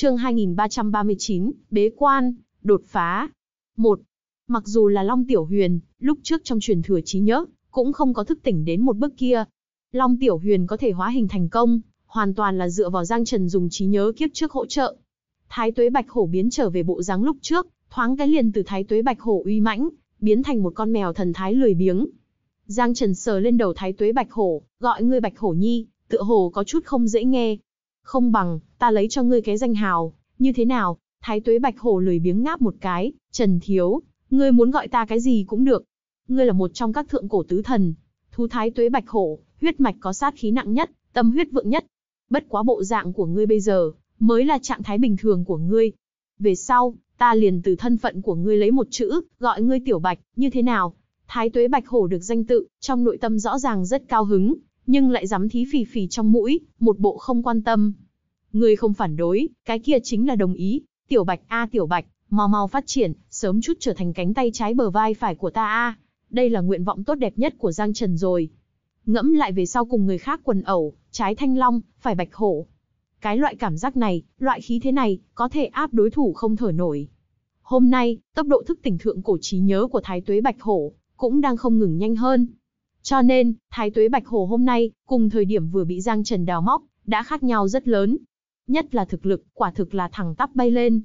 chương 2339, bế quan, đột phá. 1. Mặc dù là Long Tiểu Huyền, lúc trước trong truyền thừa trí nhớ, cũng không có thức tỉnh đến một bước kia. Long Tiểu Huyền có thể hóa hình thành công, hoàn toàn là dựa vào Giang Trần dùng trí nhớ kiếp trước hỗ trợ. Thái tuế bạch hổ biến trở về bộ dáng lúc trước, thoáng cái liền từ thái tuế bạch hổ uy mãnh, biến thành một con mèo thần thái lười biếng. Giang Trần sờ lên đầu thái tuế bạch hổ, gọi ngươi bạch hổ nhi, tựa hồ có chút không dễ nghe, không bằng, ta lấy cho ngươi cái danh hào, như thế nào? Thái tuế bạch hổ lười biếng ngáp một cái, Trần Thiếu, ngươi muốn gọi ta cái gì cũng được. Ngươi là một trong các thượng cổ tứ thần, thú thái tuế bạch hổ, huyết mạch có sát khí nặng nhất, tâm huyết vượng nhất. Bất quá bộ dạng của ngươi bây giờ, mới là trạng thái bình thường của ngươi. Về sau, ta liền từ thân phận của ngươi lấy một chữ, gọi ngươi tiểu bạch, như thế nào? Thái tuế bạch hổ được danh tự, trong nội tâm rõ ràng rất cao hứng, nhưng lại dám thí phì phì trong mũi, một bộ không quan tâm. người không phản đối, cái kia chính là đồng ý, tiểu bạch a tiểu bạch, mau mau phát triển, sớm chút trở thành cánh tay trái bờ vai phải của ta a. Đây là nguyện vọng tốt đẹp nhất của Giang Trần rồi. Ngẫm lại về sau cùng người khác quần ẩu, trái thanh long, phải bạch hổ. Cái loại cảm giác này, loại khí thế này, có thể áp đối thủ không thở nổi. Hôm nay, tốc độ thức tỉnh thượng cổ trí nhớ của Thái Tuế Bạch Hổ cũng đang không ngừng nhanh hơn, cho nên, thái tuế Bạch Hổ hôm nay, cùng thời điểm vừa bị Giang Trần đào móc, đã khác nhau rất lớn. Nhất là thực lực, quả thực là thẳng tắp bay lên.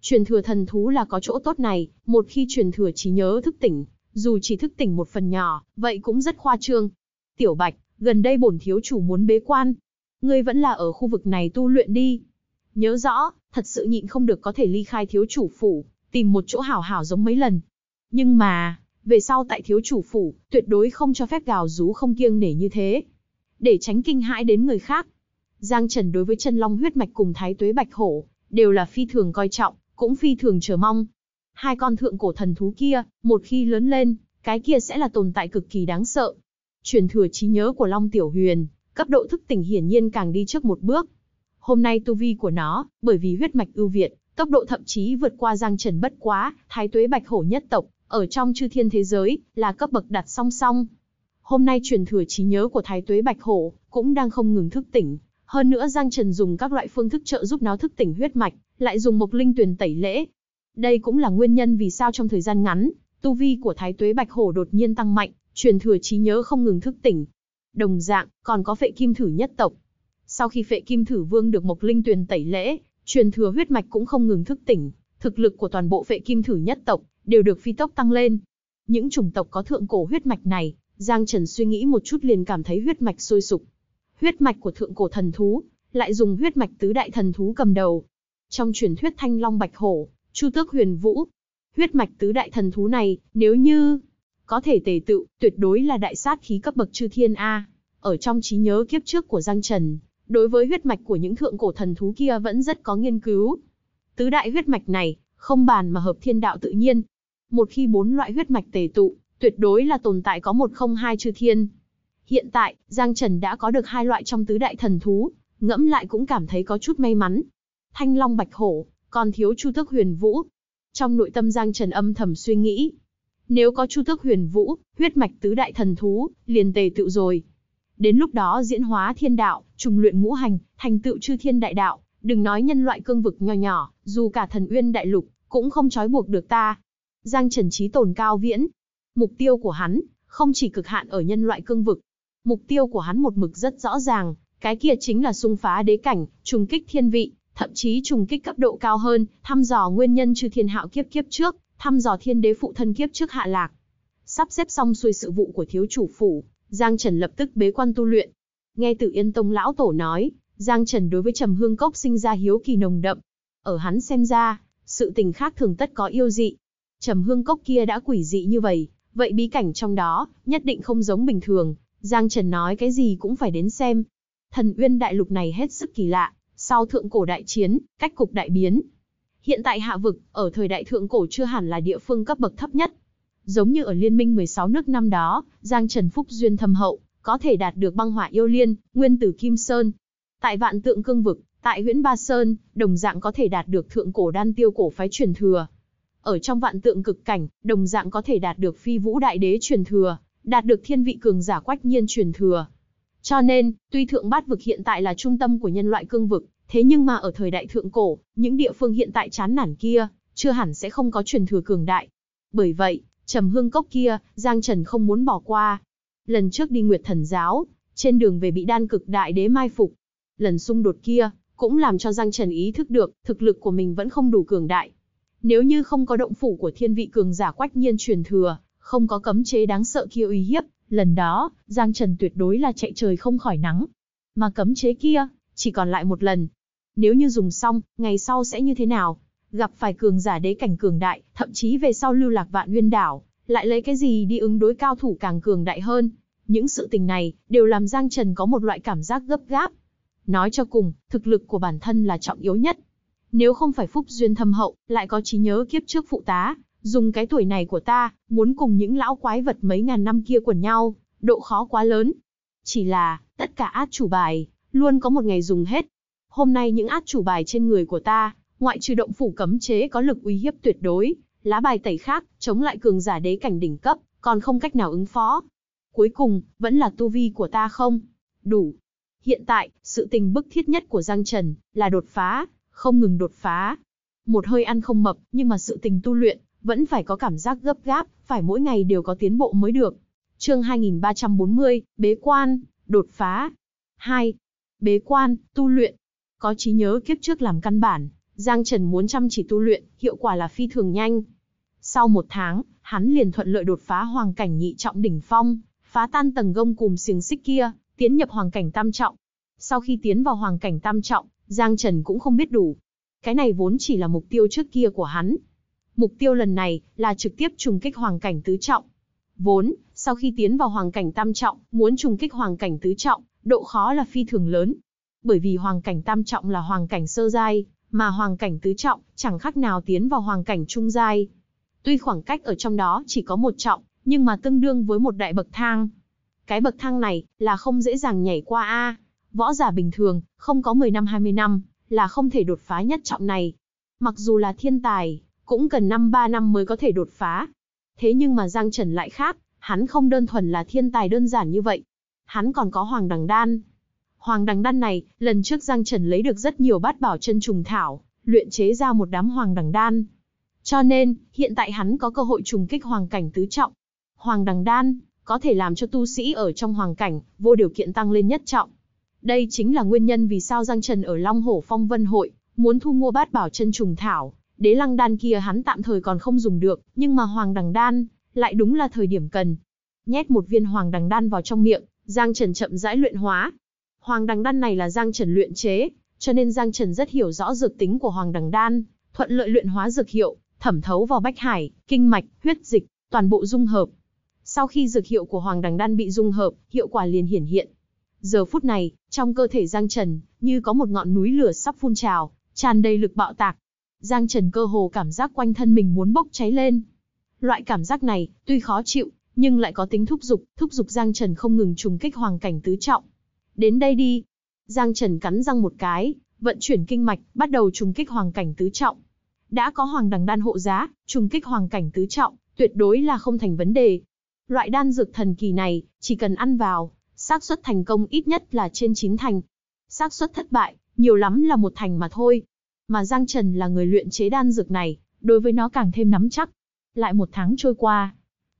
Truyền thừa thần thú là có chỗ tốt này, một khi truyền thừa trí nhớ thức tỉnh, dù chỉ thức tỉnh một phần nhỏ, vậy cũng rất khoa trương. Tiểu Bạch, gần đây bổn thiếu chủ muốn bế quan. Ngươi vẫn là ở khu vực này tu luyện đi. Nhớ rõ, thật sự nhịn không được có thể ly khai thiếu chủ phủ, tìm một chỗ hảo hảo giống mấy lần. Nhưng mà, về sau tại thiếu chủ phủ, tuyệt đối không cho phép gào rú không kiêng nể như thế. Để tránh kinh hãi đến người khác. Giang Trần đối với chân long huyết mạch cùng thái tuế bạch hổ, đều là phi thường coi trọng, cũng phi thường chờ mong. Hai con thượng cổ thần thú kia, một khi lớn lên, cái kia sẽ là tồn tại cực kỳ đáng sợ. Truyền thừa trí nhớ của Long Tiểu Huyền, cấp độ thức tỉnh hiển nhiên càng đi trước một bước. Hôm nay tu vi của nó, bởi vì huyết mạch ưu việt, tốc độ thậm chí vượt qua Giang Trần bất quá, thái tuế bạch hổ nhất tộc, ở trong chư thiên thế giới, là cấp bậc đặt song song. Hôm nay truyền thừa trí nhớ của Thái Tuế Bạch Hổ, cũng đang không ngừng thức tỉnh. Hơn nữa Giang Trần dùng các loại phương thức trợ giúp nó thức tỉnh huyết mạch, lại dùng mộc linh tuyển tẩy lễ. Đây cũng là nguyên nhân vì sao trong thời gian ngắn, tu vi của Thái Tuế Bạch Hổ đột nhiên tăng mạnh, truyền thừa trí nhớ không ngừng thức tỉnh. Đồng dạng, còn có phệ kim thử nhất tộc. Sau khi phệ kim thử vương được mộc linh tuyển tẩy lễ, truyền thừa huyết mạch cũng không ngừng thức tỉnh, thực lực của toàn bộ phệ kim thử nhất tộc đều được phi tốc tăng lên. Những chủng tộc có thượng cổ huyết mạch này, Giang Trần suy nghĩ một chút liền cảm thấy huyết mạch sôi sục. Huyết mạch của thượng cổ thần thú, lại dùng huyết mạch tứ đại thần thú cầm đầu. Trong truyền thuyết Thanh Long Bạch Hổ, Chu Tước Huyền Vũ, huyết mạch tứ đại thần thú này, nếu như có thể tề tự, tuyệt đối là đại sát khí cấp bậc chư thiên a. Ở trong trí nhớ kiếp trước của Giang Trần, đối với huyết mạch của những thượng cổ thần thú kia vẫn rất có nghiên cứu. Tứ đại huyết mạch này, không bàn mà hợp thiên đạo tự nhiên, một khi bốn loại huyết mạch tề tụ, tuyệt đối là tồn tại có một không hai chư thiên. Hiện tại, Giang Trần đã có được hai loại trong tứ đại thần thú, ngẫm lại cũng cảm thấy có chút may mắn. Thanh Long Bạch Hổ, còn thiếu Chu Thức Huyền Vũ. Trong nội tâm Giang Trần âm thầm suy nghĩ, nếu có Chu Thức Huyền Vũ, huyết mạch tứ đại thần thú, liền tề tựu rồi. Đến lúc đó diễn hóa thiên đạo, trùng luyện ngũ hành, thành tựu chư thiên đại đạo, đừng nói nhân loại cương vực nhỏ nhỏ, dù cả thần uyên đại lục, cũng không trói buộc được ta. Giang Trần Trí tồn cao viễn. Mục tiêu của hắn, không chỉ cực hạn ở nhân loại cương vực. Mục tiêu của hắn một mực rất rõ ràng, cái kia chính là xung phá đế cảnh, trùng kích thiên vị, thậm chí trùng kích cấp độ cao hơn, thăm dò nguyên nhân chư thiên hạo kiếp kiếp trước, thăm dò thiên đế phụ thân kiếp trước hạ lạc. Sắp xếp xong xuôi sự vụ của thiếu chủ phủ, Giang Trần lập tức bế quan tu luyện. Nghe Tử Yên Tông lão tổ nói, Giang Trần đối với Trầm Hương Cốc sinh ra hiếu kỳ nồng đậm. Ở hắn xem ra, sự tình khác thường tất có yêu dị, trầm hương cốc kia đã quỷ dị như vậy, vậy bí cảnh trong đó, nhất định không giống bình thường, Giang Trần nói cái gì cũng phải đến xem. Thần Uyên đại lục này hết sức kỳ lạ, sau thượng cổ đại chiến, cách cục đại biến. Hiện tại hạ vực, ở thời đại thượng cổ chưa hẳn là địa phương cấp bậc thấp nhất. Giống như ở liên minh 16 nước năm đó, Giang Trần Phúc Duyên thâm hậu, có thể đạt được băng hỏa yêu liên, nguyên tử kim sơn. Tại vạn tượng cương vực, tại huyễn ba sơn, đồng dạng có thể đạt được thượng cổ đan tiêu cổ phái truyền thừa. Ở trong vạn tượng cực cảnh, đồng dạng có thể đạt được phi vũ đại đế truyền thừa, đạt được thiên vị cường giả quách nhiên truyền thừa. Cho nên, tuy thượng bát vực hiện tại là trung tâm của nhân loại cương vực, thế nhưng mà ở thời đại thượng cổ, những địa phương hiện tại chán nản kia, chưa hẳn sẽ không có truyền thừa cường đại. Bởi vậy, trầm hương cốc kia, Giang Trần không muốn bỏ qua. Lần trước đi Nguyệt Thần Giáo, trên đường về bị đan cực đại đế mai phục. Lần xung đột kia, cũng làm cho Giang Trần ý thức được, thực lực của mình vẫn không đủ cường đại, nếu như không có động phủ của thiên vị cường giả quách nhiên truyền thừa, không có cấm chế đáng sợ kia uy hiếp, lần đó, Giang Trần tuyệt đối là chạy trời không khỏi nắng. Mà cấm chế kia, chỉ còn lại một lần. Nếu như dùng xong, ngày sau sẽ như thế nào? Gặp phải cường giả đế cảnh cường đại, thậm chí về sau lưu lạc vạn nguyên đảo, lại lấy cái gì đi ứng đối cao thủ càng cường đại hơn? Những sự tình này, đều làm Giang Trần có một loại cảm giác gấp gáp. Nói cho cùng, thực lực của bản thân là trọng yếu nhất, nếu không phải phúc duyên thâm hậu, lại có trí nhớ kiếp trước phụ tá, dùng cái tuổi này của ta, muốn cùng những lão quái vật mấy ngàn năm kia quần nhau, độ khó quá lớn. Chỉ là, tất cả át chủ bài, luôn có một ngày dùng hết. Hôm nay những át chủ bài trên người của ta, ngoại trừ động phủ cấm chế có lực uy hiếp tuyệt đối, lá bài tẩy khác, chống lại cường giả đế cảnh đỉnh cấp, còn không cách nào ứng phó. Cuối cùng, vẫn là tu vi của ta không? Đủ. Hiện tại, sự tình bức thiết nhất của Giang Trần, là đột phá, không ngừng đột phá. Một hơi ăn không mập, nhưng mà sự tình tu luyện, vẫn phải có cảm giác gấp gáp, phải mỗi ngày đều có tiến bộ mới được. Chương 2340, bế quan, đột phá. 2. Bế quan, tu luyện. Có trí nhớ kiếp trước làm căn bản, Giang Trần muốn chăm chỉ tu luyện, hiệu quả là phi thường nhanh. Sau một tháng, hắn liền thuận lợi đột phá hoàng cảnh nhị trọng đỉnh phong, phá tan tầng gông cùng xiềng xích kia, tiến nhập hoàng cảnh tam trọng. Sau khi tiến vào hoàng cảnh tam trọng, Giang Trần cũng không biết đủ. Cái này vốn chỉ là mục tiêu trước kia của hắn. Mục tiêu lần này là trực tiếp trùng kích hoàng cảnh tứ trọng. Vốn, sau khi tiến vào hoàng cảnh tam trọng, muốn trùng kích hoàng cảnh tứ trọng, độ khó là phi thường lớn. Bởi vì hoàng cảnh tam trọng là hoàng cảnh sơ giai, mà hoàng cảnh tứ trọng chẳng khác nào tiến vào hoàng cảnh trung giai. Tuy khoảng cách ở trong đó chỉ có một trọng, nhưng mà tương đương với một đại bậc thang. Cái bậc thang này là không dễ dàng nhảy qua a. Võ giả bình thường, không có 10 năm 20 năm, là không thể đột phá nhất trọng này. Mặc dù là thiên tài, cũng cần năm 3 năm mới có thể đột phá. Thế nhưng mà Giang Trần lại khác, hắn không đơn thuần là thiên tài đơn giản như vậy. Hắn còn có Hoàng Đằng Đan. Hoàng Đằng Đan này, lần trước Giang Trần lấy được rất nhiều bát bảo chân trùng thảo, luyện chế ra một đám Hoàng Đằng Đan. Cho nên, hiện tại hắn có cơ hội trùng kích hoàng cảnh tứ trọng. Hoàng Đằng Đan, có thể làm cho tu sĩ ở trong hoàng cảnh, vô điều kiện tăng lên nhất trọng. Đây chính là nguyên nhân vì sao Giang Trần ở Long Hổ Phong Vân Hội, muốn thu mua bát bảo chân trùng thảo, đế lăng đan kia hắn tạm thời còn không dùng được, nhưng mà hoàng đằng đan, lại đúng là thời điểm cần. Nhét một viên hoàng đằng đan vào trong miệng, Giang Trần chậm rãi luyện hóa. Hoàng đằng đan này là Giang Trần luyện chế, cho nên Giang Trần rất hiểu rõ dược tính của hoàng đằng đan, thuận lợi luyện hóa dược hiệu, thẩm thấu vào bách hải, kinh mạch, huyết dịch, toàn bộ dung hợp. Sau khi dược hiệu của hoàng đằng đan bị dung hợp, hiệu quả liền hiển hiện, Giờ phút này, trong cơ thể Giang Trần, như có một ngọn núi lửa sắp phun trào, tràn đầy lực bạo tạc. Giang Trần cơ hồ cảm giác quanh thân mình muốn bốc cháy lên. Loại cảm giác này, tuy khó chịu, nhưng lại có tính thúc dục, thúc dục Giang Trần không ngừng trùng kích hoàng cảnh tứ trọng. Đến đây đi. Giang Trần cắn răng một cái, vận chuyển kinh mạch, bắt đầu trùng kích hoàng cảnh tứ trọng. Đã có hoàng đằng đan hộ giá, trùng kích hoàng cảnh tứ trọng, tuyệt đối là không thành vấn đề. Loại đan dược thần kỳ này, chỉ cần ăn vào, xác suất thành công ít nhất là trên 9 thành. xác suất thất bại, nhiều lắm là một thành mà thôi. Mà Giang Trần là người luyện chế đan dược này, đối với nó càng thêm nắm chắc. Lại một tháng trôi qua,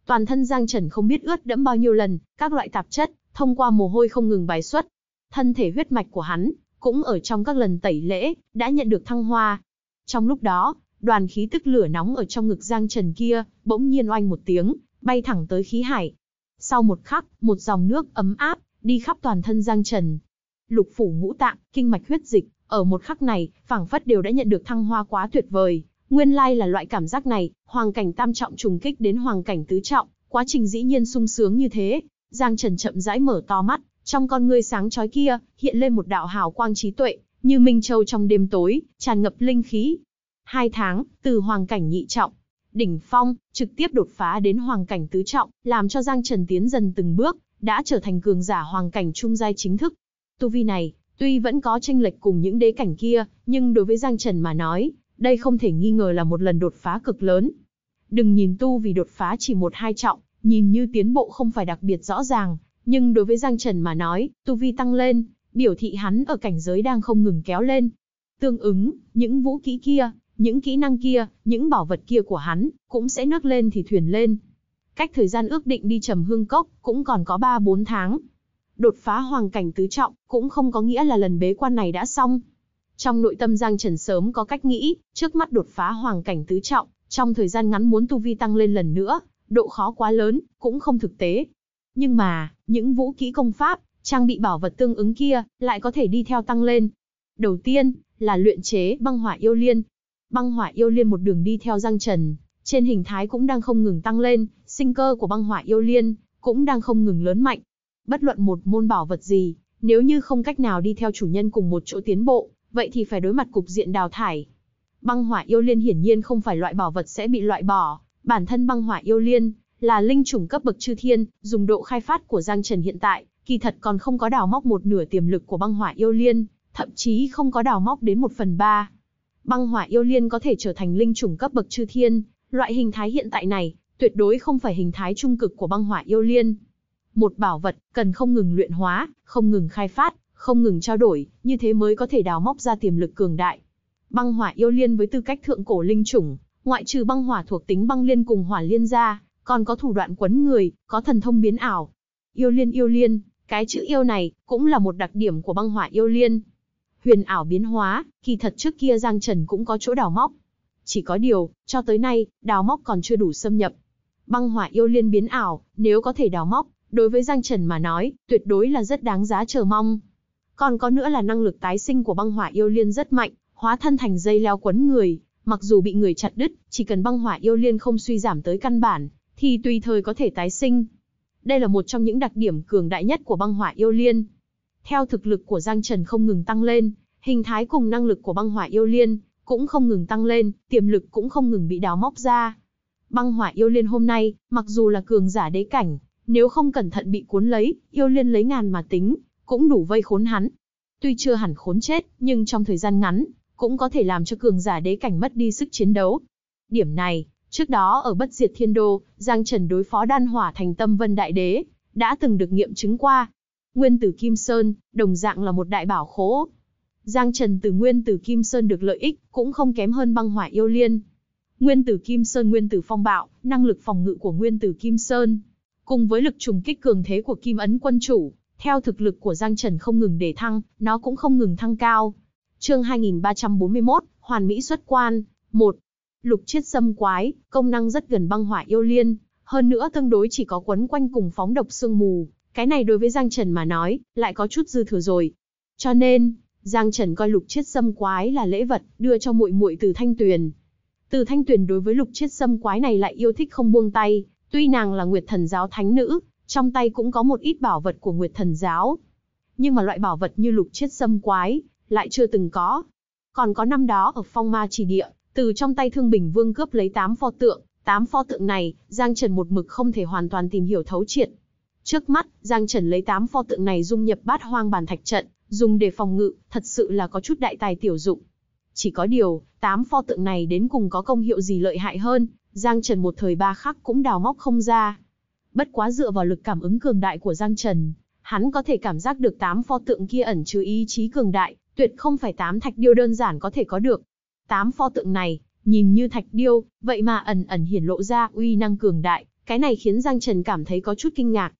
toàn thân Giang Trần không biết ướt đẫm bao nhiêu lần, các loại tạp chất, thông qua mồ hôi không ngừng bài xuất. Thân thể huyết mạch của hắn, cũng ở trong các lần tẩy lễ, đã nhận được thăng hoa. Trong lúc đó, đoàn khí tức lửa nóng ở trong ngực Giang Trần kia, bỗng nhiên oanh một tiếng, bay thẳng tới khí hải. Sau một khắc, một dòng nước ấm áp, đi khắp toàn thân Giang Trần. Lục phủ ngũ tạng, kinh mạch huyết dịch, ở một khắc này, phảng phất đều đã nhận được thăng hoa quá tuyệt vời. Nguyên lai là loại cảm giác này, hoàng cảnh tam trọng trùng kích đến hoàng cảnh tứ trọng, quá trình dĩ nhiên sung sướng như thế. Giang Trần chậm rãi mở to mắt, trong con ngươi sáng chói kia, hiện lên một đạo hào quang trí tuệ, như minh châu trong đêm tối, tràn ngập linh khí. Hai tháng, từ hoàng cảnh nhị trọng, đỉnh phong, trực tiếp đột phá đến hoàng cảnh tứ trọng, làm cho Giang Trần tiến dần từng bước, đã trở thành cường giả hoàng cảnh trung giai chính thức. Tu vi này, tuy vẫn có tranh lệch cùng những đế cảnh kia, nhưng đối với Giang Trần mà nói, đây không thể nghi ngờ là một lần đột phá cực lớn. Đừng nhìn tu vì đột phá chỉ một hai trọng, nhìn như tiến bộ không phải đặc biệt rõ ràng, nhưng đối với Giang Trần mà nói, tu vi tăng lên, biểu thị hắn ở cảnh giới đang không ngừng kéo lên. Tương ứng, những vũ kỹ kia, những kỹ năng kia, những bảo vật kia của hắn, cũng sẽ nấc lên thì thuyền lên. Cách thời gian ước định đi trầm hương cốc, cũng còn có 3-4 tháng. Đột phá hoàng cảnh tứ trọng, cũng không có nghĩa là lần bế quan này đã xong. Trong nội tâm Giang Trần sớm có cách nghĩ, trước mắt đột phá hoàng cảnh tứ trọng, trong thời gian ngắn muốn tu vi tăng lên lần nữa, độ khó quá lớn, cũng không thực tế. Nhưng mà, những vũ kỹ công pháp, trang bị bảo vật tương ứng kia, lại có thể đi theo tăng lên. Đầu tiên, là luyện chế băng hỏa yêu liên, Băng hỏa yêu liên một đường đi theo Giang Trần, trên hình thái cũng đang không ngừng tăng lên, sinh cơ của băng hỏa yêu liên cũng đang không ngừng lớn mạnh. Bất luận một môn bảo vật gì, nếu như không cách nào đi theo chủ nhân cùng một chỗ tiến bộ, vậy thì phải đối mặt cục diện đào thải. Băng hỏa yêu liên hiển nhiên không phải loại bảo vật sẽ bị loại bỏ, bản thân băng hỏa yêu liên là linh chủng cấp bậc chư thiên, dùng độ khai phát của Giang Trần hiện tại, kỳ thật còn không có đào móc một nửa tiềm lực của băng hỏa yêu liên, thậm chí không có đào móc đến một phần ba băng hỏa yêu liên có thể trở thành linh chủng cấp bậc chư thiên, loại hình thái hiện tại này, tuyệt đối không phải hình thái trung cực của băng hỏa yêu liên. Một bảo vật cần không ngừng luyện hóa, không ngừng khai phát, không ngừng trao đổi, như thế mới có thể đào móc ra tiềm lực cường đại. Băng hỏa yêu liên với tư cách thượng cổ linh chủng, ngoại trừ băng hỏa thuộc tính băng liên cùng hỏa liên ra, còn có thủ đoạn quấn người, có thần thông biến ảo. Yêu liên yêu liên, cái chữ yêu này cũng là một đặc điểm của băng hỏa yêu liên, huyền ảo biến hóa, kỳ thật trước kia Giang Trần cũng có chỗ đào móc. Chỉ có điều, cho tới nay, đào móc còn chưa đủ xâm nhập. Băng hỏa yêu liên biến ảo, nếu có thể đào móc, đối với Giang Trần mà nói, tuyệt đối là rất đáng giá chờ mong. Còn có nữa là năng lực tái sinh của băng hỏa yêu liên rất mạnh, hóa thân thành dây leo quấn người, mặc dù bị người chặt đứt, chỉ cần băng hỏa yêu liên không suy giảm tới căn bản, thì tùy thời có thể tái sinh. Đây là một trong những đặc điểm cường đại nhất của băng hỏa yêu liên. Theo thực lực của Giang Trần không ngừng tăng lên, hình thái cùng năng lực của băng hỏa yêu liên cũng không ngừng tăng lên, tiềm lực cũng không ngừng bị đào móc ra. Băng hỏa yêu liên hôm nay, mặc dù là cường giả đế cảnh, nếu không cẩn thận bị cuốn lấy, yêu liên lấy ngàn mà tính, cũng đủ vây khốn hắn. Tuy chưa hẳn khốn chết, nhưng trong thời gian ngắn, cũng có thể làm cho cường giả đế cảnh mất đi sức chiến đấu. Điểm này, trước đó ở bất diệt thiên đô, Giang Trần đối phó đan hỏa thành tâm vân đại đế, đã từng được nghiệm chứng qua. Nguyên Tử Kim Sơn, đồng dạng là một đại bảo khố. Giang Trần từ Nguyên Tử Kim Sơn được lợi ích, cũng không kém hơn băng hỏa yêu liên. Nguyên Tử Kim Sơn Nguyên Tử Phong Bạo, năng lực phòng ngự của Nguyên Tử Kim Sơn, cùng với lực trùng kích cường thế của Kim Ấn Quân Chủ, theo thực lực của Giang Trần không ngừng để thăng, nó cũng không ngừng thăng cao. Chương 2341, Hoàn Mỹ xuất quan, 1. Lục chết xâm quái, công năng rất gần băng hỏa yêu liên, hơn nữa tương đối chỉ có quấn quanh cùng phóng độc sương mù, cái này đối với Giang Trần mà nói, lại có chút dư thừa rồi. Cho nên, Giang Trần coi lục chết sâm quái là lễ vật, đưa cho muội muội từ thanh tuyền. Từ thanh tuyền đối với lục chết sâm quái này lại yêu thích không buông tay, tuy nàng là nguyệt thần giáo thánh nữ, trong tay cũng có một ít bảo vật của nguyệt thần giáo. Nhưng mà loại bảo vật như lục chết sâm quái, lại chưa từng có. Còn có năm đó ở phong ma trì địa, từ trong tay thương bình vương cướp lấy 8 pho tượng, 8 pho tượng này, Giang Trần một mực không thể hoàn toàn tìm hiểu thấu triệt, Trước mắt, Giang Trần lấy 8 pho tượng này dung nhập bát hoang bàn thạch trận, dùng để phòng ngự, thật sự là có chút đại tài tiểu dụng. Chỉ có điều, 8 pho tượng này đến cùng có công hiệu gì lợi hại hơn, Giang Trần một thời ba khắc cũng đào móc không ra. Bất quá dựa vào lực cảm ứng cường đại của Giang Trần, hắn có thể cảm giác được 8 pho tượng kia ẩn chứa ý chí cường đại, tuyệt không phải 8 thạch điêu đơn giản có thể có được. 8 pho tượng này, nhìn như thạch điêu, vậy mà ẩn ẩn hiển lộ ra uy năng cường đại, cái này khiến Giang Trần cảm thấy có chút kinh ngạc.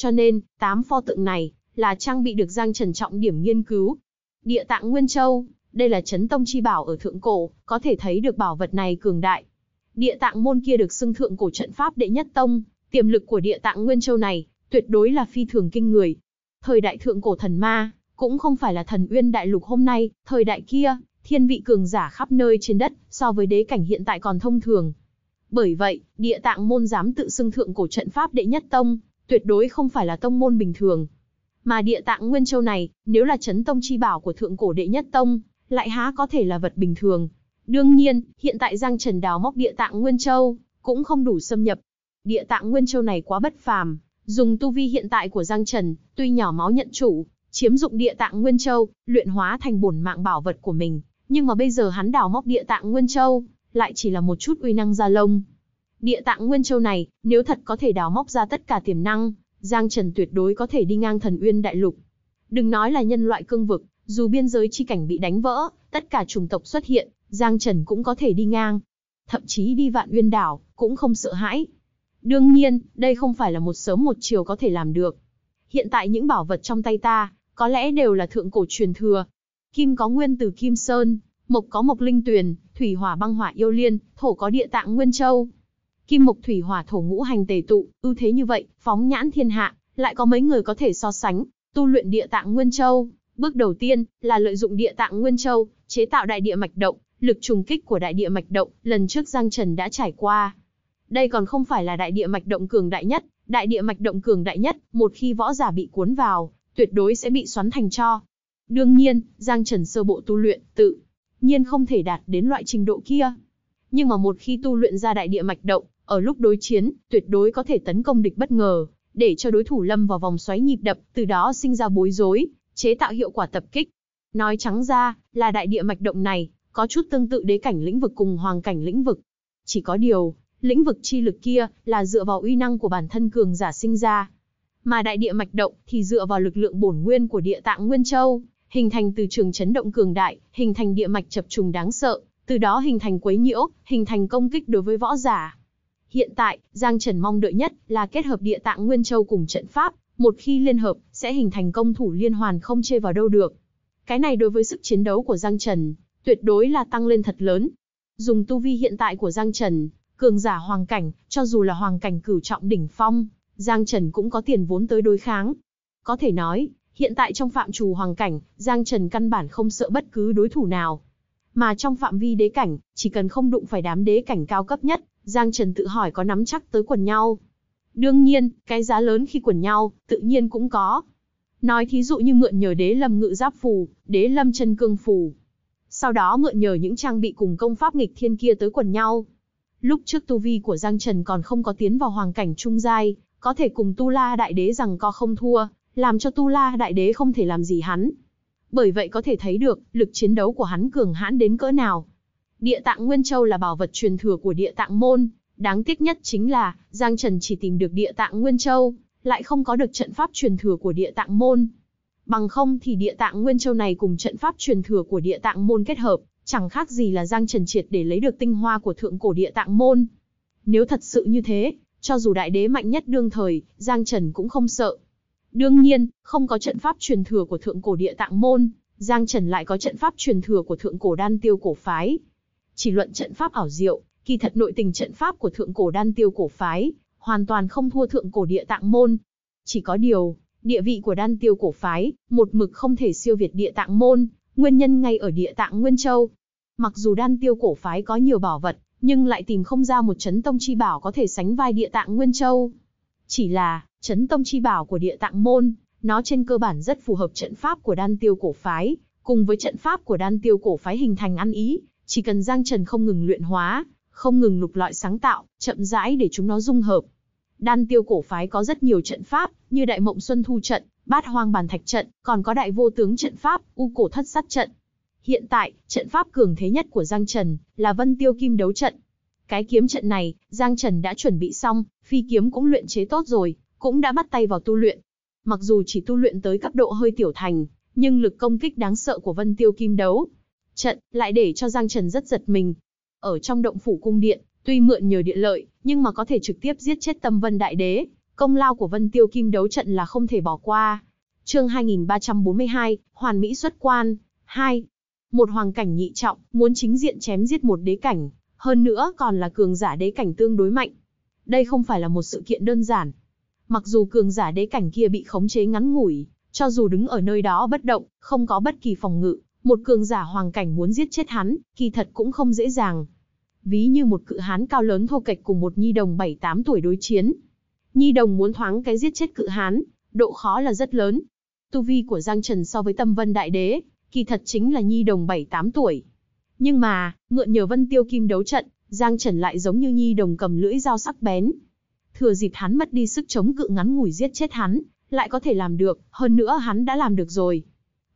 Cho nên, tám pho tượng này là trang bị được Giang Trần trọng điểm nghiên cứu. Địa tạng Nguyên Châu, đây là chấn tông chi bảo ở thượng cổ, có thể thấy được bảo vật này cường đại. Địa tạng môn kia được xưng thượng cổ trận pháp đệ nhất tông, tiềm lực của địa tạng Nguyên Châu này tuyệt đối là phi thường kinh người. Thời đại thượng cổ thần ma, cũng không phải là thần uyên đại lục hôm nay, thời đại kia, thiên vị cường giả khắp nơi trên đất, so với đế cảnh hiện tại còn thông thường. Bởi vậy, địa tạng môn dám tự xưng thượng cổ trận pháp đệ nhất tông, tuyệt đối không phải là tông môn bình thường. Mà địa tạng Nguyên Châu này, nếu là chấn tông chi bảo của thượng cổ đệ nhất tông, lại há có thể là vật bình thường. Đương nhiên, hiện tại Giang Trần đào móc địa tạng Nguyên Châu, cũng không đủ xâm nhập. Địa tạng Nguyên Châu này quá bất phàm, dùng tu vi hiện tại của Giang Trần, tuy nhỏ máu nhận chủ, chiếm dụng địa tạng Nguyên Châu, luyện hóa thành bổn mạng bảo vật của mình, nhưng mà bây giờ hắn đào móc địa tạng Nguyên Châu, lại chỉ là một chút uy năng ra lông. Địa tạng Nguyên Châu này, nếu thật có thể đào móc ra tất cả tiềm năng, Giang Trần tuyệt đối có thể đi ngang thần uyên đại lục. Đừng nói là nhân loại cương vực, dù biên giới chi cảnh bị đánh vỡ, tất cả chủng tộc xuất hiện, Giang Trần cũng có thể đi ngang. Thậm chí đi vạn uyên đảo, cũng không sợ hãi. Đương nhiên, đây không phải là một sớm một chiều có thể làm được. Hiện tại những bảo vật trong tay ta, có lẽ đều là thượng cổ truyền thừa. Kim có nguyên từ Kim Sơn, mộc có mộc linh tuyền, thủy hỏa băng hỏa yêu liên, thổ có địa tạng Nguyên Châu, kim mộc thủy hỏa thổ ngũ hành tề tụ, ưu thế như vậy, phóng nhãn thiên hạ, lại có mấy người có thể so sánh. Tu luyện địa tạng nguyên châu, bước đầu tiên là lợi dụng địa tạng nguyên châu, chế tạo đại địa mạch động, lực trùng kích của đại địa mạch động, lần trước Giang Trần đã trải qua. Đây còn không phải là đại địa mạch động cường đại nhất, đại địa mạch động cường đại nhất, một khi võ giả bị cuốn vào, tuyệt đối sẽ bị xoắn thành cho. Đương nhiên, Giang Trần sơ bộ tu luyện, tự nhiên không thể đạt đến loại trình độ kia. Nhưng mà một khi tu luyện ra đại địa mạch động, ở lúc đối chiến, tuyệt đối có thể tấn công địch bất ngờ, để cho đối thủ lâm vào vòng xoáy nhịp đập, từ đó sinh ra bối rối, chế tạo hiệu quả tập kích. Nói trắng ra, là đại địa mạch động này, có chút tương tự đế cảnh lĩnh vực cùng hoàng cảnh lĩnh vực. Chỉ có điều, lĩnh vực chi lực kia là dựa vào uy năng của bản thân cường giả sinh ra, mà đại địa mạch động thì dựa vào lực lượng bổn nguyên của địa tạng nguyên châu, hình thành từ trường chấn động cường đại, hình thành địa mạch chập trùng đáng sợ, từ đó hình thành quấy nhiễu, hình thành công kích đối với võ giả. Hiện tại, Giang Trần mong đợi nhất là kết hợp địa tạng Nguyên Châu cùng trận pháp, một khi liên hợp, sẽ hình thành công thủ liên hoàn không chê vào đâu được. Cái này đối với sức chiến đấu của Giang Trần, tuyệt đối là tăng lên thật lớn. Dùng tu vi hiện tại của Giang Trần, cường giả hoàng cảnh, cho dù là hoàng cảnh cửu trọng đỉnh phong, Giang Trần cũng có tiền vốn tới đối kháng. Có thể nói, hiện tại trong phạm trù hoàng cảnh, Giang Trần căn bản không sợ bất cứ đối thủ nào. Mà trong phạm vi đế cảnh, chỉ cần không đụng phải đám đế cảnh cao cấp nhất, Giang Trần tự hỏi có nắm chắc tới quần nhau. Đương nhiên, cái giá lớn khi quần nhau, tự nhiên cũng có. Nói thí dụ như mượn nhờ đế lâm ngự giáp phù, đế lâm chân cương phù. Sau đó mượn nhờ những trang bị cùng công pháp nghịch thiên kia tới quần nhau. Lúc trước tu vi của Giang Trần còn không có tiến vào hoàng cảnh trung giai, có thể cùng Tu La Đại Đế rằng co không thua, làm cho Tu La Đại Đế không thể làm gì hắn. Bởi vậy có thể thấy được, lực chiến đấu của hắn cường hãn đến cỡ nào. Địa tạng Nguyên Châu là bảo vật truyền thừa của địa tạng môn, đáng tiếc nhất chính là Giang Trần chỉ tìm được địa tạng Nguyên Châu, lại không có được trận pháp truyền thừa của địa tạng môn. Bằng không thì địa tạng Nguyên Châu này cùng trận pháp truyền thừa của địa tạng môn kết hợp, chẳng khác gì là Giang Trần triệt để lấy được tinh hoa của thượng cổ địa tạng môn. Nếu thật sự như thế, cho dù đại đế mạnh nhất đương thời, Giang Trần cũng không sợ. Đương nhiên, không có trận pháp truyền thừa của thượng cổ địa tạng môn, Giang Trần lại có trận pháp truyền thừa của thượng cổ đan tiêu cổ phái, chỉ luận trận pháp ảo diệu, kỳ thật nội tình trận pháp của thượng cổ đan tiêu cổ phái, hoàn toàn không thua thượng cổ địa tạng môn. Chỉ có điều, địa vị của đan tiêu cổ phái, một mực không thể siêu việt địa tạng môn, nguyên nhân ngay ở địa tạng Nguyên Châu. Mặc dù đan tiêu cổ phái có nhiều bảo vật, nhưng lại tìm không ra một chấn tông chi bảo có thể sánh vai địa tạng Nguyên Châu. Chỉ là, chấn tông chi bảo của địa tạng môn, nó trên cơ bản rất phù hợp trận pháp của đan tiêu cổ phái, cùng với trận pháp của đan tiêu cổ phái hình thành ăn ý, chỉ cần Giang Trần không ngừng luyện hóa, không ngừng lục lọi sáng tạo, chậm rãi để chúng nó dung hợp. Đan tiêu cổ phái có rất nhiều trận pháp, như Đại Mộng Xuân Thu trận, Bát Hoang Bàn Thạch trận, còn có Đại Vô Tướng trận pháp, U Cổ Thất Sát trận. Hiện tại, trận pháp cường thế nhất của Giang Trần là Vân Tiêu Kim đấu trận. Cái kiếm trận này, Giang Trần đã chuẩn bị xong, phi kiếm cũng luyện chế tốt rồi, cũng đã bắt tay vào tu luyện. Mặc dù chỉ tu luyện tới cấp độ hơi tiểu thành, nhưng lực công kích đáng sợ của Vân Tiêu Kim đấu trận, lại để cho Giang Trần rất giật mình. Ở trong động phủ cung điện, tuy mượn nhờ địa lợi, nhưng mà có thể trực tiếp giết chết Tâm Vân Đại Đế, công lao của Vân Tiêu Kim đấu trận là không thể bỏ qua. Chương 2342, Hoàn Mỹ xuất quan, 2. Một hoàng cảnh nhị trọng, muốn chính diện chém giết một đế cảnh, hơn nữa còn là cường giả đế cảnh tương đối mạnh. Đây không phải là một sự kiện đơn giản. Mặc dù cường giả đế cảnh kia bị khống chế ngắn ngủi, cho dù đứng ở nơi đó bất động, không có bất kỳ phòng ngự, một cường giả hoàng cảnh muốn giết chết hắn, kỳ thật cũng không dễ dàng. Ví như một cự hán cao lớn thô kệch cùng một nhi đồng 7-8 tuổi đối chiến. Nhi đồng muốn thoáng cái giết chết cự hán, độ khó là rất lớn. Tu vi của Giang Trần so với Tâm Vân Đại Đế, kỳ thật chính là nhi đồng 7-8 tuổi. Nhưng mà, ngựa nhờ Vân Tiêu Kim đấu trận, Giang Trần lại giống như nhi đồng cầm lưỡi dao sắc bén. Thừa dịp hắn mất đi sức chống cự ngắn ngủi giết chết hắn, lại có thể làm được, hơn nữa hắn đã làm được rồi.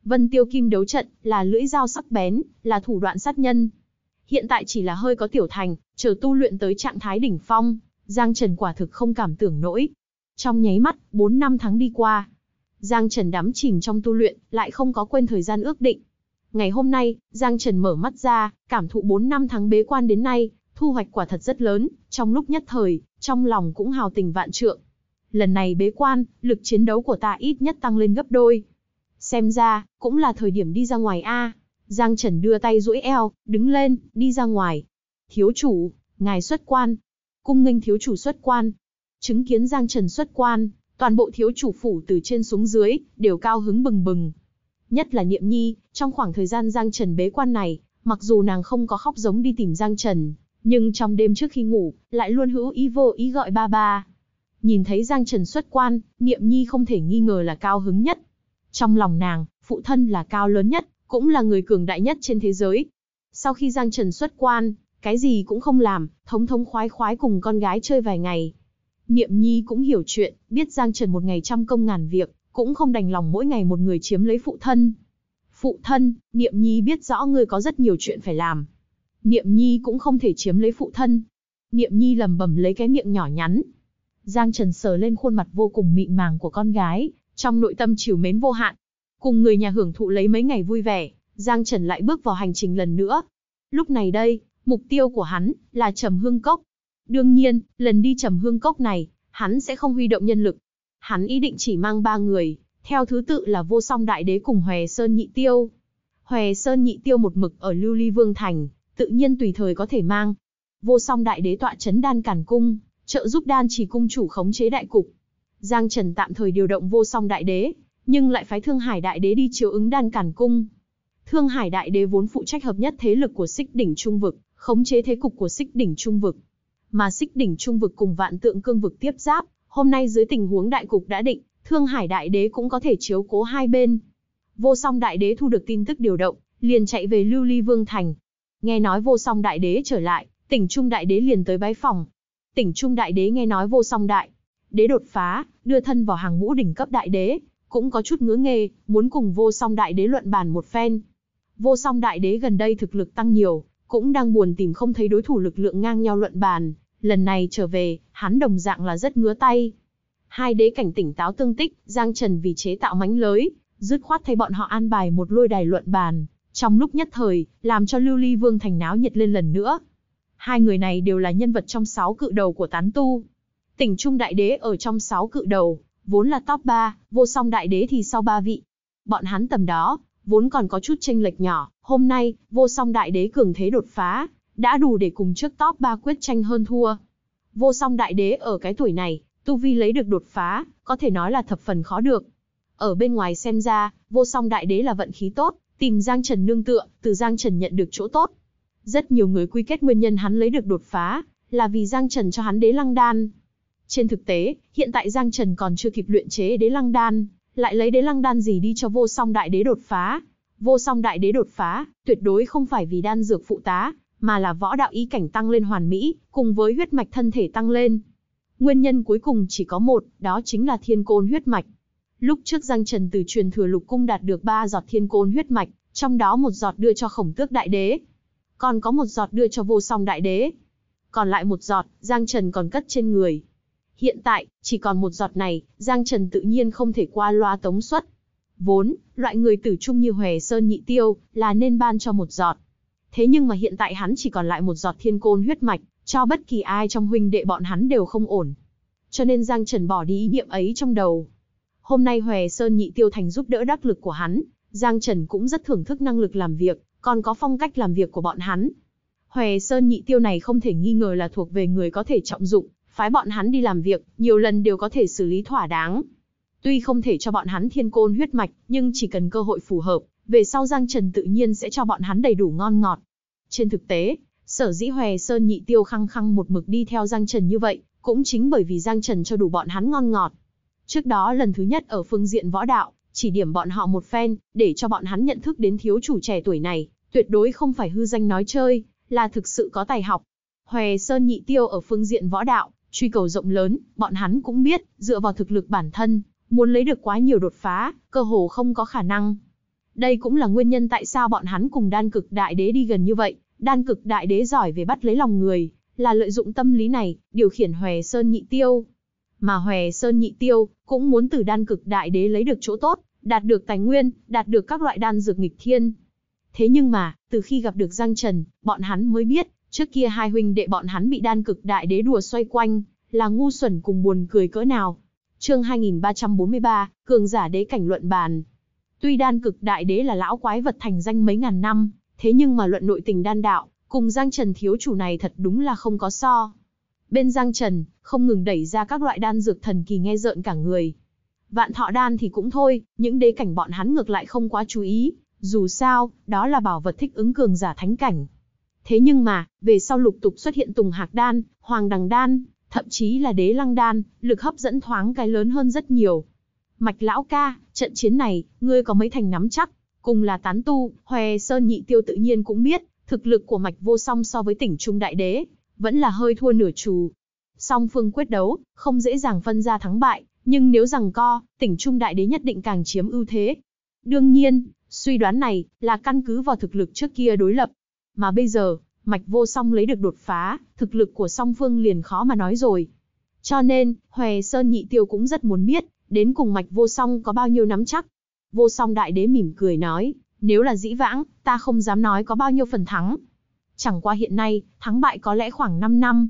Vân Tiêu Kim đấu trận là lưỡi dao sắc bén, là thủ đoạn sát nhân. Hiện tại chỉ là hơi có tiểu thành, chờ tu luyện tới trạng thái đỉnh phong, Giang Trần quả thực không cảm tưởng nổi. Trong nháy mắt, 4 năm tháng đi qua. Giang Trần đắm chìm trong tu luyện, lại không có quên thời gian ước định. Ngày hôm nay, Giang Trần mở mắt ra, cảm thụ 4 năm tháng bế quan đến nay, thu hoạch quả thật rất lớn, trong lúc nhất thời, trong lòng cũng hào tình vạn trượng. Lần này bế quan, lực chiến đấu của ta ít nhất tăng lên gấp đôi, Xem ra, cũng là thời điểm đi ra ngoài a. Giang Trần đưa tay duỗi eo, đứng lên, đi ra ngoài. Thiếu chủ, ngài xuất quan. Cung nghênh thiếu chủ xuất quan. Chứng kiến Giang Trần xuất quan, toàn bộ thiếu chủ phủ từ trên xuống dưới, đều cao hứng bừng bừng. Nhất là Niệm Nhi, trong khoảng thời gian Giang Trần bế quan này, mặc dù nàng không có khóc giống đi tìm Giang Trần, nhưng trong đêm trước khi ngủ, lại luôn hữu ý vô ý gọi ba ba. Nhìn thấy Giang Trần xuất quan, Niệm Nhi không thể nghi ngờ là cao hứng nhất. Trong lòng nàng, phụ thân là cao lớn nhất, cũng là người cường đại nhất trên thế giới. Sau khi Giang Trần xuất quan, cái gì cũng không làm, thống thống khoái khoái cùng con gái chơi vài ngày. Niệm Nhi cũng hiểu chuyện, biết Giang Trần một ngày trăm công ngàn việc, cũng không đành lòng mỗi ngày một người chiếm lấy phụ thân. Phụ thân, Niệm Nhi biết rõ ngươi có rất nhiều chuyện phải làm. Niệm Nhi cũng không thể chiếm lấy phụ thân. Niệm Nhi lầm bầm lấy cái miệng nhỏ nhắn. Giang Trần sờ lên khuôn mặt vô cùng mịn màng của con gái, trong nội tâm chiều mến vô hạn. Cùng người nhà hưởng thụ lấy mấy ngày vui vẻ, Giang Trần lại bước vào hành trình lần nữa. Lúc này đây, mục tiêu của hắn là Trầm Hương Cốc. Đương nhiên, lần đi Trầm Hương Cốc này, hắn sẽ không huy động nhân lực. Hắn ý định chỉ mang ba người, theo thứ tự là Vô Song Đại Đế cùng Hoè Sơn Nhị Tiêu. Hoè Sơn Nhị Tiêu một mực ở Lưu Ly Vương Thành, tự nhiên tùy thời có thể mang. Vô Song Đại Đế tọa chấn đan cản cung, trợ giúp đan chỉ cung chủ khống chế đại cục. Giang Trần tạm thời điều động vô song đại đế, nhưng lại phái Thương Hải đại đế đi chiếu ứng đan cản cung. Thương Hải đại đế vốn phụ trách hợp nhất thế lực của Sích đỉnh trung vực, khống chế thế cục của Sích đỉnh trung vực. Mà Sích đỉnh trung vực cùng Vạn Tượng cương vực tiếp giáp, hôm nay dưới tình huống đại cục đã định, Thương Hải đại đế cũng có thể chiếu cố hai bên. Vô Song đại đế thu được tin tức điều động, liền chạy về Lưu Ly Vương thành. Nghe nói Vô Song đại đế trở lại, Tỉnh Trung đại đế liền tới bái phòng. Tỉnh Trung đại đế nghe nói Vô Song đại Đế đột phá, đưa thân vào hàng ngũ đỉnh cấp đại đế, cũng có chút ngứa nghề, muốn cùng vô song đại đế luận bàn một phen. Vô song đại đế gần đây thực lực tăng nhiều, cũng đang buồn tìm không thấy đối thủ lực lượng ngang nhau luận bàn. Lần này trở về, hắn đồng dạng là rất ngứa tay. Hai đế cảnh tỉnh táo tương tích, Giang Trần vì chế tạo mánh lới, dứt khoát thay bọn họ an bài một lôi đài luận bàn. Trong lúc nhất thời, làm cho Lưu Ly Vương Thành náo nhiệt lên lần nữa. Hai người này đều là nhân vật trong sáu cự đầu của tán tu, Tỉnh Trung Đại Đế ở trong 6 cự đầu, vốn là top 3, vô song Đại Đế thì sau 3 vị. Bọn hắn tầm đó, vốn còn có chút tranh lệch nhỏ, hôm nay, vô song Đại Đế cường thế đột phá, đã đủ để cùng trước top 3 quyết tranh hơn thua. Vô song Đại Đế ở cái tuổi này, Tu Vi lấy được đột phá, có thể nói là thập phần khó được. Ở bên ngoài xem ra, vô song Đại Đế là vận khí tốt, tìm Giang Trần nương tựa, từ Giang Trần nhận được chỗ tốt. Rất nhiều người quy kết nguyên nhân hắn lấy được đột phá, là vì Giang Trần cho hắn đế lăng đan, trên thực tế, hiện tại Giang Trần còn chưa kịp luyện chế đế lăng đan, lại lấy đế lăng đan gì đi cho vô song đại đế đột phá. Vô song đại đế đột phá, tuyệt đối không phải vì đan dược phụ tá, mà là võ đạo ý cảnh tăng lên hoàn mỹ, cùng với huyết mạch thân thể tăng lên. Nguyên nhân cuối cùng chỉ có một, đó chính là thiên côn huyết mạch. Lúc trước Giang Trần từ truyền thừa lục cung đạt được ba giọt thiên côn huyết mạch, trong đó một giọt đưa cho khổng tước đại đế. Còn có một giọt đưa cho vô song đại đế. Còn lại một giọt, Giang Trần còn cất trên người, Hiện tại, chỉ còn một giọt này, Giang Trần tự nhiên không thể qua loa tống suất. Vốn, loại người tử trung như Huề Sơn Nhị Tiêu, là nên ban cho một giọt. Thế nhưng mà hiện tại hắn chỉ còn lại một giọt thiên côn huyết mạch, cho bất kỳ ai trong huynh đệ bọn hắn đều không ổn. Cho nên Giang Trần bỏ đi ý niệm ấy trong đầu. Hôm nay Huề Sơn Nhị Tiêu thành giúp đỡ đắc lực của hắn, Giang Trần cũng rất thưởng thức năng lực làm việc, còn có phong cách làm việc của bọn hắn. Huề Sơn Nhị Tiêu này không thể nghi ngờ là thuộc về người có thể trọng dụng, phái bọn hắn đi làm việc, nhiều lần đều có thể xử lý thỏa đáng. Tuy không thể cho bọn hắn thiên côn huyết mạch, nhưng chỉ cần cơ hội phù hợp, về sau Giang Trần tự nhiên sẽ cho bọn hắn đầy đủ ngon ngọt. Trên thực tế, sở dĩ Hoè Sơn nhị tiêu khăng khăng một mực đi theo Giang Trần như vậy, cũng chính bởi vì Giang Trần cho đủ bọn hắn ngon ngọt. Trước đó lần thứ nhất ở phương diện võ đạo, chỉ điểm bọn họ một phen, để cho bọn hắn nhận thức đến thiếu chủ trẻ tuổi này, tuyệt đối không phải hư danh nói chơi, là thực sự có tài học. Hoè Sơn nhị tiêu ở phương diện võ đạo, truy cầu rộng lớn, bọn hắn cũng biết, dựa vào thực lực bản thân, muốn lấy được quá nhiều đột phá, cơ hồ không có khả năng. Đây cũng là nguyên nhân tại sao bọn hắn cùng đan cực đại đế đi gần như vậy, đan cực đại đế giỏi về bắt lấy lòng người, là lợi dụng tâm lý này, điều khiển hòe sơn nhị tiêu. Mà hòe sơn nhị tiêu, cũng muốn từ đan cực đại đế lấy được chỗ tốt, đạt được tài nguyên, đạt được các loại đan dược nghịch thiên. Thế nhưng mà, từ khi gặp được Giang Trần, bọn hắn mới biết, Trước kia hai huynh đệ bọn hắn bị đan cực đại đế đùa xoay quanh, là ngu xuẩn cùng buồn cười cỡ nào. Chương 2343, cường giả đế cảnh luận bàn. Tuy đan cực đại đế là lão quái vật thành danh mấy ngàn năm, thế nhưng mà luận nội tình đan đạo, cùng Giang Trần thiếu chủ này thật đúng là không có so. Bên Giang Trần, không ngừng đẩy ra các loại đan dược thần kỳ nghe rợn cả người. Vạn thọ đan thì cũng thôi, những đế cảnh bọn hắn ngược lại không quá chú ý, dù sao, đó là bảo vật thích ứng cường giả thánh cảnh. Thế nhưng mà, về sau lục tục xuất hiện tùng hạc đan, hoàng đằng đan, thậm chí là đế lăng đan, lực hấp dẫn thoáng cái lớn hơn rất nhiều. Mạch lão ca, trận chiến này, ngươi có mấy thành nắm chắc, cùng là tán tu, Hoè Sơn nhị tiêu tự nhiên cũng biết, thực lực của Mạch Vô Song so với tỉnh Trung Đại Đế, vẫn là hơi thua nửa chù. Song phương quyết đấu, không dễ dàng phân ra thắng bại, nhưng nếu rằng co, tỉnh Trung Đại Đế nhất định càng chiếm ưu thế. Đương nhiên, suy đoán này là căn cứ vào thực lực trước kia đối lập, mà bây giờ, mạch vô song lấy được đột phá, thực lực của song phương liền khó mà nói rồi. Cho nên, Hòe Sơn Nhị Tiêu cũng rất muốn biết, đến cùng mạch vô song có bao nhiêu nắm chắc. Vô song đại đế mỉm cười nói, nếu là dĩ vãng, ta không dám nói có bao nhiêu phần thắng. Chẳng qua hiện nay, thắng bại có lẽ khoảng 5 năm.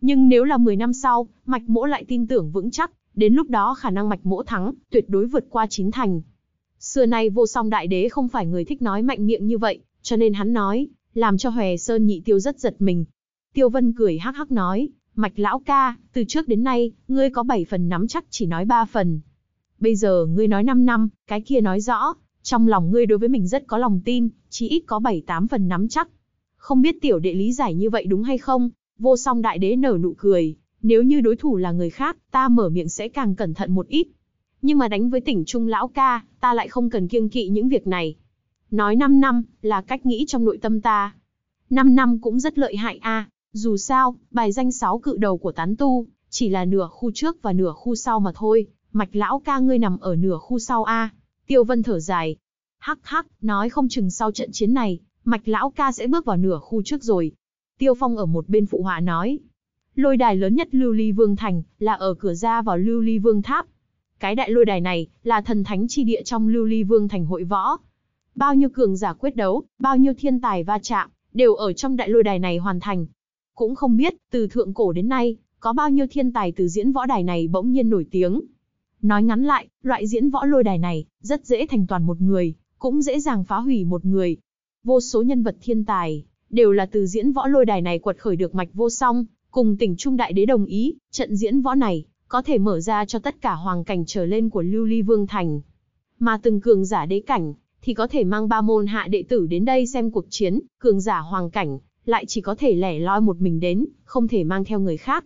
Nhưng nếu là 10 năm sau, mạch mỗ lại tin tưởng vững chắc, đến lúc đó khả năng mạch mỗ thắng, tuyệt đối vượt qua chín thành. Xưa nay vô song đại đế không phải người thích nói mạnh miệng như vậy, cho nên hắn nói, làm cho Hòe Sơn nhị tiêu rất giật mình. Tiêu Vân cười hắc hắc nói, Mạch lão ca, từ trước đến nay, ngươi có 7 phần nắm chắc chỉ nói 3 phần. Bây giờ ngươi nói 5 năm, cái kia nói rõ, trong lòng ngươi đối với mình rất có lòng tin, chỉ ít có 7-8 phần nắm chắc. Không biết tiểu đệ lý giải như vậy đúng hay không, vô song đại đế nở nụ cười, nếu như đối thủ là người khác, ta mở miệng sẽ càng cẩn thận một ít. Nhưng mà đánh với tỉnh trung lão ca, ta lại không cần kiêng kỵ những việc này. Nói 5 năm, là cách nghĩ trong nội tâm ta. 5 năm cũng rất lợi hại a. Dù sao, bài danh 6 cự đầu của tán tu, chỉ là nửa khu trước và nửa khu sau mà thôi. Mạch lão ca ngươi nằm ở nửa khu sau a. Tiêu Vân thở dài. Hắc hắc, nói không chừng sau trận chiến này, mạch lão ca sẽ bước vào nửa khu trước rồi. Tiêu Phong ở một bên phụ họa nói. Lôi đài lớn nhất Lưu Ly Vương Thành là ở cửa ra vào Lưu Ly Vương Tháp. Cái đại lôi đài này là thần thánh chi địa trong Lưu Ly Vương Thành hội võ, Bao nhiêu cường giả quyết đấu, bao nhiêu thiên tài va chạm, đều ở trong đại lôi đài này hoàn thành. Cũng không biết, từ thượng cổ đến nay, có bao nhiêu thiên tài từ diễn võ đài này bỗng nhiên nổi tiếng. Nói ngắn lại, loại diễn võ lôi đài này, rất dễ thành toàn một người, cũng dễ dàng phá hủy một người. Vô số nhân vật thiên tài, đều là từ diễn võ lôi đài này quật khởi được mạch vô song, cùng tỉnh Trung Đại Đế đồng ý, trận diễn võ này, có thể mở ra cho tất cả hoàng cảnh trở lên của Lưu Ly Vương Thành. Mà từng cường giả đế cảnh, thì có thể mang ba môn hạ đệ tử đến đây xem cuộc chiến, cường giả hoàng cảnh, lại chỉ có thể lẻ loi một mình đến, không thể mang theo người khác.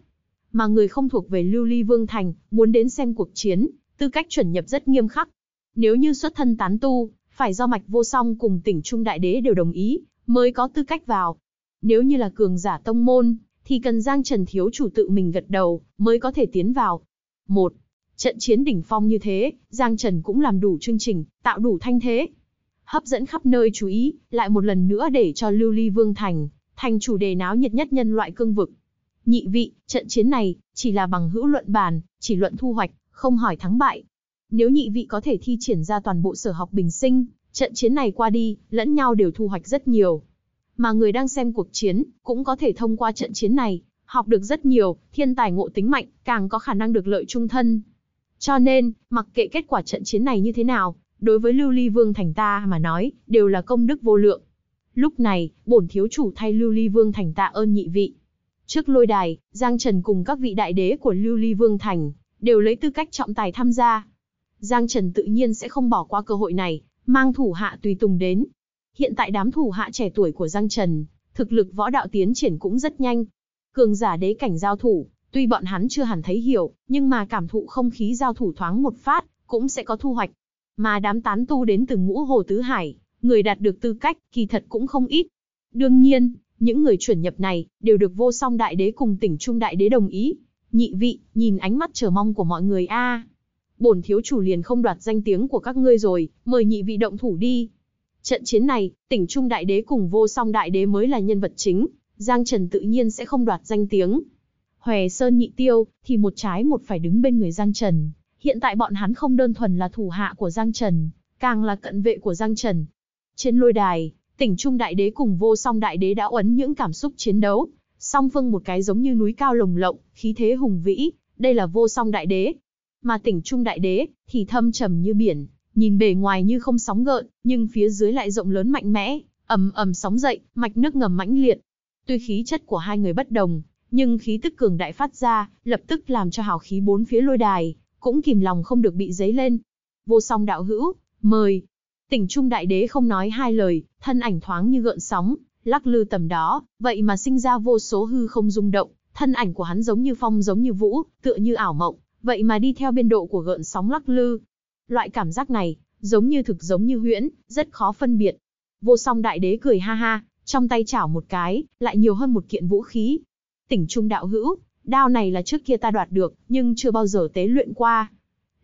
Mà người không thuộc về Lưu Ly Vương Thành, muốn đến xem cuộc chiến, tư cách chuẩn nhập rất nghiêm khắc. Nếu như xuất thân tán tu, phải do mạch vô song cùng tỉnh Trung Đại Đế đều đồng ý, mới có tư cách vào. Nếu như là cường giả tông môn, thì cần Giang Trần Thiếu chủ tự mình gật đầu, mới có thể tiến vào. Một Trận chiến đỉnh phong như thế, Giang Trần cũng làm đủ chương trình, tạo đủ thanh thế, hấp dẫn khắp nơi chú ý, lại một lần nữa để cho Lưu Ly Vương Thành, thành chủ đề náo nhiệt nhất nhân loại cương vực. Nhị vị, trận chiến này, chỉ là bằng hữu luận bàn, chỉ luận thu hoạch, không hỏi thắng bại. Nếu nhị vị có thể thi triển ra toàn bộ sở học bình sinh, trận chiến này qua đi, lẫn nhau đều thu hoạch rất nhiều. Mà người đang xem cuộc chiến, cũng có thể thông qua trận chiến này, học được rất nhiều, thiên tài ngộ tính mạnh, càng có khả năng được lợi trung thân. Cho nên, mặc kệ kết quả trận chiến này như thế nào, đối với Lưu Ly Vương thành ta mà nói, đều là công đức vô lượng. Lúc này, bổn thiếu chủ thay Lưu Ly Vương thành tạ ơn nhị vị. Trước lôi đài, Giang Trần cùng các vị đại đế của Lưu Ly Vương thành đều lấy tư cách trọng tài tham gia. Giang Trần tự nhiên sẽ không bỏ qua cơ hội này, mang thủ hạ tùy tùng đến. Hiện tại đám thủ hạ trẻ tuổi của Giang Trần, thực lực võ đạo tiến triển cũng rất nhanh. Cường giả đế cảnh giao thủ, tuy bọn hắn chưa hẳn thấy hiểu, nhưng mà cảm thụ không khí giao thủ thoáng một phát, cũng sẽ có thu hoạch. Mà đám tán tu đến từ ngũ hồ tứ hải, người đạt được tư cách, kỳ thật cũng không ít. Đương nhiên, những người chuyển nhập này, đều được vô song đại đế cùng tỉnh trung đại đế đồng ý. Nhị vị, nhìn ánh mắt chờ mong của mọi người a. Bổn thiếu chủ liền không đoạt danh tiếng của các ngươi rồi, mời nhị vị động thủ đi. Trận chiến này, tỉnh trung đại đế cùng vô song đại đế mới là nhân vật chính, Giang Trần tự nhiên sẽ không đoạt danh tiếng. Hòe Sơn nhị tiêu, thì một trái một phải đứng bên người Giang Trần, Hiện tại bọn hắn không đơn thuần là thủ hạ của Giang Trần, càng là cận vệ của Giang Trần. Trên lôi đài, tỉnh Trung Đại Đế cùng vô song Đại Đế đã uấn những cảm xúc chiến đấu. Song phương một cái giống như núi cao lồng lộng, khí thế hùng vĩ, đây là vô song Đại Đế. Mà tỉnh Trung Đại Đế, thì thâm trầm như biển, nhìn bề ngoài như không sóng gợn, nhưng phía dưới lại rộng lớn mạnh mẽ, ầm ầm sóng dậy, mạch nước ngầm mãnh liệt. Tuy khí chất của hai người bất đồng, nhưng khí tức cường đại phát ra, lập tức làm cho hào khí bốn phía lôi đài cũng kìm lòng không được bị dấy lên. Vô song đạo hữu, mời. Tỉnh Trung Đại Đế không nói hai lời, thân ảnh thoáng như gợn sóng, lắc lư tầm đó, vậy mà sinh ra vô số hư không rung động, thân ảnh của hắn giống như phong giống như vũ, tựa như ảo mộng, vậy mà đi theo biên độ của gợn sóng lắc lư. Loại cảm giác này, giống như thực giống như huyễn, rất khó phân biệt. Vô song đại đế cười ha ha, trong tay chảo một cái, lại nhiều hơn một kiện vũ khí. Tỉnh trung đạo hữu, đao này là trước kia ta đoạt được, nhưng chưa bao giờ tế luyện qua.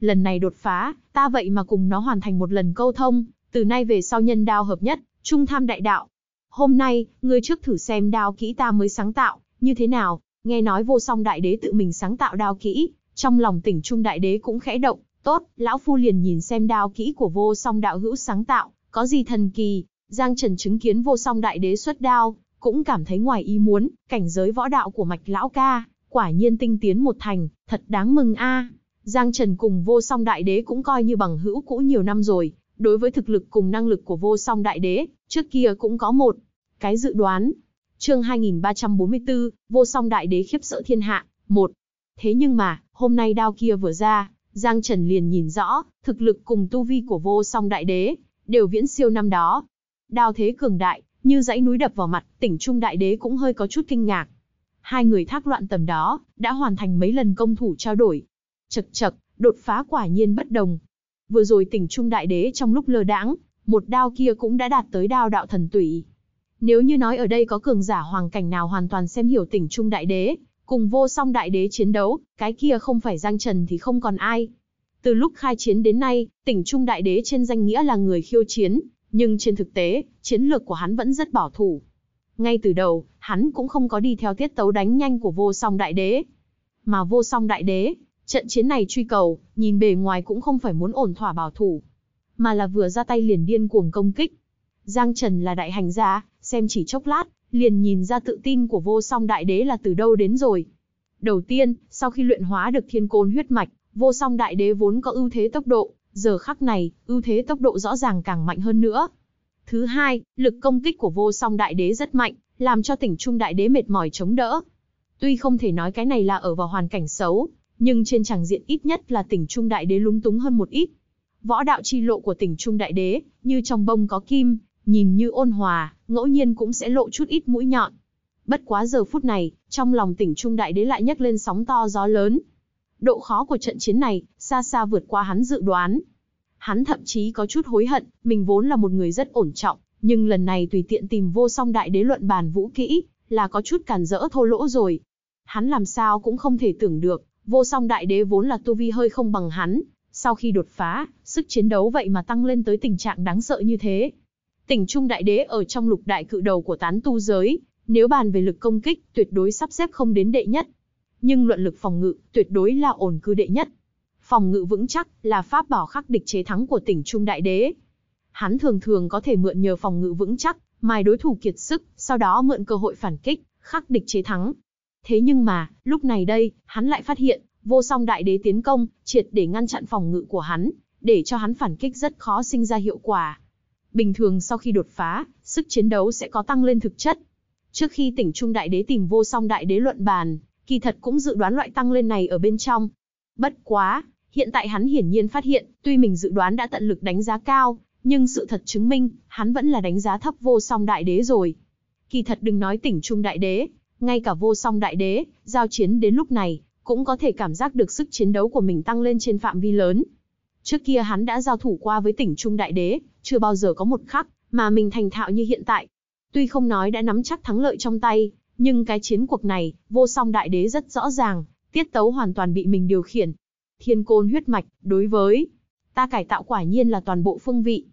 Lần này đột phá, ta vậy mà cùng nó hoàn thành một lần câu thông, từ nay về sau nhân đao hợp nhất, trung tham đại đạo. Hôm nay, ngươi trước thử xem đao kỹ ta mới sáng tạo, như thế nào? Nghe nói vô song đại đế tự mình sáng tạo đao kỹ, trong lòng tỉnh trung đại đế cũng khẽ động, tốt, lão phu liền nhìn xem đao kỹ của vô song đạo hữu sáng tạo, có gì thần kỳ. Giang Trần chứng kiến vô song đại đế xuất đao, cũng cảm thấy ngoài ý muốn, cảnh giới võ đạo của mạch lão ca, Quả nhiên tinh tiến một thành, thật đáng mừng a. Giang Trần cùng vô song đại đế cũng coi như bằng hữu cũ nhiều năm rồi, đối với thực lực cùng năng lực của vô song đại đế, trước kia cũng có một cái dự đoán. Chương 2344, vô song đại đế khiếp sợ thiên hạ, một Thế nhưng mà, hôm nay đao kia vừa ra, Giang Trần liền nhìn rõ, thực lực cùng tu vi của vô song đại đế, đều viễn siêu năm đó. Đao thế cường đại, như dãy núi đập vào mặt, tỉnh trung đại đế cũng hơi có chút kinh ngạc hai người thác loạn tầm đó, đã hoàn thành mấy lần công thủ trao đổi. Chật chật, đột phá quả nhiên bất đồng. Vừa rồi tỉnh Trung Đại Đế trong lúc lơ đãng, một đao kia cũng đã đạt tới đao đạo thần tủy. Nếu như nói ở đây có cường giả hoàng cảnh nào hoàn toàn xem hiểu tỉnh Trung Đại Đế, cùng vô song Đại Đế chiến đấu, cái kia không phải Giang Trần thì không còn ai. Từ lúc khai chiến đến nay, tỉnh Trung Đại Đế trên danh nghĩa là người khiêu chiến, nhưng trên thực tế, chiến lược của hắn vẫn rất bảo thủ. Ngay từ đầu, hắn cũng không có đi theo tiết tấu đánh nhanh của vô song đại đế. Mà vô song đại đế, trận chiến này truy cầu, nhìn bề ngoài cũng không phải muốn ổn thỏa bảo thủ, mà là vừa ra tay liền điên cuồng công kích. Giang Trần là đại hành gia, xem chỉ chốc lát, liền nhìn ra tự tin của vô song đại đế là từ đâu đến rồi. Đầu tiên, sau khi luyện hóa được thiên côn huyết mạch, vô song đại đế vốn có ưu thế tốc độ, giờ khắc này, ưu thế tốc độ rõ ràng càng mạnh hơn nữa. Thứ hai, lực công kích của vô song đại đế rất mạnh, làm cho tỉnh trung đại đế mệt mỏi chống đỡ. Tuy không thể nói cái này là ở vào hoàn cảnh xấu, nhưng trên tràng diện ít nhất là tỉnh trung đại đế lúng túng hơn một ít. Võ đạo chi lộ của tỉnh trung đại đế, như trong bông có kim, nhìn như ôn hòa, ngẫu nhiên cũng sẽ lộ chút ít mũi nhọn. Bất quá giờ phút này, trong lòng tỉnh trung đại đế lại nhấc lên sóng to gió lớn. Độ khó của trận chiến này, xa xa vượt qua hắn dự đoán. Hắn thậm chí có chút hối hận, mình vốn là một người rất ổn trọng, nhưng lần này tùy tiện tìm vô song đại đế luận bàn vũ kỹ, là có chút cản rỡ thô lỗ rồi. Hắn làm sao cũng không thể tưởng được, vô song đại đế vốn là tu vi hơi không bằng hắn, sau khi đột phá, sức chiến đấu vậy mà tăng lên tới tình trạng đáng sợ như thế. Tỉnh Trung Đại Đế ở trong lục đại cự đầu của tán tu giới, nếu bàn về lực công kích, tuyệt đối sắp xếp không đến đệ nhất. Nhưng luận lực phòng ngự, tuyệt đối là ổn cư đệ nhất phòng ngự vững chắc là pháp bảo khắc địch chế thắng của tỉnh Trung Đại Đế. Hắn thường thường có thể mượn nhờ phòng ngự vững chắc, mài đối thủ kiệt sức, sau đó mượn cơ hội phản kích, khắc địch chế thắng. Thế nhưng mà, lúc này đây, hắn lại phát hiện, vô song đại đế tiến công, triệt để ngăn chặn phòng ngự của hắn, để cho hắn phản kích rất khó sinh ra hiệu quả. Bình thường sau khi đột phá, sức chiến đấu sẽ có tăng lên thực chất. Trước khi tỉnh Trung Đại Đế tìm vô song Đại Đế luận bàn, kỳ thật cũng dự đoán loại tăng lên này ở bên trong. Bất quá, Hiện tại hắn hiển nhiên phát hiện, tuy mình dự đoán đã tận lực đánh giá cao, nhưng sự thật chứng minh, hắn vẫn là đánh giá thấp vô song đại đế rồi. Kỳ thật đừng nói tỉnh trung đại đế, ngay cả vô song đại đế, giao chiến đến lúc này, cũng có thể cảm giác được sức chiến đấu của mình tăng lên trên phạm vi lớn. Trước kia hắn đã giao thủ qua với tỉnh trung đại đế, chưa bao giờ có một khắc mà mình thành thạo như hiện tại. Tuy không nói đã nắm chắc thắng lợi trong tay, nhưng cái chiến cuộc này, vô song đại đế rất rõ ràng, tiết tấu hoàn toàn bị mình điều khiển, thiên côn huyết mạch, đối với ta cải tạo quả nhiên là toàn bộ phương vị.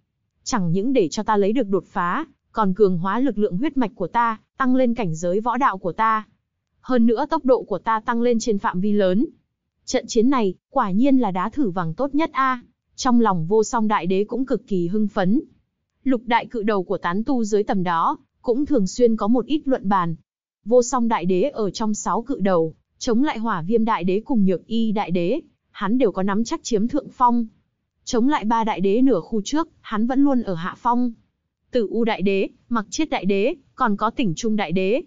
Chẳng những để cho ta lấy được đột phá, còn cường hóa lực lượng huyết mạch của ta, tăng lên cảnh giới võ đạo của ta. Hơn nữa tốc độ của ta tăng lên trên phạm vi lớn. Trận chiến này, quả nhiên là đá thử vàng tốt nhất a. Trong lòng vô song đại đế cũng cực kỳ hưng phấn. Lục đại cự đầu của tán tu dưới tầm đó, cũng thường xuyên có một ít luận bàn. Vô song đại đế ở trong sáu cự đầu, chống lại hỏa viêm đại đế cùng nhược y đại đế, hắn đều có nắm chắc chiếm thượng phong. Chống lại ba đại đế nửa khu trước, hắn vẫn luôn ở hạ phong. Tử U đại đế, Mặc Chiết đại đế, còn có Tỉnh Trung đại đế.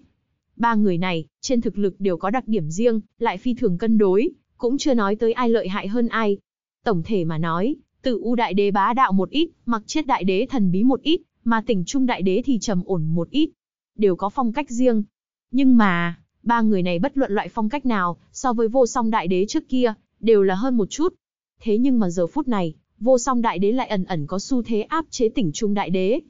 Ba người này, trên thực lực đều có đặc điểm riêng, lại phi thường cân đối, cũng chưa nói tới ai lợi hại hơn ai. Tổng thể mà nói, Tử U đại đế bá đạo một ít, Mặc Chiết đại đế thần bí một ít, mà Tỉnh Trung đại đế thì trầm ổn một ít, đều có phong cách riêng. Nhưng mà, ba người này bất luận loại phong cách nào, so với vô song đại đế trước kia, đều là hơn một chút. Thế nhưng mà giờ phút này, vô song đại đế lại ẩn ẩn có xu thế áp chế tỉnh trung đại đế.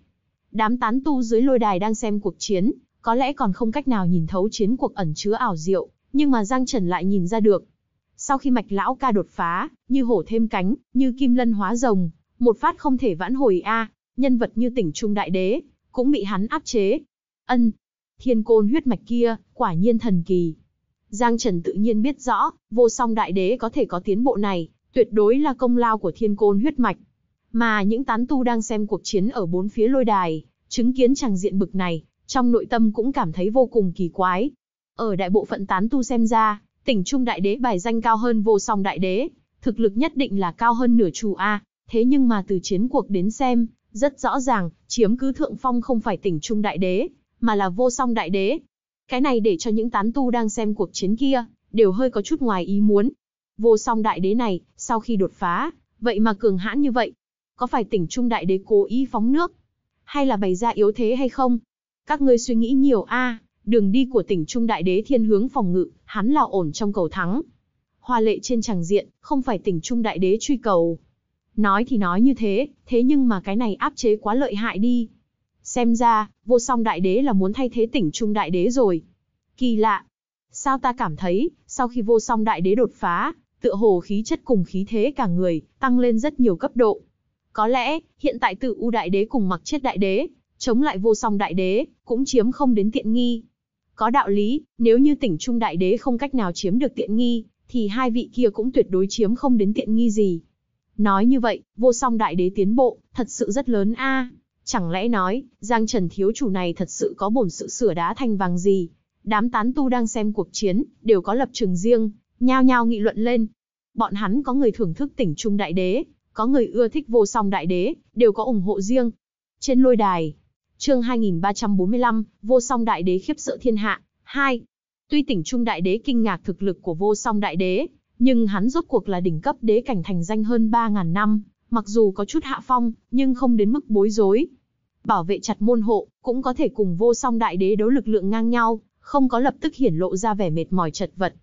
Đám tán tu dưới lôi đài đang xem cuộc chiến, có lẽ còn không cách nào nhìn thấu chiến cuộc ẩn chứa ảo diệu, nhưng mà Giang Trần lại nhìn ra được. Sau khi mạch lão ca đột phá, như hổ thêm cánh, như kim lân hóa rồng, một phát không thể vãn hồi a, nhân vật như tỉnh trung đại đế, cũng bị hắn áp chế. Ân, thiên côn huyết mạch kia, quả nhiên thần kỳ, Giang Trần tự nhiên biết rõ, vô song đại đế có thể có tiến bộ này, tuyệt đối là công lao của thiên côn huyết mạch. Mà những tán tu đang xem cuộc chiến ở bốn phía lôi đài, chứng kiến chẳng diện bực này, trong nội tâm cũng cảm thấy vô cùng kỳ quái. Ở đại bộ phận tán tu xem ra, tỉnh trung đại đế bài danh cao hơn vô song đại đế, thực lực nhất định là cao hơn nửa chủ A, thế nhưng mà từ chiến cuộc đến xem, rất rõ ràng, chiếm cứ thượng phong không phải tỉnh trung đại đế, mà là vô song đại đế. Cái này để cho những tán tu đang xem cuộc chiến kia, đều hơi có chút ngoài ý muốn. Vô song đại đế này, sau khi đột phá, vậy mà cường hãn như vậy. Có phải tỉnh trung đại đế cố ý phóng nước? Hay là bày ra yếu thế hay không? Các ngươi suy nghĩ nhiều a à, đường đi của tỉnh trung đại đế thiên hướng phòng ngự, hắn là ổn trong cầu thắng. Hoa lệ trên tràng diện, không phải tỉnh trung đại đế truy cầu. Nói thì nói như thế, thế nhưng mà cái này áp chế quá lợi hại đi, Xem ra, vô song đại đế là muốn thay thế tỉnh trung đại đế rồi. Kỳ lạ. Sao ta cảm thấy, sau khi vô song đại đế đột phá, tựa hồ khí chất cùng khí thế cả người, tăng lên rất nhiều cấp độ. Có lẽ, hiện tại tự U đại đế cùng mặc chết đại đế, chống lại vô song đại đế, cũng chiếm không đến tiện nghi. Có đạo lý, nếu như tỉnh trung đại đế không cách nào chiếm được tiện nghi, thì hai vị kia cũng tuyệt đối chiếm không đến tiện nghi gì. Nói như vậy, vô song đại đế tiến bộ, thật sự rất lớn a. À. Chẳng lẽ nói, Giang Trần thiếu chủ này thật sự có bổn sự sửa đá thành vàng gì? Đám tán tu đang xem cuộc chiến, đều có lập trường riêng, nhao nhao nghị luận lên. Bọn hắn có người thưởng thức tỉnh trung đại đế, có người ưa thích vô song đại đế, đều có ủng hộ riêng. Trên lôi đài, chương 2345, vô song đại đế khiếp sợ thiên hạ, 2. Tuy tỉnh trung đại đế kinh ngạc thực lực của vô song đại đế, nhưng hắn rốt cuộc là đỉnh cấp đế cảnh thành danh hơn 3.000 năm, mặc dù có chút hạ phong, nhưng không đến mức bối rối, bảo vệ chặt môn hộ, cũng có thể cùng vô song đại đế đấu lực lượng ngang nhau, không có lập tức hiển lộ ra vẻ mệt mỏi chật vật.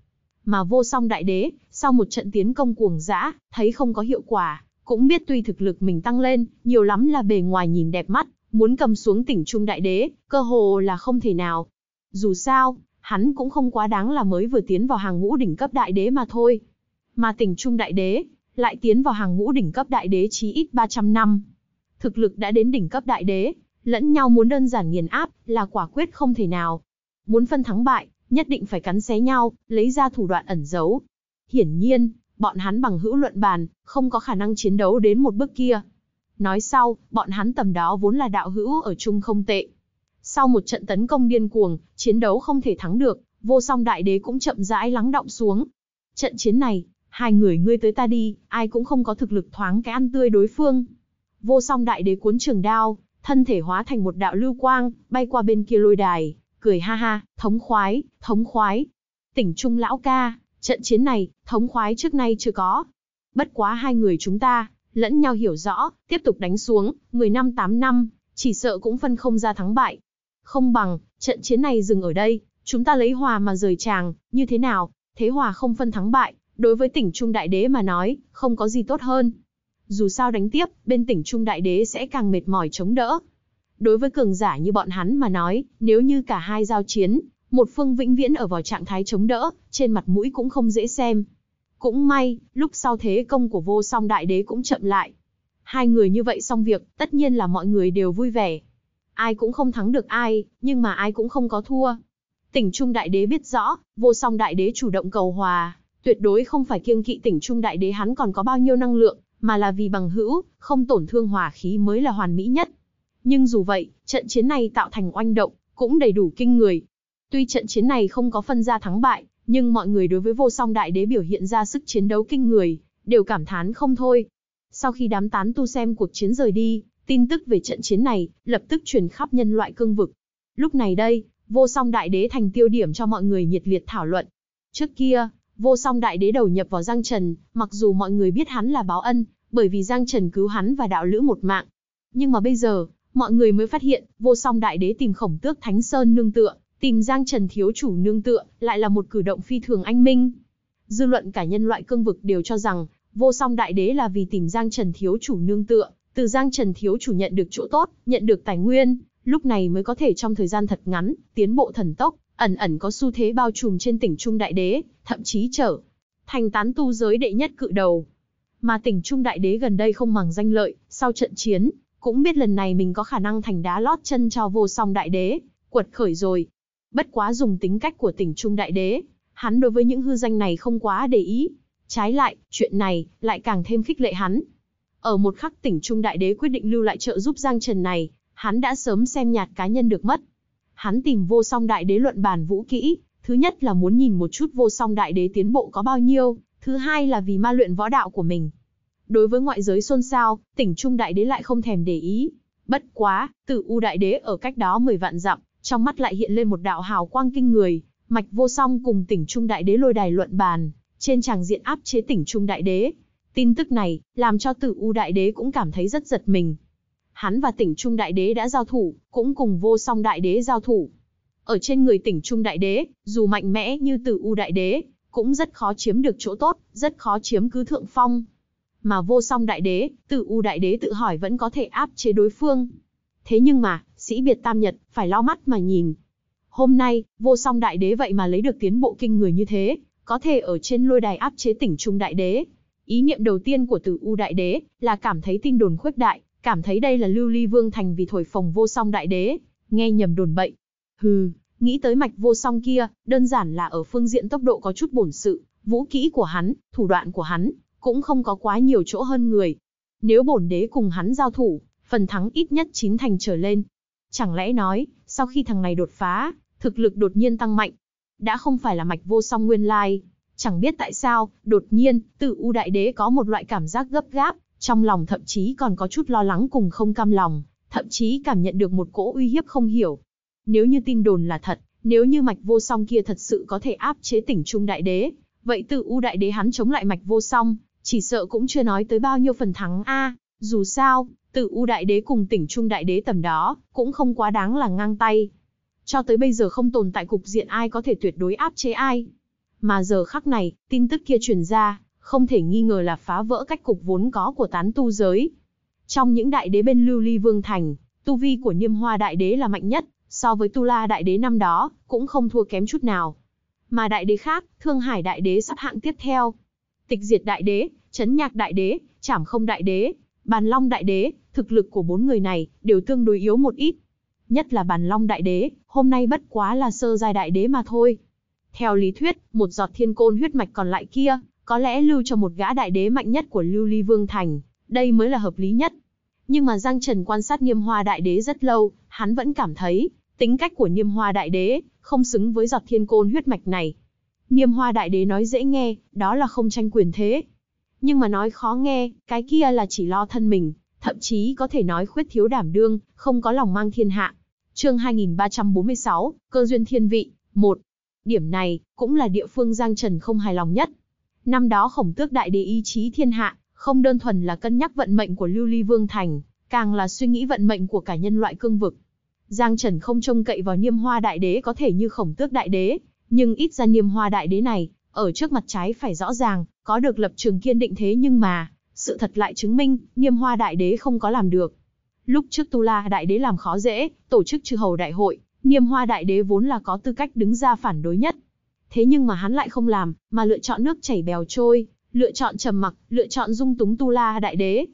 Mà vô song đại đế, sau một trận tiến công cuồng dã, thấy không có hiệu quả, cũng biết tuy thực lực mình tăng lên, nhiều lắm là bề ngoài nhìn đẹp mắt, muốn cầm xuống tỉnh Trung Đại Đế, cơ hồ là không thể nào. Dù sao, hắn cũng không quá đáng là mới vừa tiến vào hàng ngũ đỉnh cấp Đại Đế mà thôi. Mà tỉnh Trung Đại Đế, lại tiến vào hàng ngũ đỉnh cấp Đại Đế chí ít 300 năm, thực lực đã đến đỉnh cấp đại đế, lẫn nhau muốn đơn giản nghiền áp là quả quyết không thể nào. Muốn phân thắng bại, nhất định phải cắn xé nhau, lấy ra thủ đoạn ẩn giấu. Hiển nhiên, bọn hắn bằng hữu luận bàn, không có khả năng chiến đấu đến một bước kia. Nói sau, bọn hắn tầm đó vốn là đạo hữu ở chung không tệ. Sau một trận tấn công điên cuồng, chiến đấu không thể thắng được, vô song đại đế cũng chậm rãi lắng động xuống. Trận chiến này, hai người ngươi tới ta đi, ai cũng không có thực lực thoáng cái ăn tươi đối phương. Vô song đại đế cuốn trường đao, thân thể hóa thành một đạo lưu quang, bay qua bên kia lôi đài, cười ha ha, thống khoái, thống khoái. Tỉnh Trung lão ca, trận chiến này, thống khoái trước nay chưa có. Bất quá hai người chúng ta, lẫn nhau hiểu rõ, tiếp tục đánh xuống, 10 năm 8 năm, chỉ sợ cũng phân không ra thắng bại. Không bằng, trận chiến này dừng ở đây, chúng ta lấy hòa mà rời chàng, như thế nào, thế hòa không phân thắng bại, đối với tỉnh Trung Đại Đế mà nói, không có gì tốt hơn, dù sao đánh tiếp, bên tỉnh Trung Đại Đế sẽ càng mệt mỏi chống đỡ. Đối với cường giả như bọn hắn mà nói, nếu như cả hai giao chiến, một phương vĩnh viễn ở vào trạng thái chống đỡ, trên mặt mũi cũng không dễ xem. Cũng may, lúc sau thế công của vô song đại đế cũng chậm lại. Hai người như vậy xong việc, tất nhiên là mọi người đều vui vẻ. Ai cũng không thắng được ai, nhưng mà ai cũng không có thua. Tỉnh Trung Đại Đế biết rõ, vô song Đại Đế chủ động cầu hòa, tuyệt đối không phải kiêng kỵ tỉnh Trung Đại Đế hắn còn có bao nhiêu năng lượng, mà là vì bằng hữu, không tổn thương hòa khí mới là hoàn mỹ nhất. Nhưng dù vậy, trận chiến này tạo thành oanh động, cũng đầy đủ kinh người. Tuy trận chiến này không có phân ra thắng bại, nhưng mọi người đối với vô song đại đế biểu hiện ra sức chiến đấu kinh người, đều cảm thán không thôi. Sau khi đám tán tu xem cuộc chiến rời đi, tin tức về trận chiến này lập tức truyền khắp nhân loại cương vực. Lúc này đây, vô song đại đế thành tiêu điểm cho mọi người nhiệt liệt thảo luận. Trước kia, vô song đại đế đầu nhập vào Giang Trần, mặc dù mọi người biết hắn là báo ân, bởi vì Giang Trần cứu hắn và đạo lữ một mạng. Nhưng mà bây giờ, mọi người mới phát hiện, vô song đại đế tìm khổng tước Thánh Sơn nương tựa, tìm Giang Trần thiếu chủ nương tựa, lại là một cử động phi thường anh minh. Dư luận cả nhân loại cương vực đều cho rằng, vô song đại đế là vì tìm Giang Trần thiếu chủ nương tựa, từ Giang Trần thiếu chủ nhận được chỗ tốt, nhận được tài nguyên, lúc này mới có thể trong thời gian thật ngắn, tiến bộ thần tốc, ẩn ẩn có xu thế bao trùm trên tỉnh Trung Đại Đế, thậm chí trở thành tán tu giới đệ nhất cự đầu. Mà tỉnh Trung Đại Đế gần đây không màng danh lợi, sau trận chiến, cũng biết lần này mình có khả năng thành đá lót chân cho vô song Đại Đế, quật khởi rồi. Bất quá dùng tính cách của tỉnh Trung Đại Đế, hắn đối với những hư danh này không quá để ý. Trái lại, chuyện này lại càng thêm khích lệ hắn. Ở một khắc tỉnh Trung Đại Đế quyết định lưu lại trợ giúp Giang Trần này, hắn đã sớm xem nhạt cá nhân được mất. Hắn tìm vô song đại đế luận bàn vũ kỹ, thứ nhất là muốn nhìn một chút vô song đại đế tiến bộ có bao nhiêu, thứ hai là vì ma luyện võ đạo của mình. Đối với ngoại giới xôn xao, tỉnh Trung Đại Đế lại không thèm để ý. Bất quá, tử U Đại Đế ở cách đó 10 vạn dặm, trong mắt lại hiện lên một đạo hào quang kinh người, mạch vô song cùng tỉnh Trung Đại Đế lôi đài luận bàn, trên tràng diện áp chế tỉnh Trung Đại Đế. Tin tức này, làm cho tử U Đại Đế cũng cảm thấy rất giật mình. Hắn và tỉnh Trung Đại Đế đã giao thủ, cũng cùng vô song Đại Đế giao thủ. Ở trên người tỉnh Trung Đại Đế, dù mạnh mẽ như tử U Đại Đế, cũng rất khó chiếm được chỗ tốt, rất khó chiếm cứ thượng phong. Mà vô song đại đế, tự u đại đế tự hỏi vẫn có thể áp chế đối phương. Thế nhưng mà, sĩ biệt tam nhật, phải lo mắt mà nhìn. Hôm nay, vô song đại đế vậy mà lấy được tiến bộ kinh người như thế, có thể ở trên lôi đài áp chế tỉnh trung đại đế. Ý niệm đầu tiên của tử U đại đế là cảm thấy tin đồn khuếch đại, cảm thấy đây là lưu ly vương thành vì thổi phồng vô song đại đế, nghe nhầm đồn bậy. Hừ, Nghĩ tới mạch vô song kia, đơn giản là ở phương diện tốc độ có chút bổn sự, vũ kỹ của hắn, thủ đoạn của hắn, cũng không có quá nhiều chỗ hơn người. Nếu bổn đế cùng hắn giao thủ, phần thắng ít nhất chín thành trở lên. Chẳng lẽ nói, sau khi thằng này đột phá, thực lực đột nhiên tăng mạnh. Đã không phải là mạch vô song nguyên lai. Chẳng biết tại sao, đột nhiên, tự U Đại Đế có một loại cảm giác gấp gáp, trong lòng thậm chí còn có chút lo lắng cùng không cam lòng, thậm chí cảm nhận được một cỗ uy hiếp không hiểu. Nếu như tin đồn là thật, nếu như mạch vô song kia thật sự có thể áp chế tỉnh Trung Đại Đế, vậy tự U Đại Đế hắn chống lại mạch vô song, chỉ sợ cũng chưa nói tới bao nhiêu phần thắng a. dù sao, tự U Đại Đế cùng tỉnh Trung Đại Đế tầm đó, cũng không quá đáng là ngang tay. Cho tới bây giờ không tồn tại cục diện ai có thể tuyệt đối áp chế ai. Mà giờ khắc này, tin tức kia truyền ra, không thể nghi ngờ là phá vỡ cách cục vốn có của tán tu giới. Trong những đại đế bên Lưu Ly Vương Thành, tu vi của Niêm Hoa Đại Đế là mạnh nhất, so với Tu La Đại Đế năm đó, cũng không thua kém chút nào. Mà đại đế khác, Thương Hải Đại Đế sắp hạng tiếp theo. Tịch Diệt Đại Đế, Chấn Nhạc Đại Đế, Trảm Không Đại Đế, Bàn Long Đại Đế, thực lực của bốn người này đều tương đối yếu một ít. Nhất là Bàn Long Đại Đế, hôm nay bất quá là sơ giai đại đế mà thôi. Theo lý thuyết, một giọt thiên côn huyết mạch còn lại kia, có lẽ lưu cho một gã đại đế mạnh nhất của Lưu Ly Vương Thành, đây mới là hợp lý nhất. Nhưng mà Giang Trần quan sát nghiêm Hoa Đại Đế rất lâu, hắn vẫn cảm thấy, Tính cách của Niêm Hoa Đại Đế không xứng với giọt thiên côn huyết mạch này. Niêm Hoa Đại Đế nói dễ nghe, đó là không tranh quyền thế. Nhưng mà nói khó nghe, cái kia là chỉ lo thân mình, thậm chí có thể nói khuyết thiếu đảm đương, không có lòng mang thiên hạ. Chương 2346, cơ duyên thiên vị, 1. Điểm này cũng là địa phương Giang Trần không hài lòng nhất. Năm đó Khổng Tước Đại Đế ý chí thiên hạ, không đơn thuần là cân nhắc vận mệnh của Lưu Ly Vương thành, càng là suy nghĩ vận mệnh của cả nhân loại cương vực. Giang Trần không trông cậy vào Niêm Hoa Đại Đế có thể như khổng tước Đại Đế, nhưng ít ra Niêm Hoa Đại Đế này, ở trước mặt trái phải rõ ràng, có được lập trường kiên định thế nhưng mà, sự thật lại chứng minh, Niêm Hoa Đại Đế không có làm được. Lúc trước Tu La Đại Đế làm khó dễ, tổ chức chư hầu đại hội, Niêm Hoa Đại Đế vốn là có tư cách đứng ra phản đối nhất. Thế nhưng mà hắn lại không làm, mà lựa chọn nước chảy bèo trôi, lựa chọn trầm mặc, lựa chọn dung túng Tu La Đại Đế.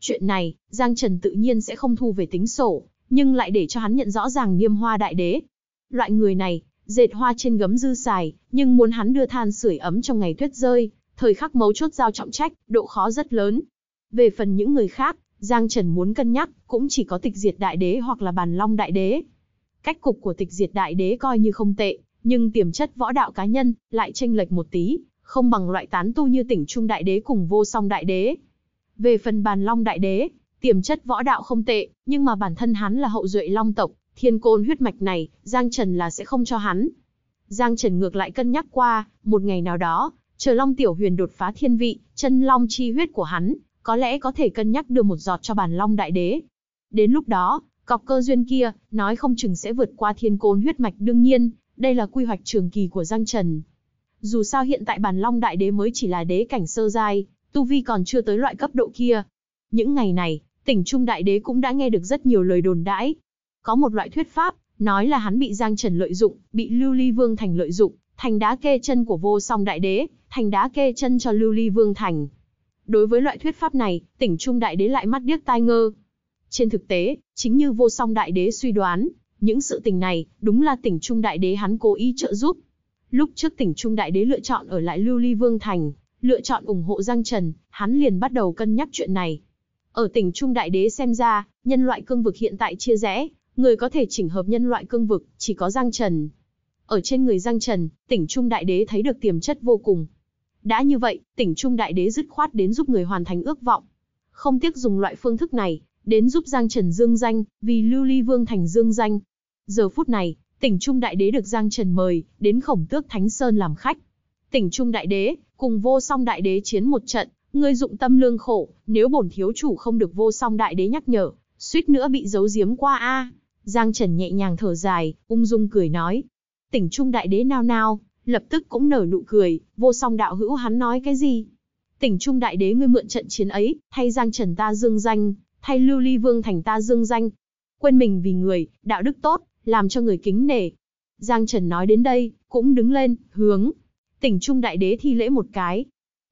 Chuyện này, Giang Trần tự nhiên sẽ không thu về tính sổ, nhưng lại để cho hắn nhận rõ ràng Niêm Hoa Đại Đế. Loại người này, dệt hoa trên gấm dư xài, nhưng muốn hắn đưa than sưởi ấm trong ngày tuyết rơi, thời khắc mấu chốt giao trọng trách, độ khó rất lớn. Về phần những người khác, Giang Trần muốn cân nhắc, cũng chỉ có tịch diệt đại đế hoặc là bàn long đại đế. Cách cục của tịch diệt đại đế coi như không tệ, nhưng tiềm chất võ đạo cá nhân lại chênh lệch một tí, không bằng loại tán tu như tỉnh Trung đại đế cùng vô song đại đế. Về phần bàn long đại đế, tiềm chất võ đạo không tệ, nhưng mà bản thân hắn là hậu duệ long tộc, thiên côn huyết mạch này, Giang Trần là sẽ không cho hắn. Giang Trần ngược lại cân nhắc qua, một ngày nào đó, chờ Long Tiểu Huyền đột phá thiên vị, chân long chi huyết của hắn, có lẽ có thể cân nhắc đưa một giọt cho bản long đại đế. Đến lúc đó, cọc cơ duyên kia, nói không chừng sẽ vượt qua thiên côn huyết mạch đương nhiên, đây là quy hoạch trường kỳ của Giang Trần. Dù sao hiện tại bản long đại đế mới chỉ là đế cảnh sơ giai, tu vi còn chưa tới loại cấp độ kia. Những ngày này, Tỉnh Trung Đại Đế cũng đã nghe được rất nhiều lời đồn đãi. Có một loại thuyết pháp, nói là hắn bị Giang Trần lợi dụng, bị Lưu Ly Vương Thành lợi dụng, thành đá kê chân của vô song đại đế, thành đá kê chân cho Lưu Ly Vương Thành. Đối với loại thuyết pháp này, tỉnh Trung Đại Đế lại mắt điếc tai ngơ. Trên thực tế, chính như vô song đại đế suy đoán, những sự tình này, đúng là tỉnh Trung Đại Đế hắn cố ý trợ giúp. Lúc trước tỉnh Trung Đại Đế lựa chọn ở lại Lưu Ly Vương Thành, lựa chọn ủng hộ Giang Trần, hắn liền bắt đầu cân nhắc chuyện này, ở tỉnh Trung Đại Đế xem ra, nhân loại cương vực hiện tại chia rẽ, người có thể chỉnh hợp nhân loại cương vực, chỉ có Giang Trần. Ở trên người Giang Trần, tỉnh Trung Đại Đế thấy được tiềm chất vô cùng. Đã như vậy, tỉnh Trung Đại Đế dứt khoát đến giúp người hoàn thành ước vọng. Không tiếc dùng loại phương thức này, đến giúp Giang Trần dương danh, vì Lưu Ly Vương thành dương danh. Giờ phút này, tỉnh Trung Đại Đế được Giang Trần mời, đến khổng tước Thánh Sơn làm khách. Tỉnh Trung Đại Đế, cùng vô song Đại Đế chiến một trận, Ngươi dụng tâm lương khổ, nếu bổn thiếu chủ không được vô song đại đế nhắc nhở, suýt nữa bị giấu giếm qua a. Giang Trần nhẹ nhàng thở dài, ung dung cười nói. Tỉnh Trung đại đế nao nao, lập tức cũng nở nụ cười, vô song đạo hữu hắn nói cái gì? Tỉnh Trung đại đế ngươi mượn trận chiến ấy, thay Giang Trần ta dương danh, thay Lưu Ly Vương thành ta dương danh. Quên mình vì người, đạo đức tốt, làm cho người kính nể. Giang Trần nói đến đây, cũng đứng lên, hướng. Tỉnh Trung đại đế thi lễ một cái,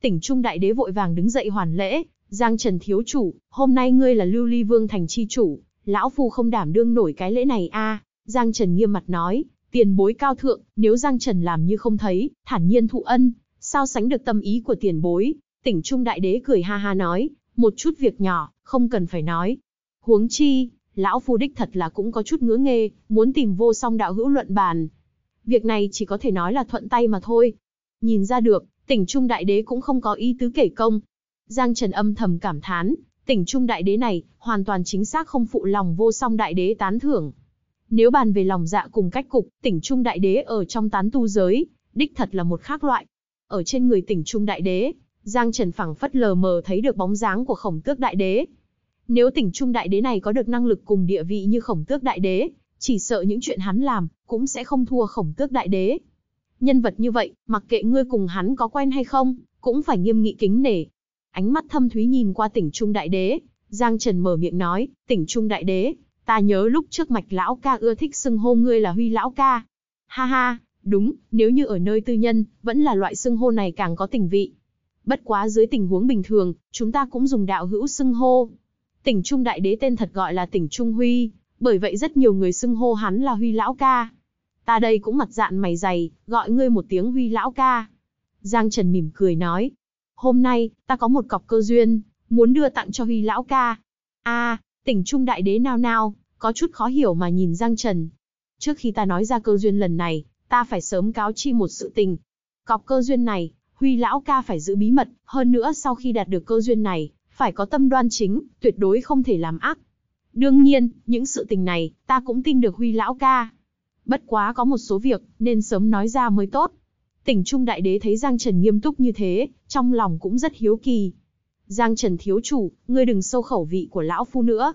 Tỉnh Trung Đại Đế vội vàng đứng dậy hoàn lễ, Giang Trần thiếu chủ, hôm nay ngươi là Lưu Ly Vương thành chi chủ, lão phu không đảm đương nổi cái lễ này a." Giang Trần nghiêm mặt nói, tiền bối cao thượng, nếu Giang Trần làm như không thấy, thản nhiên thụ ân, sao sánh được tâm ý của tiền bối. Tỉnh Trung Đại Đế cười ha ha nói, một chút việc nhỏ, không cần phải nói. Huống chi, lão phu đích thật là cũng có chút ngứa nghê, muốn tìm vô song đạo hữu luận bàn. Việc này chỉ có thể nói là thuận tay mà thôi. Nhìn ra được, Tỉnh Trung Đại Đế cũng không có ý tứ kể công. Giang Trần âm thầm cảm thán, tỉnh Trung Đại Đế này, hoàn toàn chính xác không phụ lòng vô song Đại Đế tán thưởng. Nếu bàn về lòng dạ cùng cách cục, tỉnh Trung Đại Đế ở trong tán tu giới, đích thật là một khác loại. Ở trên người tỉnh Trung Đại Đế, Giang Trần phẳng phất lờ mờ thấy được bóng dáng của khổng tước đại đế. Nếu tỉnh trung đại đế này có được năng lực cùng địa vị như khổng tước đại đế, chỉ sợ những chuyện hắn làm, cũng sẽ không thua khổng tước đại đế nhân vật như vậy, mặc kệ ngươi cùng hắn có quen hay không, cũng phải nghiêm nghị kính nể. Ánh mắt thâm thúy nhìn qua tỉnh Trung Đại Đế, Giang Trần mở miệng nói, tỉnh Trung Đại Đế, ta nhớ lúc trước mạch lão ca ưa thích xưng hô ngươi là huy lão ca. Ha ha, đúng, nếu như ở nơi tư nhân, vẫn là loại xưng hô này càng có tình vị. Bất quá dưới tình huống bình thường, chúng ta cũng dùng đạo hữu xưng hô. Tỉnh Trung Đại Đế tên thật gọi là tỉnh Trung Huy, bởi vậy rất nhiều người xưng hô hắn là Huy Lão Ca ta đây cũng mặt dạn mày dày, gọi ngươi một tiếng huy lão ca. Giang Trần mỉm cười nói, hôm nay, ta có một cọc cơ duyên, muốn đưa tặng cho huy lão ca. a tỉnh trung đại đế nao nao, có chút khó hiểu mà nhìn Giang Trần. Trước khi ta nói ra cơ duyên lần này, ta phải sớm cáo chi một sự tình. Cọc cơ duyên này, huy lão ca phải giữ bí mật, hơn nữa sau khi đạt được cơ duyên này, phải có tâm đoan chính, tuyệt đối không thể làm ác. Đương nhiên, những sự tình này, ta cũng tin được huy lão ca bất quá có một số việc, nên sớm nói ra mới tốt. Tỉnh Trung Đại Đế thấy Giang Trần nghiêm túc như thế, trong lòng cũng rất hiếu kỳ. Giang Trần thiếu chủ, ngươi đừng sâu khẩu vị của lão phu nữa.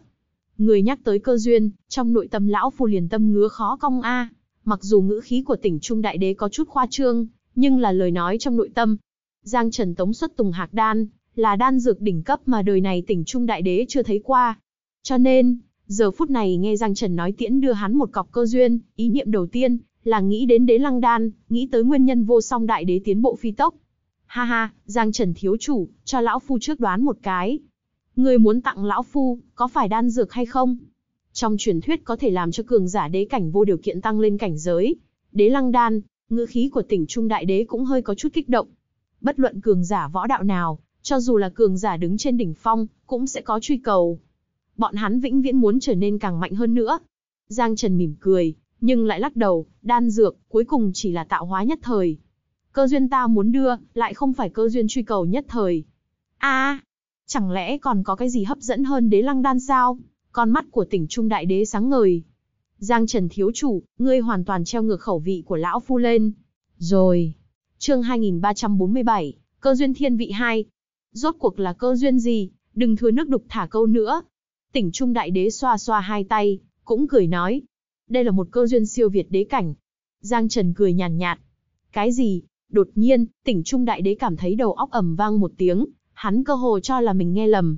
Người nhắc tới cơ duyên, trong nội tâm lão phu liền tâm ngứa khó cong a. Mặc dù ngữ khí của tỉnh Trung Đại Đế có chút khoa trương, nhưng là lời nói trong nội tâm. Giang Trần tống xuất tùng hạc đan, là đan dược đỉnh cấp mà đời này tỉnh Trung Đại Đế chưa thấy qua. Cho nên, Giờ phút này nghe Giang Trần nói tiễn đưa hắn một cọc cơ duyên, ý niệm đầu tiên là nghĩ đến đế lăng đan, nghĩ tới nguyên nhân vô song đại đế tiến bộ phi tốc. Ha ha, Giang Trần thiếu chủ, cho lão phu trước đoán một cái. Người muốn tặng lão phu, có phải đan dược hay không? Trong truyền thuyết có thể làm cho cường giả đế cảnh vô điều kiện tăng lên cảnh giới. Đế lăng đan, ngữ khí của tỉnh Trung Đại Đế cũng hơi có chút kích động. Bất luận cường giả võ đạo nào, cho dù là cường giả đứng trên đỉnh phong, cũng sẽ có truy cầu, bọn hắn vĩnh viễn muốn trở nên càng mạnh hơn nữa. Giang Trần mỉm cười, nhưng lại lắc đầu, đan dược, cuối cùng chỉ là tạo hóa nhất thời. Cơ duyên ta muốn đưa, lại không phải cơ duyên truy cầu nhất thời. a chẳng lẽ còn có cái gì hấp dẫn hơn đế lăng đan sao? Con mắt của tỉnh Trung Đại Đế sáng ngời. Giang Trần Thiếu Chủ, ngươi hoàn toàn treo ngược khẩu vị của Lão Phu lên. Rồi, chương 2347, cơ duyên thiên vị 2. Rốt cuộc là cơ duyên gì, đừng thừa nước đục thả câu nữa, Tỉnh Trung Đại Đế xoa xoa hai tay, cũng cười nói. Đây là một cơ duyên siêu việt đế cảnh. Giang Trần cười nhàn nhạt, Cái gì? Đột nhiên, tỉnh Trung Đại Đế cảm thấy đầu óc ầm vang một tiếng. Hắn cơ hồ cho là mình nghe lầm.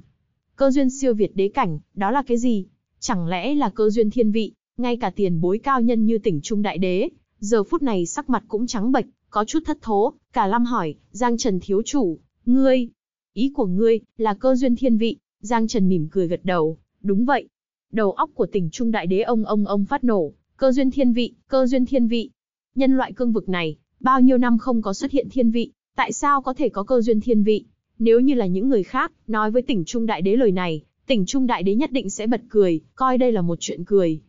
Cơ duyên siêu việt đế cảnh, đó là cái gì? Chẳng lẽ là cơ duyên thiên vị, ngay cả tiền bối cao nhân như tỉnh Trung Đại Đế. Giờ phút này sắc mặt cũng trắng bệch, có chút thất thố, cả Lam hỏi, Giang Trần thiếu chủ, ngươi, ý của ngươi, là cơ duyên thiên vị, Giang Trần mỉm cười gật đầu, đúng vậy. Đầu óc của tỉnh Trung Đại Đế ông ông ông phát nổ, cơ duyên thiên vị, cơ duyên thiên vị. Nhân loại cương vực này, bao nhiêu năm không có xuất hiện thiên vị, tại sao có thể có cơ duyên thiên vị? Nếu như là những người khác, nói với tỉnh Trung Đại Đế lời này, tỉnh Trung Đại Đế nhất định sẽ bật cười, coi đây là một chuyện cười.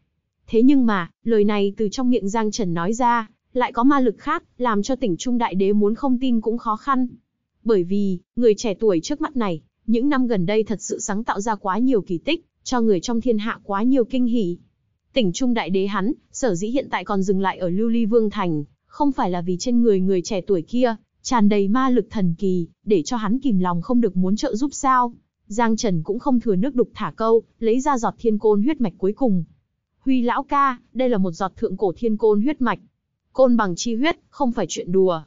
Thế nhưng mà, lời này từ trong miệng Giang Trần nói ra, lại có ma lực khác, làm cho tỉnh Trung Đại Đế muốn không tin cũng khó khăn. Bởi vì, người trẻ tuổi trước mắt này, những năm gần đây thật sự sáng tạo ra quá nhiều kỳ tích, cho người trong thiên hạ quá nhiều kinh hỉ. Tỉnh Trung Đại Đế hắn, sở dĩ hiện tại còn dừng lại ở Lưu Ly Vương Thành, không phải là vì trên người người trẻ tuổi kia, tràn đầy ma lực thần kỳ, để cho hắn kìm lòng không được muốn trợ giúp sao. Giang Trần cũng không thừa nước đục thả câu, lấy ra giọt thiên côn huyết mạch cuối cùng. Huy lão ca, đây là một giọt thượng cổ thiên côn huyết mạch. Côn bằng chi huyết, không phải chuyện đùa.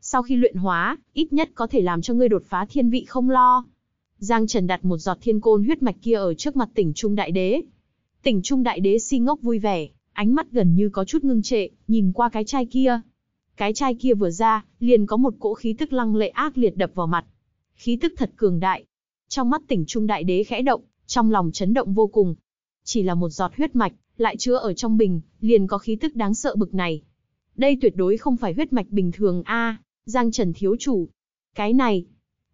Sau khi luyện hóa, ít nhất có thể làm cho ngươi đột phá thiên vị không lo. Giang Trần đặt một giọt thiên côn huyết mạch kia ở trước mặt tỉnh Trung Đại Đế. Tỉnh Trung Đại Đế si ngốc vui vẻ, ánh mắt gần như có chút ngưng trệ, nhìn qua cái chai kia. Cái chai kia vừa ra, liền có một cỗ khí tức lăng lệ ác liệt đập vào mặt. Khí tức thật cường đại. Trong mắt tỉnh Trung Đại Đế khẽ động, trong lòng chấn động vô cùng. Chỉ là một giọt huyết mạch, lại chứa ở trong bình, liền có khí tức đáng sợ bực này. Đây tuyệt đối không phải huyết mạch bình thường a, Giang Trần thiếu chủ. Cái này,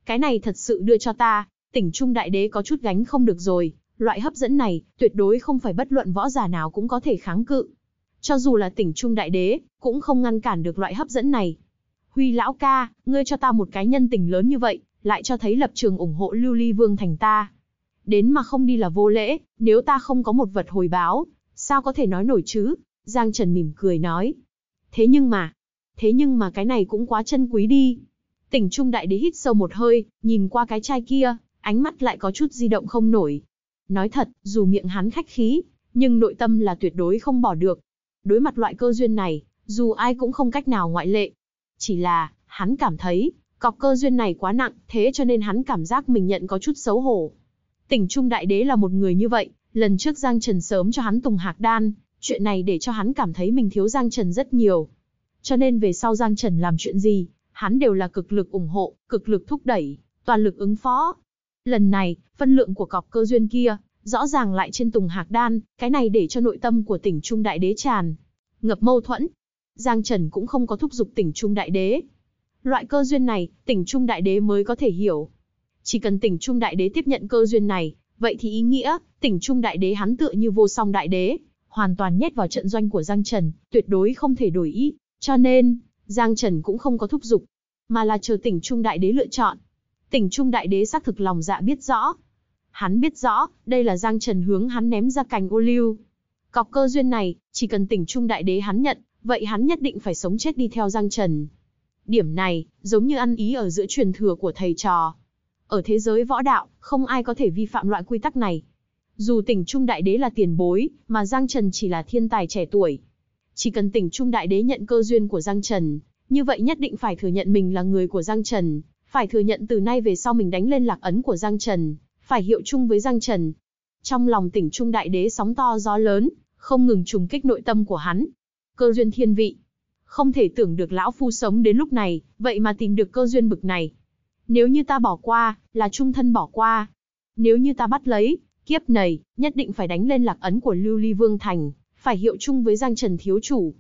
cái này thật sự đưa cho ta, tỉnh Trung Đại Đế có chút gánh không được rồi, loại hấp dẫn này, tuyệt đối không phải bất luận võ giả nào cũng có thể kháng cự. Cho dù là tỉnh Trung Đại Đế, cũng không ngăn cản được loại hấp dẫn này. Huy lão ca, ngươi cho ta một cái nhân tình lớn như vậy, lại cho thấy lập trường ủng hộ Lưu Ly Vương thành ta. Đến mà không đi là vô lễ, nếu ta không có một vật hồi báo, sao có thể nói nổi chứ? Giang Trần mỉm cười nói. Thế nhưng mà, thế nhưng mà cái này cũng quá chân quý đi. Tỉnh Trung Đại Đế hít sâu một hơi, nhìn qua cái chai kia, ánh mắt lại có chút di động không nổi. Nói thật, dù miệng hắn khách khí, nhưng nội tâm là tuyệt đối không bỏ được. Đối mặt loại cơ duyên này, dù ai cũng không cách nào ngoại lệ. Chỉ là, hắn cảm thấy, cọc cơ duyên này quá nặng, thế cho nên hắn cảm giác mình nhận có chút xấu hổ. Tỉnh Trung Đại Đế là một người như vậy, lần trước Giang Trần sớm cho hắn Tùng Hạc Đan, chuyện này để cho hắn cảm thấy mình thiếu Giang Trần rất nhiều. Cho nên về sau Giang Trần làm chuyện gì, hắn đều là cực lực ủng hộ, cực lực thúc đẩy, toàn lực ứng phó, Lần này, phân lượng của cọc cơ duyên kia, rõ ràng lại trên Tùng Hạc Đan, cái này để cho nội tâm của tỉnh Trung Đại Đế tràn. Ngập mâu thuẫn, Giang Trần cũng không có thúc giục tỉnh Trung Đại Đế. Loại cơ duyên này, tỉnh Trung Đại Đế mới có thể hiểu. Chỉ cần tỉnh Trung Đại Đế tiếp nhận cơ duyên này, vậy thì ý nghĩa, tỉnh Trung Đại Đế hắn tựa như vô song Đại Đế, hoàn toàn nhét vào trận doanh của Giang Trần, tuyệt đối không thể đổi ý. Cho nên, Giang Trần cũng không có thúc giục, mà là chờ tỉnh Trung Đại Đế lựa chọn. Tỉnh Trung Đại Đế xác thực lòng dạ biết rõ. Hắn biết rõ, đây là Giang Trần hướng hắn ném ra cành ô liu. Cọc cơ duyên này, chỉ cần Tỉnh Trung Đại Đế hắn nhận, vậy hắn nhất định phải sống chết đi theo Giang Trần. Điểm này, giống như ăn ý ở giữa truyền thừa của thầy trò. Ở thế giới võ đạo, không ai có thể vi phạm loại quy tắc này. Dù tỉnh Trung Đại Đế là tiền bối, mà Giang Trần chỉ là thiên tài trẻ tuổi. Chỉ cần tỉnh Trung Đại Đế nhận cơ duyên của Giang Trần, như vậy nhất định phải thừa nhận mình là người của Giang Trần, phải thừa nhận từ nay về sau mình đánh lên lạc ấn của Giang Trần, phải hiệu chung với Giang Trần. Trong lòng tỉnh Trung Đại Đế sóng to gió lớn, không ngừng trùng kích nội tâm của hắn. Cơ duyên thiên vị. Không thể tưởng được lão phu sống đến lúc này, vậy mà tìm được cơ duyên bực này. Nếu như ta bỏ qua, là trung thân bỏ qua. Nếu như ta bắt lấy, kiếp này, nhất định phải đánh lên lạc ấn của Lưu Ly Vương Thành, phải hiệu chung với Giang Trần Thiếu Chủ.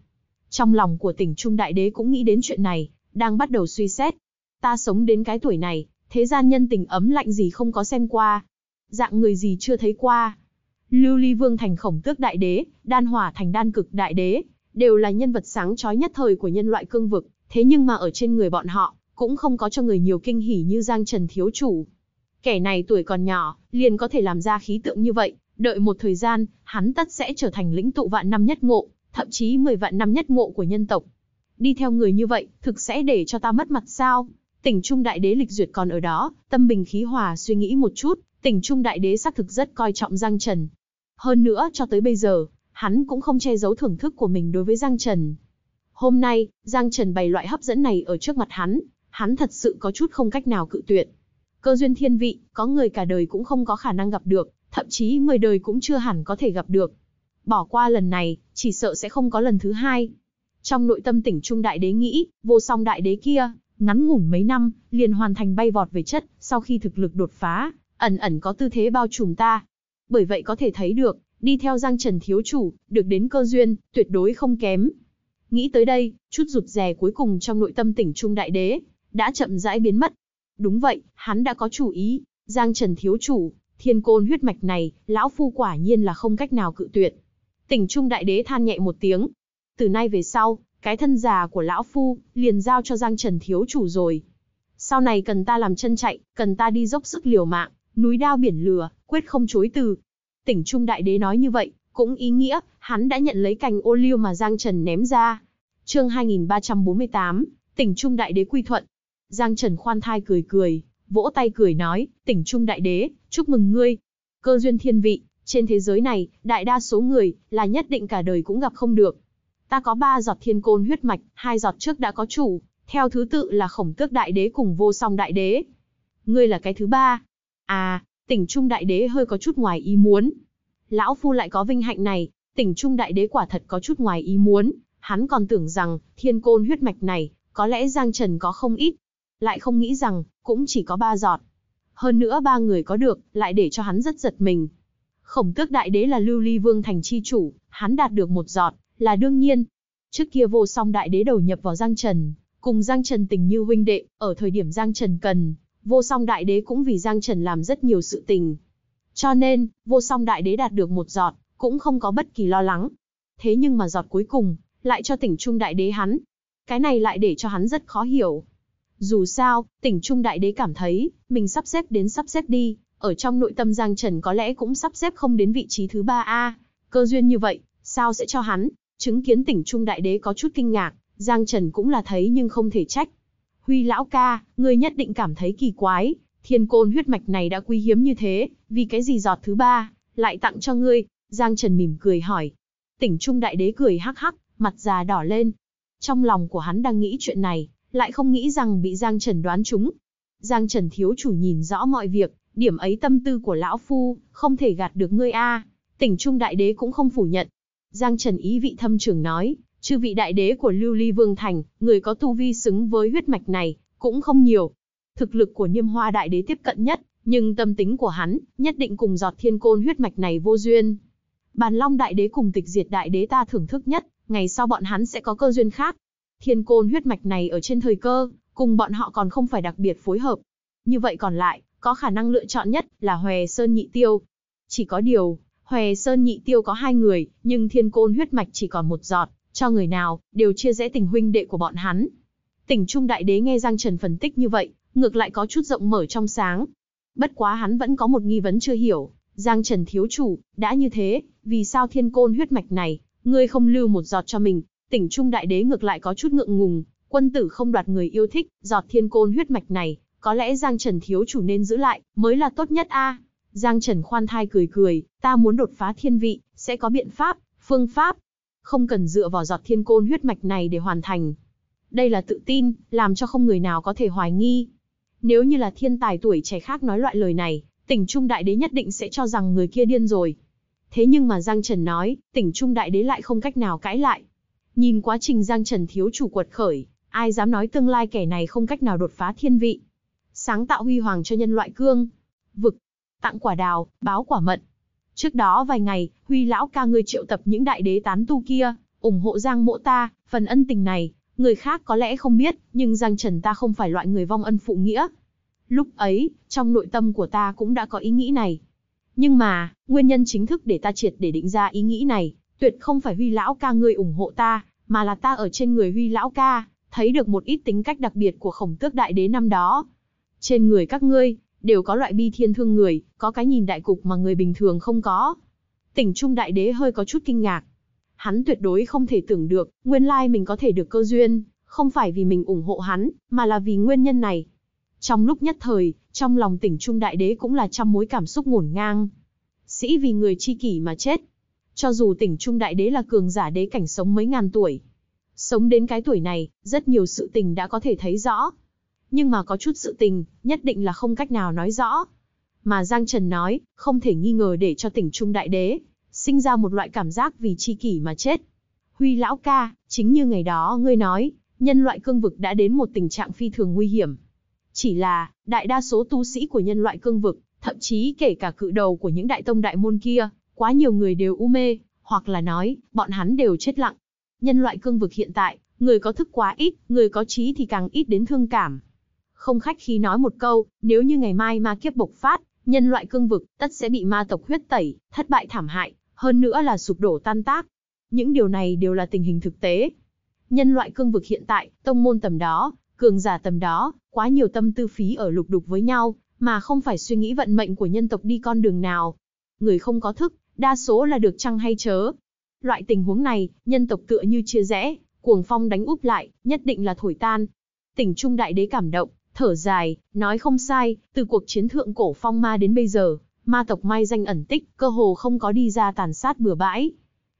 Trong lòng của tỉnh Trung Đại Đế cũng nghĩ đến chuyện này, đang bắt đầu suy xét, Ta sống đến cái tuổi này, thế gian nhân tình ấm lạnh gì không có xem qua. Dạng người gì chưa thấy qua. Lưu Ly Vương thành khổng tước đại đế, đan hỏa thành đan cực đại đế, đều là nhân vật sáng chói nhất thời của nhân loại cương vực, thế nhưng mà ở trên người bọn họ, cũng không có cho người nhiều kinh hỉ như Giang Trần Thiếu Chủ. Kẻ này tuổi còn nhỏ, liền có thể làm ra khí tượng như vậy, đợi một thời gian, hắn tất sẽ trở thành lĩnh tụ vạn năm nhất ngộ, thậm chí mười vạn năm nhất ngộ của nhân tộc. Đi theo người như vậy, thực sẽ để cho ta mất mặt sao? Tỉnh Trung Đại Đế lịch duyệt còn ở đó, tâm bình khí hòa suy nghĩ một chút, tỉnh Trung Đại Đế xác thực rất coi trọng Giang Trần. Hơn nữa cho tới bây giờ, hắn cũng không che giấu thưởng thức của mình đối với Giang Trần. Hôm nay, Giang Trần bày loại hấp dẫn này ở trước mặt hắn, hắn thật sự có chút không cách nào cự tuyệt. Cơ duyên thiên vị, có người cả đời cũng không có khả năng gặp được, thậm chí 10 đời cũng chưa hẳn có thể gặp được. Bỏ qua lần này, chỉ sợ sẽ không có lần thứ hai. Trong nội tâm tỉnh Trung Đại Đế nghĩ, vô song Đại Đế kia, ngắn ngủn mấy năm, liền hoàn thành bay vọt về chất, sau khi thực lực đột phá, ẩn ẩn có tư thế bao trùm ta. Bởi vậy có thể thấy được, đi theo Giang Trần thiếu chủ, được đến cơ duyên, tuyệt đối không kém. Nghĩ tới đây, chút rụt rè cuối cùng trong nội tâm tỉnh Trung Đại Đế, đã chậm rãi biến mất. Đúng vậy, hắn đã có chủ ý, Giang Trần thiếu chủ, thiên côn huyết mạch này, lão phu quả nhiên là không cách nào cự tuyệt. Tỉnh Trung Đại Đế than nhẹ một tiếng. Từ nay về sau, cái thân già của lão phu, liền giao cho Giang Trần thiếu chủ rồi. Sau này cần ta làm chân chạy, cần ta đi dốc sức liều mạng, núi đao biển lửa, quyết không chối từ. Tỉnh Trung Đại Đế nói như vậy, cũng ý nghĩa, hắn đã nhận lấy cành ô liu mà Giang Trần ném ra. chương 2348, tỉnh Trung Đại Đế quy thuận. Giang Trần khoan thai cười cười, vỗ tay cười nói, tỉnh Trung Đại Đế, chúc mừng ngươi. Cơ duyên thiên vị, trên thế giới này, đại đa số người, là nhất định cả đời cũng gặp không được, Ta có ba giọt thiên côn huyết mạch, hai giọt trước đã có chủ, theo thứ tự là khổng tước đại đế cùng vô song đại đế. Ngươi là cái thứ ba. À, tỉnh trung đại đế hơi có chút ngoài ý muốn. Lão Phu lại có vinh hạnh này, tỉnh trung đại đế quả thật có chút ngoài ý muốn. Hắn còn tưởng rằng, thiên côn huyết mạch này, có lẽ Giang Trần có không ít. Lại không nghĩ rằng, cũng chỉ có ba giọt. Hơn nữa ba người có được, lại để cho hắn rất giật mình. Khổng tước đại đế là lưu ly vương thành chi chủ, hắn đạt được một giọt, là đương nhiên. Trước kia vô song đại đế đầu nhập vào Giang Trần, cùng Giang Trần tình như huynh đệ, ở thời điểm Giang Trần cần, vô song đại đế cũng vì Giang Trần làm rất nhiều sự tình. Cho nên, vô song đại đế đạt được một giọt, cũng không có bất kỳ lo lắng. Thế nhưng mà giọt cuối cùng, lại cho tỉnh Trung đại đế hắn. Cái này lại để cho hắn rất khó hiểu. Dù sao, tỉnh Trung đại đế cảm thấy, mình sắp xếp đến sắp xếp đi, ở trong nội tâm Giang Trần có lẽ cũng sắp xếp không đến vị trí thứ ba a Cơ duyên như vậy, sao sẽ cho hắn, Chứng kiến tỉnh Trung Đại Đế có chút kinh ngạc, Giang Trần cũng là thấy nhưng không thể trách. Huy lão ca, ngươi nhất định cảm thấy kỳ quái, thiên côn huyết mạch này đã quý hiếm như thế, vì cái gì giọt thứ ba, lại tặng cho ngươi, Giang Trần mỉm cười hỏi. Tỉnh Trung Đại Đế cười hắc hắc, mặt già đỏ lên. Trong lòng của hắn đang nghĩ chuyện này, lại không nghĩ rằng bị Giang Trần đoán trúng. Giang Trần thiếu chủ nhìn rõ mọi việc, điểm ấy tâm tư của lão phu, không thể gạt được ngươi a. Tỉnh Trung Đại Đế cũng không phủ nhận, Giang Trần ý vị thâm trưởng nói, chư vị đại đế của Lưu Ly Vương Thành, người có tu vi xứng với huyết mạch này, cũng không nhiều. Thực lực của Niêm Hoa đại đế tiếp cận nhất, nhưng tâm tính của hắn, nhất định cùng giọt thiên côn huyết mạch này vô duyên. Bàn Long đại đế cùng tịch diệt đại đế ta thưởng thức nhất, ngày sau bọn hắn sẽ có cơ duyên khác. Thiên côn huyết mạch này ở trên thời cơ, cùng bọn họ còn không phải đặc biệt phối hợp. Như vậy còn lại, có khả năng lựa chọn nhất là Hòe Sơn Nhị Tiêu. Chỉ có điều, Hoè Sơn nhị tiêu có hai người, nhưng thiên côn huyết mạch chỉ còn một giọt, cho người nào, đều chia rẽ tình huynh đệ của bọn hắn. Tỉnh Trung Đại Đế nghe Giang Trần phân tích như vậy, ngược lại có chút rộng mở trong sáng. Bất quá hắn vẫn có một nghi vấn chưa hiểu, Giang Trần thiếu chủ, đã như thế, vì sao thiên côn huyết mạch này, ngươi không lưu một giọt cho mình, tỉnh Trung Đại Đế ngược lại có chút ngượng ngùng, quân tử không đoạt người yêu thích, giọt thiên côn huyết mạch này, có lẽ Giang Trần thiếu chủ nên giữ lại, mới là tốt nhất a. À. Giang Trần khoan thai cười cười, ta muốn đột phá thiên vị, sẽ có biện pháp, phương pháp. Không cần dựa vào giọt thiên côn huyết mạch này để hoàn thành. Đây là tự tin, làm cho không người nào có thể hoài nghi. Nếu như là thiên tài tuổi trẻ khác nói loại lời này, tỉnh Trung Đại Đế nhất định sẽ cho rằng người kia điên rồi. Thế nhưng mà Giang Trần nói, tỉnh Trung Đại Đế lại không cách nào cãi lại. Nhìn quá trình Giang Trần thiếu chủ quật khởi, ai dám nói tương lai kẻ này không cách nào đột phá thiên vị. Sáng tạo huy hoàng cho nhân loại cương. Vực, tặng quả đào, báo quả mận. Trước đó vài ngày, Huy lão ca ngươi triệu tập những đại đế tán tu kia, ủng hộ Giang Mộ ta, phần ân tình này, người khác có lẽ không biết, nhưng Giang Trần ta không phải loại người vong ân phụ nghĩa. Lúc ấy, trong nội tâm của ta cũng đã có ý nghĩ này. Nhưng mà, nguyên nhân chính thức để ta triệt để định ra ý nghĩ này, tuyệt không phải Huy lão ca ngươi ủng hộ ta, mà là ta ở trên người Huy lão ca, thấy được một ít tính cách đặc biệt của khổng tước đại đế năm đó. Trên người các ngươi, đều có loại bi thiên thương người, có cái nhìn đại cục mà người bình thường không có. Tỉnh Trung Đại Đế hơi có chút kinh ngạc. Hắn tuyệt đối không thể tưởng được, nguyên lai mình có thể được cơ duyên, không phải vì mình ủng hộ hắn, mà là vì nguyên nhân này. Trong lúc nhất thời, trong lòng tỉnh Trung Đại Đế cũng là trăm mối cảm xúc ngổn ngang. Sĩ vì người chi kỷ mà chết. Cho dù tỉnh Trung Đại Đế là cường giả đế cảnh sống mấy ngàn tuổi. Sống đến cái tuổi này, rất nhiều sự tình đã có thể thấy rõ nhưng mà có chút sự tình, nhất định là không cách nào nói rõ. Mà Giang Trần nói, không thể nghi ngờ để cho tỉnh Trung Đại Đế, sinh ra một loại cảm giác vì chi kỷ mà chết. Huy lão ca, chính như ngày đó ngươi nói, nhân loại cương vực đã đến một tình trạng phi thường nguy hiểm. Chỉ là, đại đa số tu sĩ của nhân loại cương vực, thậm chí kể cả cự đầu của những đại tông đại môn kia, quá nhiều người đều u mê, hoặc là nói, bọn hắn đều chết lặng. Nhân loại cương vực hiện tại, người có thức quá ít, người có trí thì càng ít đến thương cảm, không khách khi nói một câu, nếu như ngày mai ma kiếp bộc phát, nhân loại cương vực, tất sẽ bị ma tộc huyết tẩy, thất bại thảm hại, hơn nữa là sụp đổ tan tác. Những điều này đều là tình hình thực tế. Nhân loại cương vực hiện tại, tông môn tầm đó, cường giả tầm đó, quá nhiều tâm tư phí ở lục đục với nhau, mà không phải suy nghĩ vận mệnh của nhân tộc đi con đường nào. Người không có thức, đa số là được chăng hay chớ. Loại tình huống này, nhân tộc tựa như chia rẽ, cuồng phong đánh úp lại, nhất định là thổi tan. Tỉnh Trung Đại Đế cảm động, Thở dài, nói không sai, từ cuộc chiến thượng cổ phong ma đến bây giờ, ma tộc mai danh ẩn tích, cơ hồ không có đi ra tàn sát bừa bãi.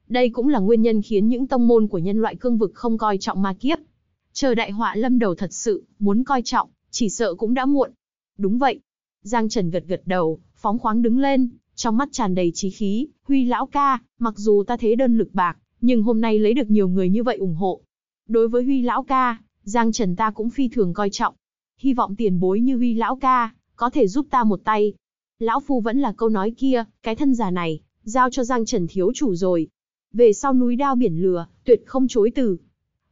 Đây cũng là nguyên nhân khiến những tông môn của nhân loại cương vực không coi trọng ma kiếp. Chờ đại họa lâm đầu thật sự, muốn coi trọng, chỉ sợ cũng đã muộn. Đúng vậy. Giang Trần gật gật đầu, phóng khoáng đứng lên, trong mắt tràn đầy trí khí, huy lão ca, mặc dù ta thế đơn lực bạc, nhưng hôm nay lấy được nhiều người như vậy ủng hộ. Đối với huy lão ca, Giang Trần ta cũng phi thường coi trọng, hy vọng tiền bối như huy lão ca, có thể giúp ta một tay. Lão Phu vẫn là câu nói kia, cái thân già này, giao cho Giang Trần Thiếu Chủ rồi. Về sau núi đao biển lửa, tuyệt không chối từ.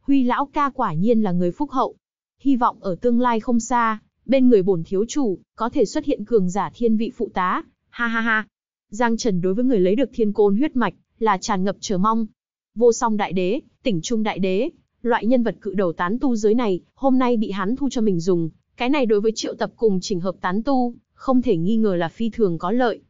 Huy lão ca quả nhiên là người phúc hậu. Hy vọng ở tương lai không xa, bên người bổn thiếu chủ, có thể xuất hiện cường giả thiên vị phụ tá. Ha ha ha. Giang Trần đối với người lấy được thiên côn huyết mạch, là tràn ngập chờ mong. Vô song đại đế, tỉnh trung đại đế, loại nhân vật cự đầu tán tu giới này, hôm nay bị hắn thu cho mình dùng, cái này đối với triệu tập cùng chỉnh hợp tán tu, không thể nghi ngờ là phi thường có lợi.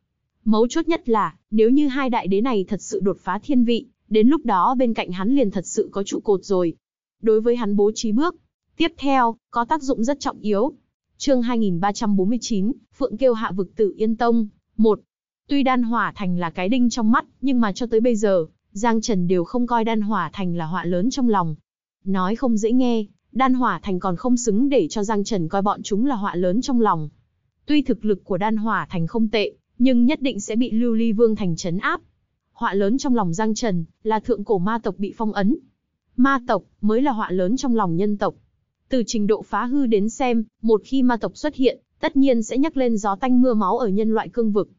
Mấu chốt nhất là, nếu như hai đại đế này thật sự đột phá thiên vị, đến lúc đó bên cạnh hắn liền thật sự có trụ cột rồi. Đối với hắn bố trí bước, tiếp theo, có tác dụng rất trọng yếu. chương 2349, Phượng kêu hạ vực tử Yên Tông, 1. Tuy đan hỏa thành là cái đinh trong mắt, nhưng mà cho tới bây giờ, Giang Trần đều không coi đan hỏa thành là họa lớn trong lòng. Nói không dễ nghe, đan hỏa thành còn không xứng để cho Giang Trần coi bọn chúng là họa lớn trong lòng. Tuy thực lực của đan hỏa thành không tệ, nhưng nhất định sẽ bị lưu ly vương thành chấn áp. Họa lớn trong lòng Giang Trần là thượng cổ ma tộc bị phong ấn. Ma tộc mới là họa lớn trong lòng nhân tộc. Từ trình độ phá hư đến xem, một khi ma tộc xuất hiện, tất nhiên sẽ nhắc lên gió tanh mưa máu ở nhân loại cương vực.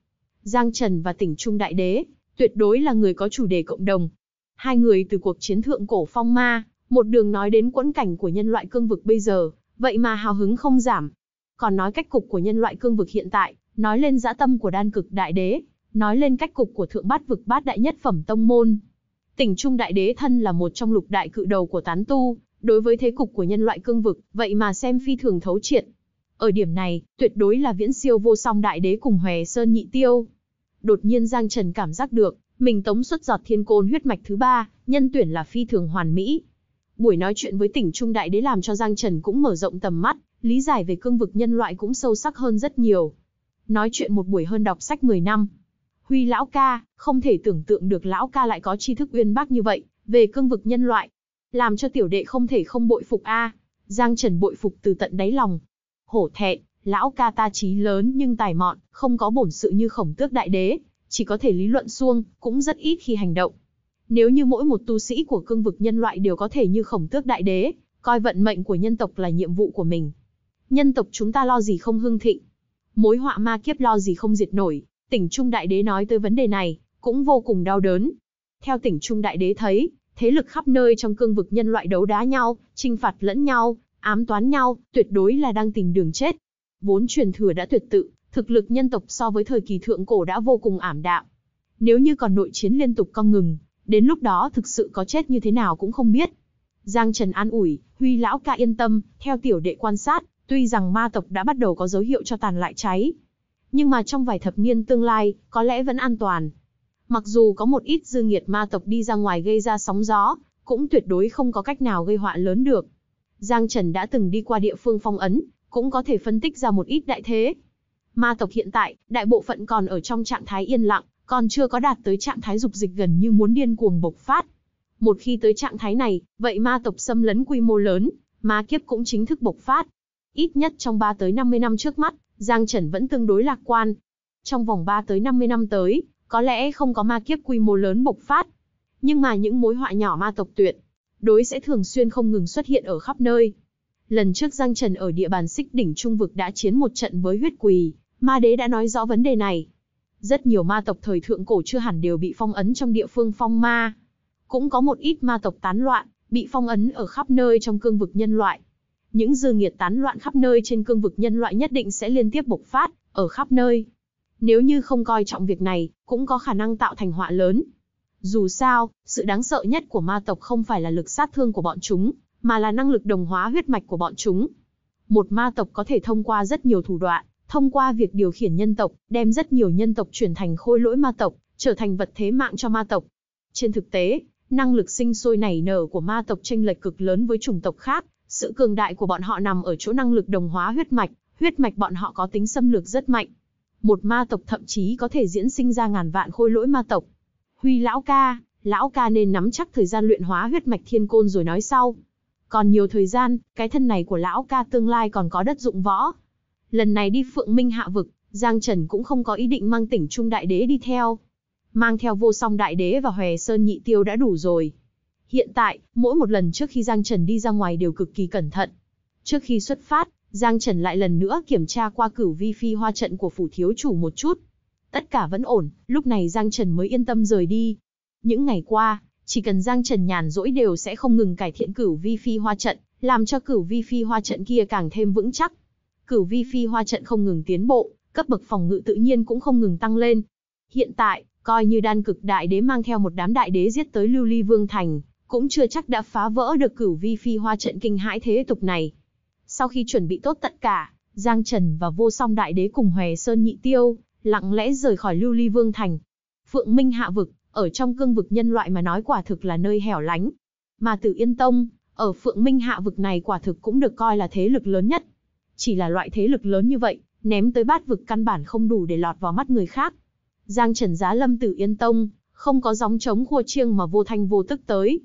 Giang Trần và tỉnh Trung Đại Đế, tuyệt đối là người có chủ đề cộng đồng. Hai người từ cuộc chiến thượng cổ phong ma, một đường nói đến quẫn cảnh của nhân loại cương vực bây giờ, vậy mà hào hứng không giảm. Còn nói cách cục của nhân loại cương vực hiện tại, nói lên dã tâm của đan cực đại đế, nói lên cách cục của thượng bát vực bát đại nhất phẩm tông môn. Tỉnh Trung Đại Đế thân là một trong lục đại cự đầu của tán tu, đối với thế cục của nhân loại cương vực, vậy mà xem phi thường thấu triệt. Ở điểm này, tuyệt đối là viễn siêu vô song đại đế cùng hòe sơn nhị tiêu. Đột nhiên Giang Trần cảm giác được, mình tống xuất giọt thiên côn huyết mạch thứ ba, nhân tuyển là phi thường hoàn mỹ, Buổi nói chuyện với tỉnh Trung Đại Đế làm cho Giang Trần cũng mở rộng tầm mắt, lý giải về cương vực nhân loại cũng sâu sắc hơn rất nhiều. Nói chuyện một buổi hơn đọc sách 10 năm. Huy lão ca, không thể tưởng tượng được lão ca lại có tri thức uyên bác như vậy, về cương vực nhân loại. Làm cho tiểu đệ không thể không bội phục a. Giang Trần bội phục từ tận đáy lòng. Hổ thẹn, lão ca ta trí lớn nhưng tài mọn, không có bổn sự như khổng tước đại đế, chỉ có thể lý luận suông, cũng rất ít khi hành động. Nếu như mỗi một tu sĩ của cương vực nhân loại đều có thể như khổng tước đại đế, coi vận mệnh của nhân tộc là nhiệm vụ của mình. Nhân tộc chúng ta lo gì không hưng thịnh. Mối họa ma kiếp lo gì không diệt nổi, tỉnh Trung Đại Đế nói tới vấn đề này, cũng vô cùng đau đớn. Theo tỉnh Trung Đại Đế thấy, thế lực khắp nơi trong cương vực nhân loại đấu đá nhau, trinh phạt lẫn nhau, ám toán nhau, tuyệt đối là đang tìm đường chết. Vốn truyền thừa đã tuyệt tự, thực lực nhân tộc so với thời kỳ thượng cổ đã vô cùng ảm đạm. Nếu như còn nội chiến liên tục cong ngừng, Đến lúc đó thực sự có chết như thế nào cũng không biết. Giang Trần an ủi, Huy lão ca yên tâm, theo tiểu đệ quan sát, tuy rằng ma tộc đã bắt đầu có dấu hiệu cho tàn lại cháy. Nhưng mà trong vài thập niên tương lai, có lẽ vẫn an toàn. Mặc dù có một ít dư nghiệt ma tộc đi ra ngoài gây ra sóng gió, cũng tuyệt đối không có cách nào gây họa lớn được. Giang Trần đã từng đi qua địa phương phong ấn, cũng có thể phân tích ra một ít đại thế. Ma tộc hiện tại, đại bộ phận còn ở trong trạng thái yên lặng, còn chưa có đạt tới trạng thái dục dịch gần như muốn điên cuồng bộc phát. Một khi tới trạng thái này, vậy ma tộc xâm lấn quy mô lớn, ma kiếp cũng chính thức bộc phát. Ít nhất trong 3 tới 50 năm trước mắt, Giang Trần vẫn tương đối lạc quan. Trong vòng 3 tới 50 năm tới, có lẽ không có ma kiếp quy mô lớn bộc phát. Nhưng mà những mối họa nhỏ ma tộc tuyệt, đối sẽ thường xuyên không ngừng xuất hiện ở khắp nơi. Lần trước Giang Trần ở địa bàn xích đỉnh trung vực đã chiến một trận với huyết quỳ, ma đế đã nói rõ vấn đề này. Rất nhiều ma tộc thời thượng cổ chưa hẳn đều bị phong ấn trong địa phương phong ma. Cũng có một ít ma tộc tán loạn, bị phong ấn ở khắp nơi trong cương vực nhân loại. Những dư nghiệt tán loạn khắp nơi trên cương vực nhân loại nhất định sẽ liên tiếp bộc phát, ở khắp nơi. Nếu như không coi trọng việc này, cũng có khả năng tạo thành họa lớn. Dù sao, sự đáng sợ nhất của ma tộc không phải là lực sát thương của bọn chúng, mà là năng lực đồng hóa huyết mạch của bọn chúng. Một ma tộc có thể thông qua rất nhiều thủ đoạn, Thông qua việc điều khiển nhân tộc, đem rất nhiều nhân tộc chuyển thành khôi lỗi ma tộc, trở thành vật thế mạng cho ma tộc. Trên thực tế, năng lực sinh sôi nảy nở của ma tộc tranh lệch cực lớn với chủng tộc khác, sự cường đại của bọn họ nằm ở chỗ năng lực đồng hóa huyết mạch, huyết mạch bọn họ có tính xâm lược rất mạnh. Một ma tộc thậm chí có thể diễn sinh ra ngàn vạn khôi lỗi ma tộc. Huy lão ca, lão ca nên nắm chắc thời gian luyện hóa huyết mạch thiên côn rồi nói sau. Còn nhiều thời gian, cái thân này của lão ca tương lai còn có đất dụng võ lần này đi Phượng Minh hạ vực, Giang Trần cũng không có ý định mang tỉnh Trung Đại Đế đi theo. Mang theo vô song Đại Đế và Hòe Sơn Nhị Tiêu đã đủ rồi. Hiện tại, mỗi một lần trước khi Giang Trần đi ra ngoài đều cực kỳ cẩn thận. Trước khi xuất phát, Giang Trần lại lần nữa kiểm tra qua cửu vi phi hoa trận của phủ thiếu chủ một chút. Tất cả vẫn ổn, lúc này Giang Trần mới yên tâm rời đi. Những ngày qua, chỉ cần Giang Trần nhàn rỗi đều sẽ không ngừng cải thiện cửu vi phi hoa trận, làm cho cửu vi phi hoa trận kia càng thêm vững chắc. Cửu vi phi hoa trận không ngừng tiến bộ, cấp bậc phòng ngự tự nhiên cũng không ngừng tăng lên. Hiện tại, coi như đan cực đại đế mang theo một đám đại đế giết tới lưu ly vương thành, cũng chưa chắc đã phá vỡ được cửu vi phi hoa trận kinh hãi thế tục này. Sau khi chuẩn bị tốt tất cả, Giang Trần và vô song đại đế cùng Hòe Sơn Nhị Tiêu, lặng lẽ rời khỏi lưu ly vương thành. Phượng Minh hạ vực, ở trong cương vực nhân loại mà nói quả thực là nơi hẻo lánh. Mà Tử Yên Tông, ở Phượng Minh hạ vực này quả thực cũng được coi là thế lực lớn nhất. Chỉ là loại thế lực lớn như vậy, ném tới bát vực căn bản không đủ để lọt vào mắt người khác. Giang Trần giá lâm tử yên tông, không có gióng trống khua chiêng mà vô thanh vô tức tới.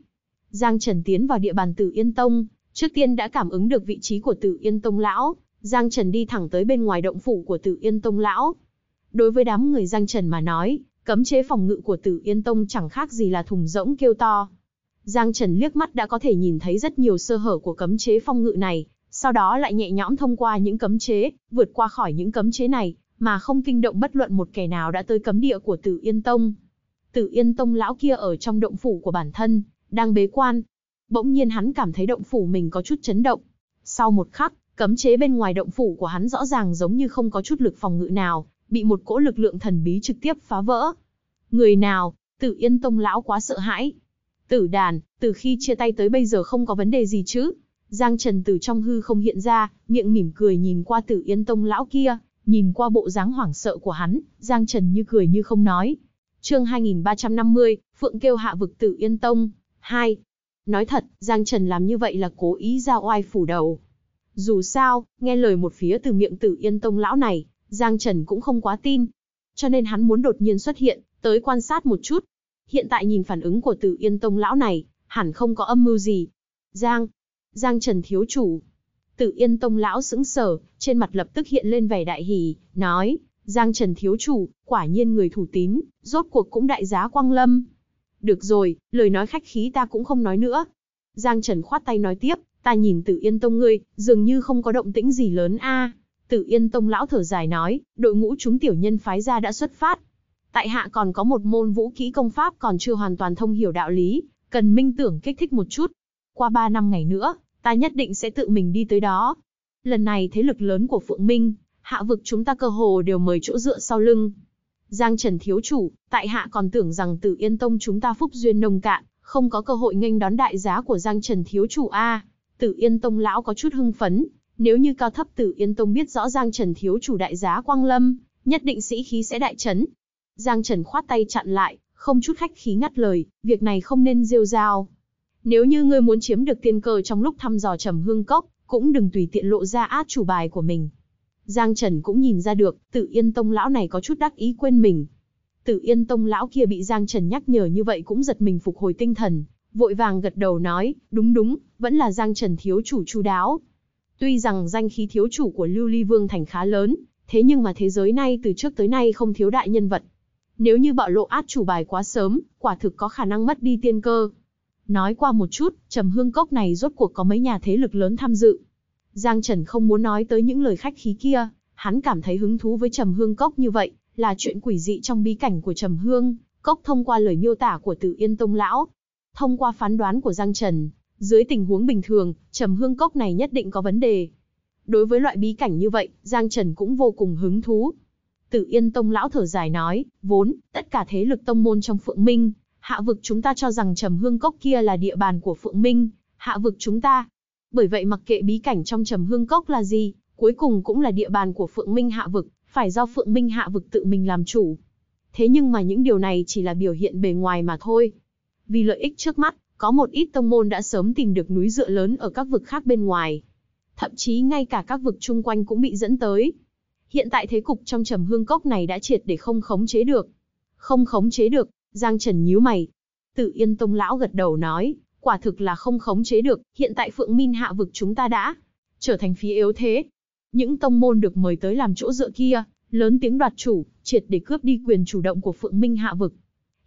Giang Trần tiến vào địa bàn tử yên tông, trước tiên đã cảm ứng được vị trí của tử yên tông lão, Giang Trần đi thẳng tới bên ngoài động phủ của tử yên tông lão. Đối với đám người Giang Trần mà nói, cấm chế phòng ngự của tử yên tông chẳng khác gì là thùng rỗng kêu to. Giang Trần liếc mắt đã có thể nhìn thấy rất nhiều sơ hở của cấm chế phong ngự này, sau đó lại nhẹ nhõm thông qua những cấm chế, vượt qua khỏi những cấm chế này, mà không kinh động bất luận một kẻ nào đã tới cấm địa của Tử Yên Tông. Tử Yên Tông lão kia ở trong động phủ của bản thân, đang bế quan. Bỗng nhiên hắn cảm thấy động phủ mình có chút chấn động. Sau một khắc, cấm chế bên ngoài động phủ của hắn rõ ràng giống như không có chút lực phòng ngự nào, bị một cỗ lực lượng thần bí trực tiếp phá vỡ. Người nào? Tử Yên Tông lão quá sợ hãi. Tử đàn, từ khi chia tay tới bây giờ không có vấn đề gì chứ? Giang Trần từ trong hư không hiện ra, miệng mỉm cười nhìn qua Tử Yên Tông lão kia, nhìn qua bộ dáng hoảng sợ của hắn, Giang Trần như cười như không nói. Chương 2350, Phượng kêu hạ vực Tử Yên Tông, 2. Nói thật, Giang Trần làm như vậy là cố ý ra oai phủ đầu. Dù sao, nghe lời một phía từ miệng Tử Yên Tông lão này, Giang Trần cũng không quá tin. Cho nên hắn muốn đột nhiên xuất hiện, tới quan sát một chút. Hiện tại nhìn phản ứng của Tử Yên Tông lão này, hẳn không có âm mưu gì. Giang, Giang Trần thiếu chủ. Tự Yên Tông lão sững sờ, trên mặt lập tức hiện lên vẻ đại hỉ, nói, Giang Trần thiếu chủ, quả nhiên người thủ tín, rốt cuộc cũng đại giá quang lâm. Được rồi, lời nói khách khí ta cũng không nói nữa. Giang Trần khoát tay nói tiếp, ta nhìn tự Yên Tông ngươi, dường như không có động tĩnh gì lớn a. Tự Yên Tông lão thở dài nói, đội ngũ chúng tiểu nhân phái ra đã xuất phát. Tại hạ còn có một môn vũ kỹ công pháp còn chưa hoàn toàn thông hiểu đạo lý, cần minh tưởng kích thích một chút. Qua ba năm ngày nữa, ta nhất định sẽ tự mình đi tới đó. Lần này thế lực lớn của Phượng Minh, hạ vực chúng ta cơ hồ đều mời chỗ dựa sau lưng. Giang Trần Thiếu Chủ, tại hạ còn tưởng rằng Tử yên tông chúng ta phúc duyên nông cạn, không có cơ hội nghênh đón đại giá của Giang Trần Thiếu Chủ A. tử Yên Tông lão có chút hưng phấn, nếu như cao thấp Tử Yên Tông biết rõ Giang Trần Thiếu Chủ đại giá Quang Lâm, nhất định sĩ khí sẽ đại chấn. Giang Trần khoát tay chặn lại, không chút khách khí ngắt lời, việc này không nên rêu rào. Nếu như ngươi muốn chiếm được tiên cơ trong lúc thăm dò trầm hương cốc, cũng đừng tùy tiện lộ ra át chủ bài của mình. Giang Trần cũng nhìn ra được, tự yên tông lão này có chút đắc ý quên mình. Tự yên tông lão kia bị Giang Trần nhắc nhở như vậy cũng giật mình phục hồi tinh thần, vội vàng gật đầu nói, đúng đúng, vẫn là Giang Trần thiếu chủ chu đáo. Tuy rằng danh khí thiếu chủ của Lưu Ly Vương Thành khá lớn, thế nhưng mà thế giới này từ trước tới nay không thiếu đại nhân vật. Nếu như bạo lộ át chủ bài quá sớm, quả thực có khả năng mất đi tiên cơ. Nói qua một chút, trầm hương cốc này rốt cuộc có mấy nhà thế lực lớn tham dự. Giang Trần không muốn nói tới những lời khách khí kia, hắn cảm thấy hứng thú với trầm hương cốc như vậy, là chuyện quỷ dị trong bí cảnh của trầm hương, cốc thông qua lời miêu tả của Tử Yên Tông lão, thông qua phán đoán của Giang Trần, dưới tình huống bình thường, trầm hương cốc này nhất định có vấn đề. Đối với loại bí cảnh như vậy, Giang Trần cũng vô cùng hứng thú. Tử Yên Tông lão thở dài nói, vốn, tất cả thế lực tông môn trong Phượng Minh hạ vực chúng ta cho rằng trầm hương cốc kia là địa bàn của Phượng Minh, hạ vực chúng ta. Bởi vậy mặc kệ bí cảnh trong trầm hương cốc là gì, cuối cùng cũng là địa bàn của Phượng Minh hạ vực, phải do Phượng Minh hạ vực tự mình làm chủ. Thế nhưng mà những điều này chỉ là biểu hiện bề ngoài mà thôi. Vì lợi ích trước mắt, có một ít tông môn đã sớm tìm được núi dựa lớn ở các vực khác bên ngoài. Thậm chí ngay cả các vực chung quanh cũng bị dẫn tới. Hiện tại thế cục trong trầm hương cốc này đã triệt để không khống chế được. Không khống chế được, Giang Trần nhíu mày. Tự Yên Tông lão gật đầu nói, quả thực là không khống chế được, hiện tại Phượng Minh hạ vực chúng ta đã trở thành phía yếu thế. Những tông môn được mời tới làm chỗ dựa kia, lớn tiếng đoạt chủ, triệt để cướp đi quyền chủ động của Phượng Minh hạ vực.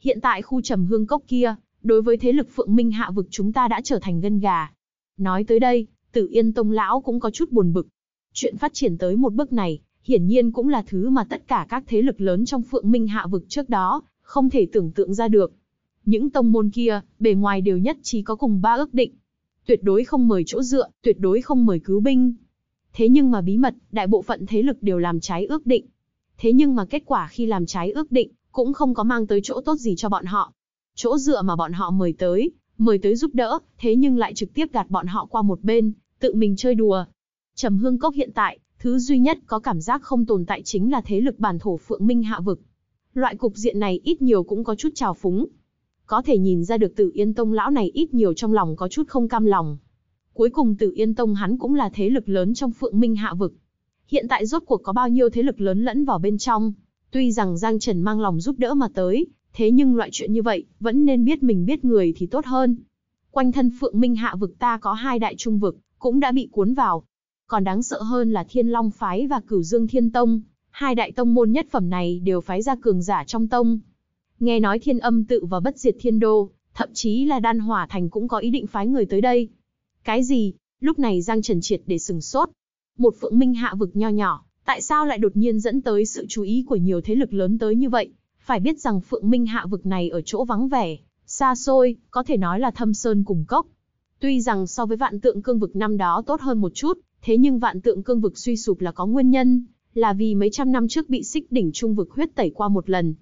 Hiện tại khu trầm hương cốc kia, đối với thế lực Phượng Minh hạ vực chúng ta đã trở thành gân gà. Nói tới đây, Tử Yên Tông lão cũng có chút buồn bực. Chuyện phát triển tới một bước này, hiển nhiên cũng là thứ mà tất cả các thế lực lớn trong Phượng Minh hạ vực trước đó không thể tưởng tượng ra được. Những tông môn kia, bề ngoài đều nhất trí có cùng ba ước định. Tuyệt đối không mời chỗ dựa, tuyệt đối không mời cứu binh. Thế nhưng mà bí mật, đại bộ phận thế lực đều làm trái ước định. Thế nhưng mà kết quả khi làm trái ước định, cũng không có mang tới chỗ tốt gì cho bọn họ. Chỗ dựa mà bọn họ mời tới, mời tới giúp đỡ, thế nhưng lại trực tiếp gạt bọn họ qua một bên, tự mình chơi đùa. Trầm Hương Cốc hiện tại, thứ duy nhất có cảm giác không tồn tại chính là thế lực bản thổ Phượng Minh Hạ Vực loại cục diện này ít nhiều cũng có chút trào phúng. Có thể nhìn ra được Tử Yên Tông lão này ít nhiều trong lòng có chút không cam lòng. Cuối cùng Tử Yên Tông hắn cũng là thế lực lớn trong Phượng Minh Hạ vực. Hiện tại rốt cuộc có bao nhiêu thế lực lớn lẫn vào bên trong, tuy rằng Giang Trần mang lòng giúp đỡ mà tới, thế nhưng loại chuyện như vậy, vẫn nên biết mình biết người thì tốt hơn. Quanh thân Phượng Minh Hạ vực ta có hai đại trung vực, cũng đã bị cuốn vào. Còn đáng sợ hơn là Thiên Long Phái và Cửu Dương Thiên Tông, Hai đại tông môn nhất phẩm này đều phái ra cường giả trong tông. Nghe nói thiên âm tự và bất diệt thiên đô, thậm chí là đan hỏa thành cũng có ý định phái người tới đây. Cái gì? Lúc này Giang Trần Triệt để sừng sốt. Một phượng minh hạ vực nho nhỏ, tại sao lại đột nhiên dẫn tới sự chú ý của nhiều thế lực lớn tới như vậy? Phải biết rằng phượng minh hạ vực này ở chỗ vắng vẻ, xa xôi, có thể nói là thâm sơn cùng cốc. Tuy rằng so với vạn tượng cương vực năm đó tốt hơn một chút, thế nhưng vạn tượng cương vực suy sụp là có nguyên nhân, là vì mấy trăm năm trước bị xích đỉnh trung vực huyết tẩy qua một lần.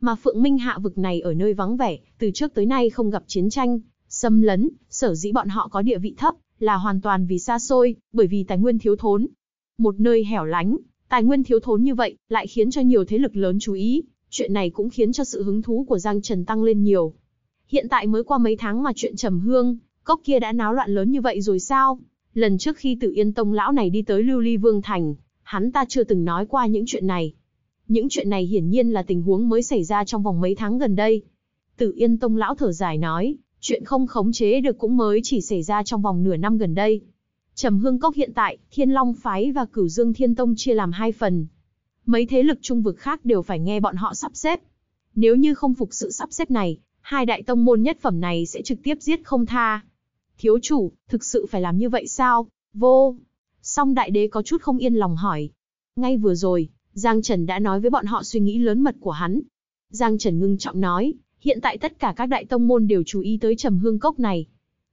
Mà Phượng Minh hạ vực này ở nơi vắng vẻ, từ trước tới nay không gặp chiến tranh, xâm lấn, sở dĩ bọn họ có địa vị thấp, là hoàn toàn vì xa xôi, bởi vì tài nguyên thiếu thốn. Một nơi hẻo lánh, tài nguyên thiếu thốn như vậy, lại khiến cho nhiều thế lực lớn chú ý, chuyện này cũng khiến cho sự hứng thú của Giang Trần tăng lên nhiều. Hiện tại mới qua mấy tháng mà chuyện trầm hương, cốc kia đã náo loạn lớn như vậy rồi sao? Lần trước khi Tử Yên Tông lão này đi tới Lưu Ly Vương Thành, hắn ta chưa từng nói qua những chuyện này. Những chuyện này hiển nhiên là tình huống mới xảy ra trong vòng mấy tháng gần đây. Tử Yên Tông lão thở dài nói, chuyện không khống chế được cũng mới chỉ xảy ra trong vòng nửa năm gần đây. Trầm Hương Cốc hiện tại, Thiên Long Phái và Cửu Dương Thiên Tông chia làm hai phần. Mấy thế lực trung vực khác đều phải nghe bọn họ sắp xếp. Nếu như không phục sự sắp xếp này, hai đại tông môn nhất phẩm này sẽ trực tiếp giết không tha. Thiếu chủ, thực sự phải làm như vậy sao? Vô! Song đại đế có chút không yên lòng hỏi. Ngay vừa rồi, Giang Trần đã nói với bọn họ suy nghĩ lớn mật của hắn. Giang Trần ngưng trọng nói, hiện tại tất cả các đại tông môn đều chú ý tới trầm hương cốc này.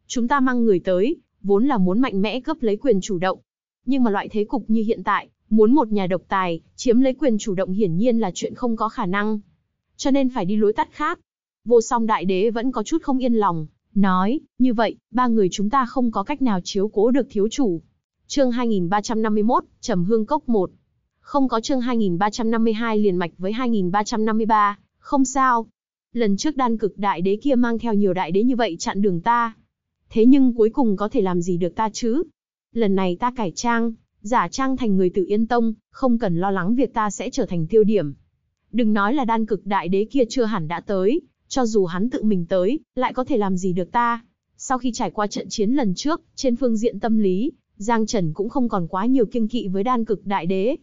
Chúng ta mang người tới, vốn là muốn mạnh mẽ gấp lấy quyền chủ động. Nhưng mà loại thế cục như hiện tại, muốn một nhà độc tài, chiếm lấy quyền chủ động hiển nhiên là chuyện không có khả năng. Cho nên phải đi lối tắt khác. Vô song đại đế vẫn có chút không yên lòng, nói, như vậy, ba người chúng ta không có cách nào chiếu cố được thiếu chủ. Chương 2351, Trầm Hương Cốc 1. Không có chương 2352 liền mạch với 2353, không sao. Lần trước đan cực đại đế kia mang theo nhiều đại đế như vậy chặn đường ta. Thế nhưng cuối cùng có thể làm gì được ta chứ? Lần này ta cải trang, giả trang thành người tự yên tông, không cần lo lắng việc ta sẽ trở thành tiêu điểm. Đừng nói là đan cực đại đế kia chưa hẳn đã tới, cho dù hắn tự mình tới, lại có thể làm gì được ta. Sau khi trải qua trận chiến lần trước, trên phương diện tâm lý, Giang Trần cũng không còn quá nhiều kiêng kỵ với đan cực đại đế.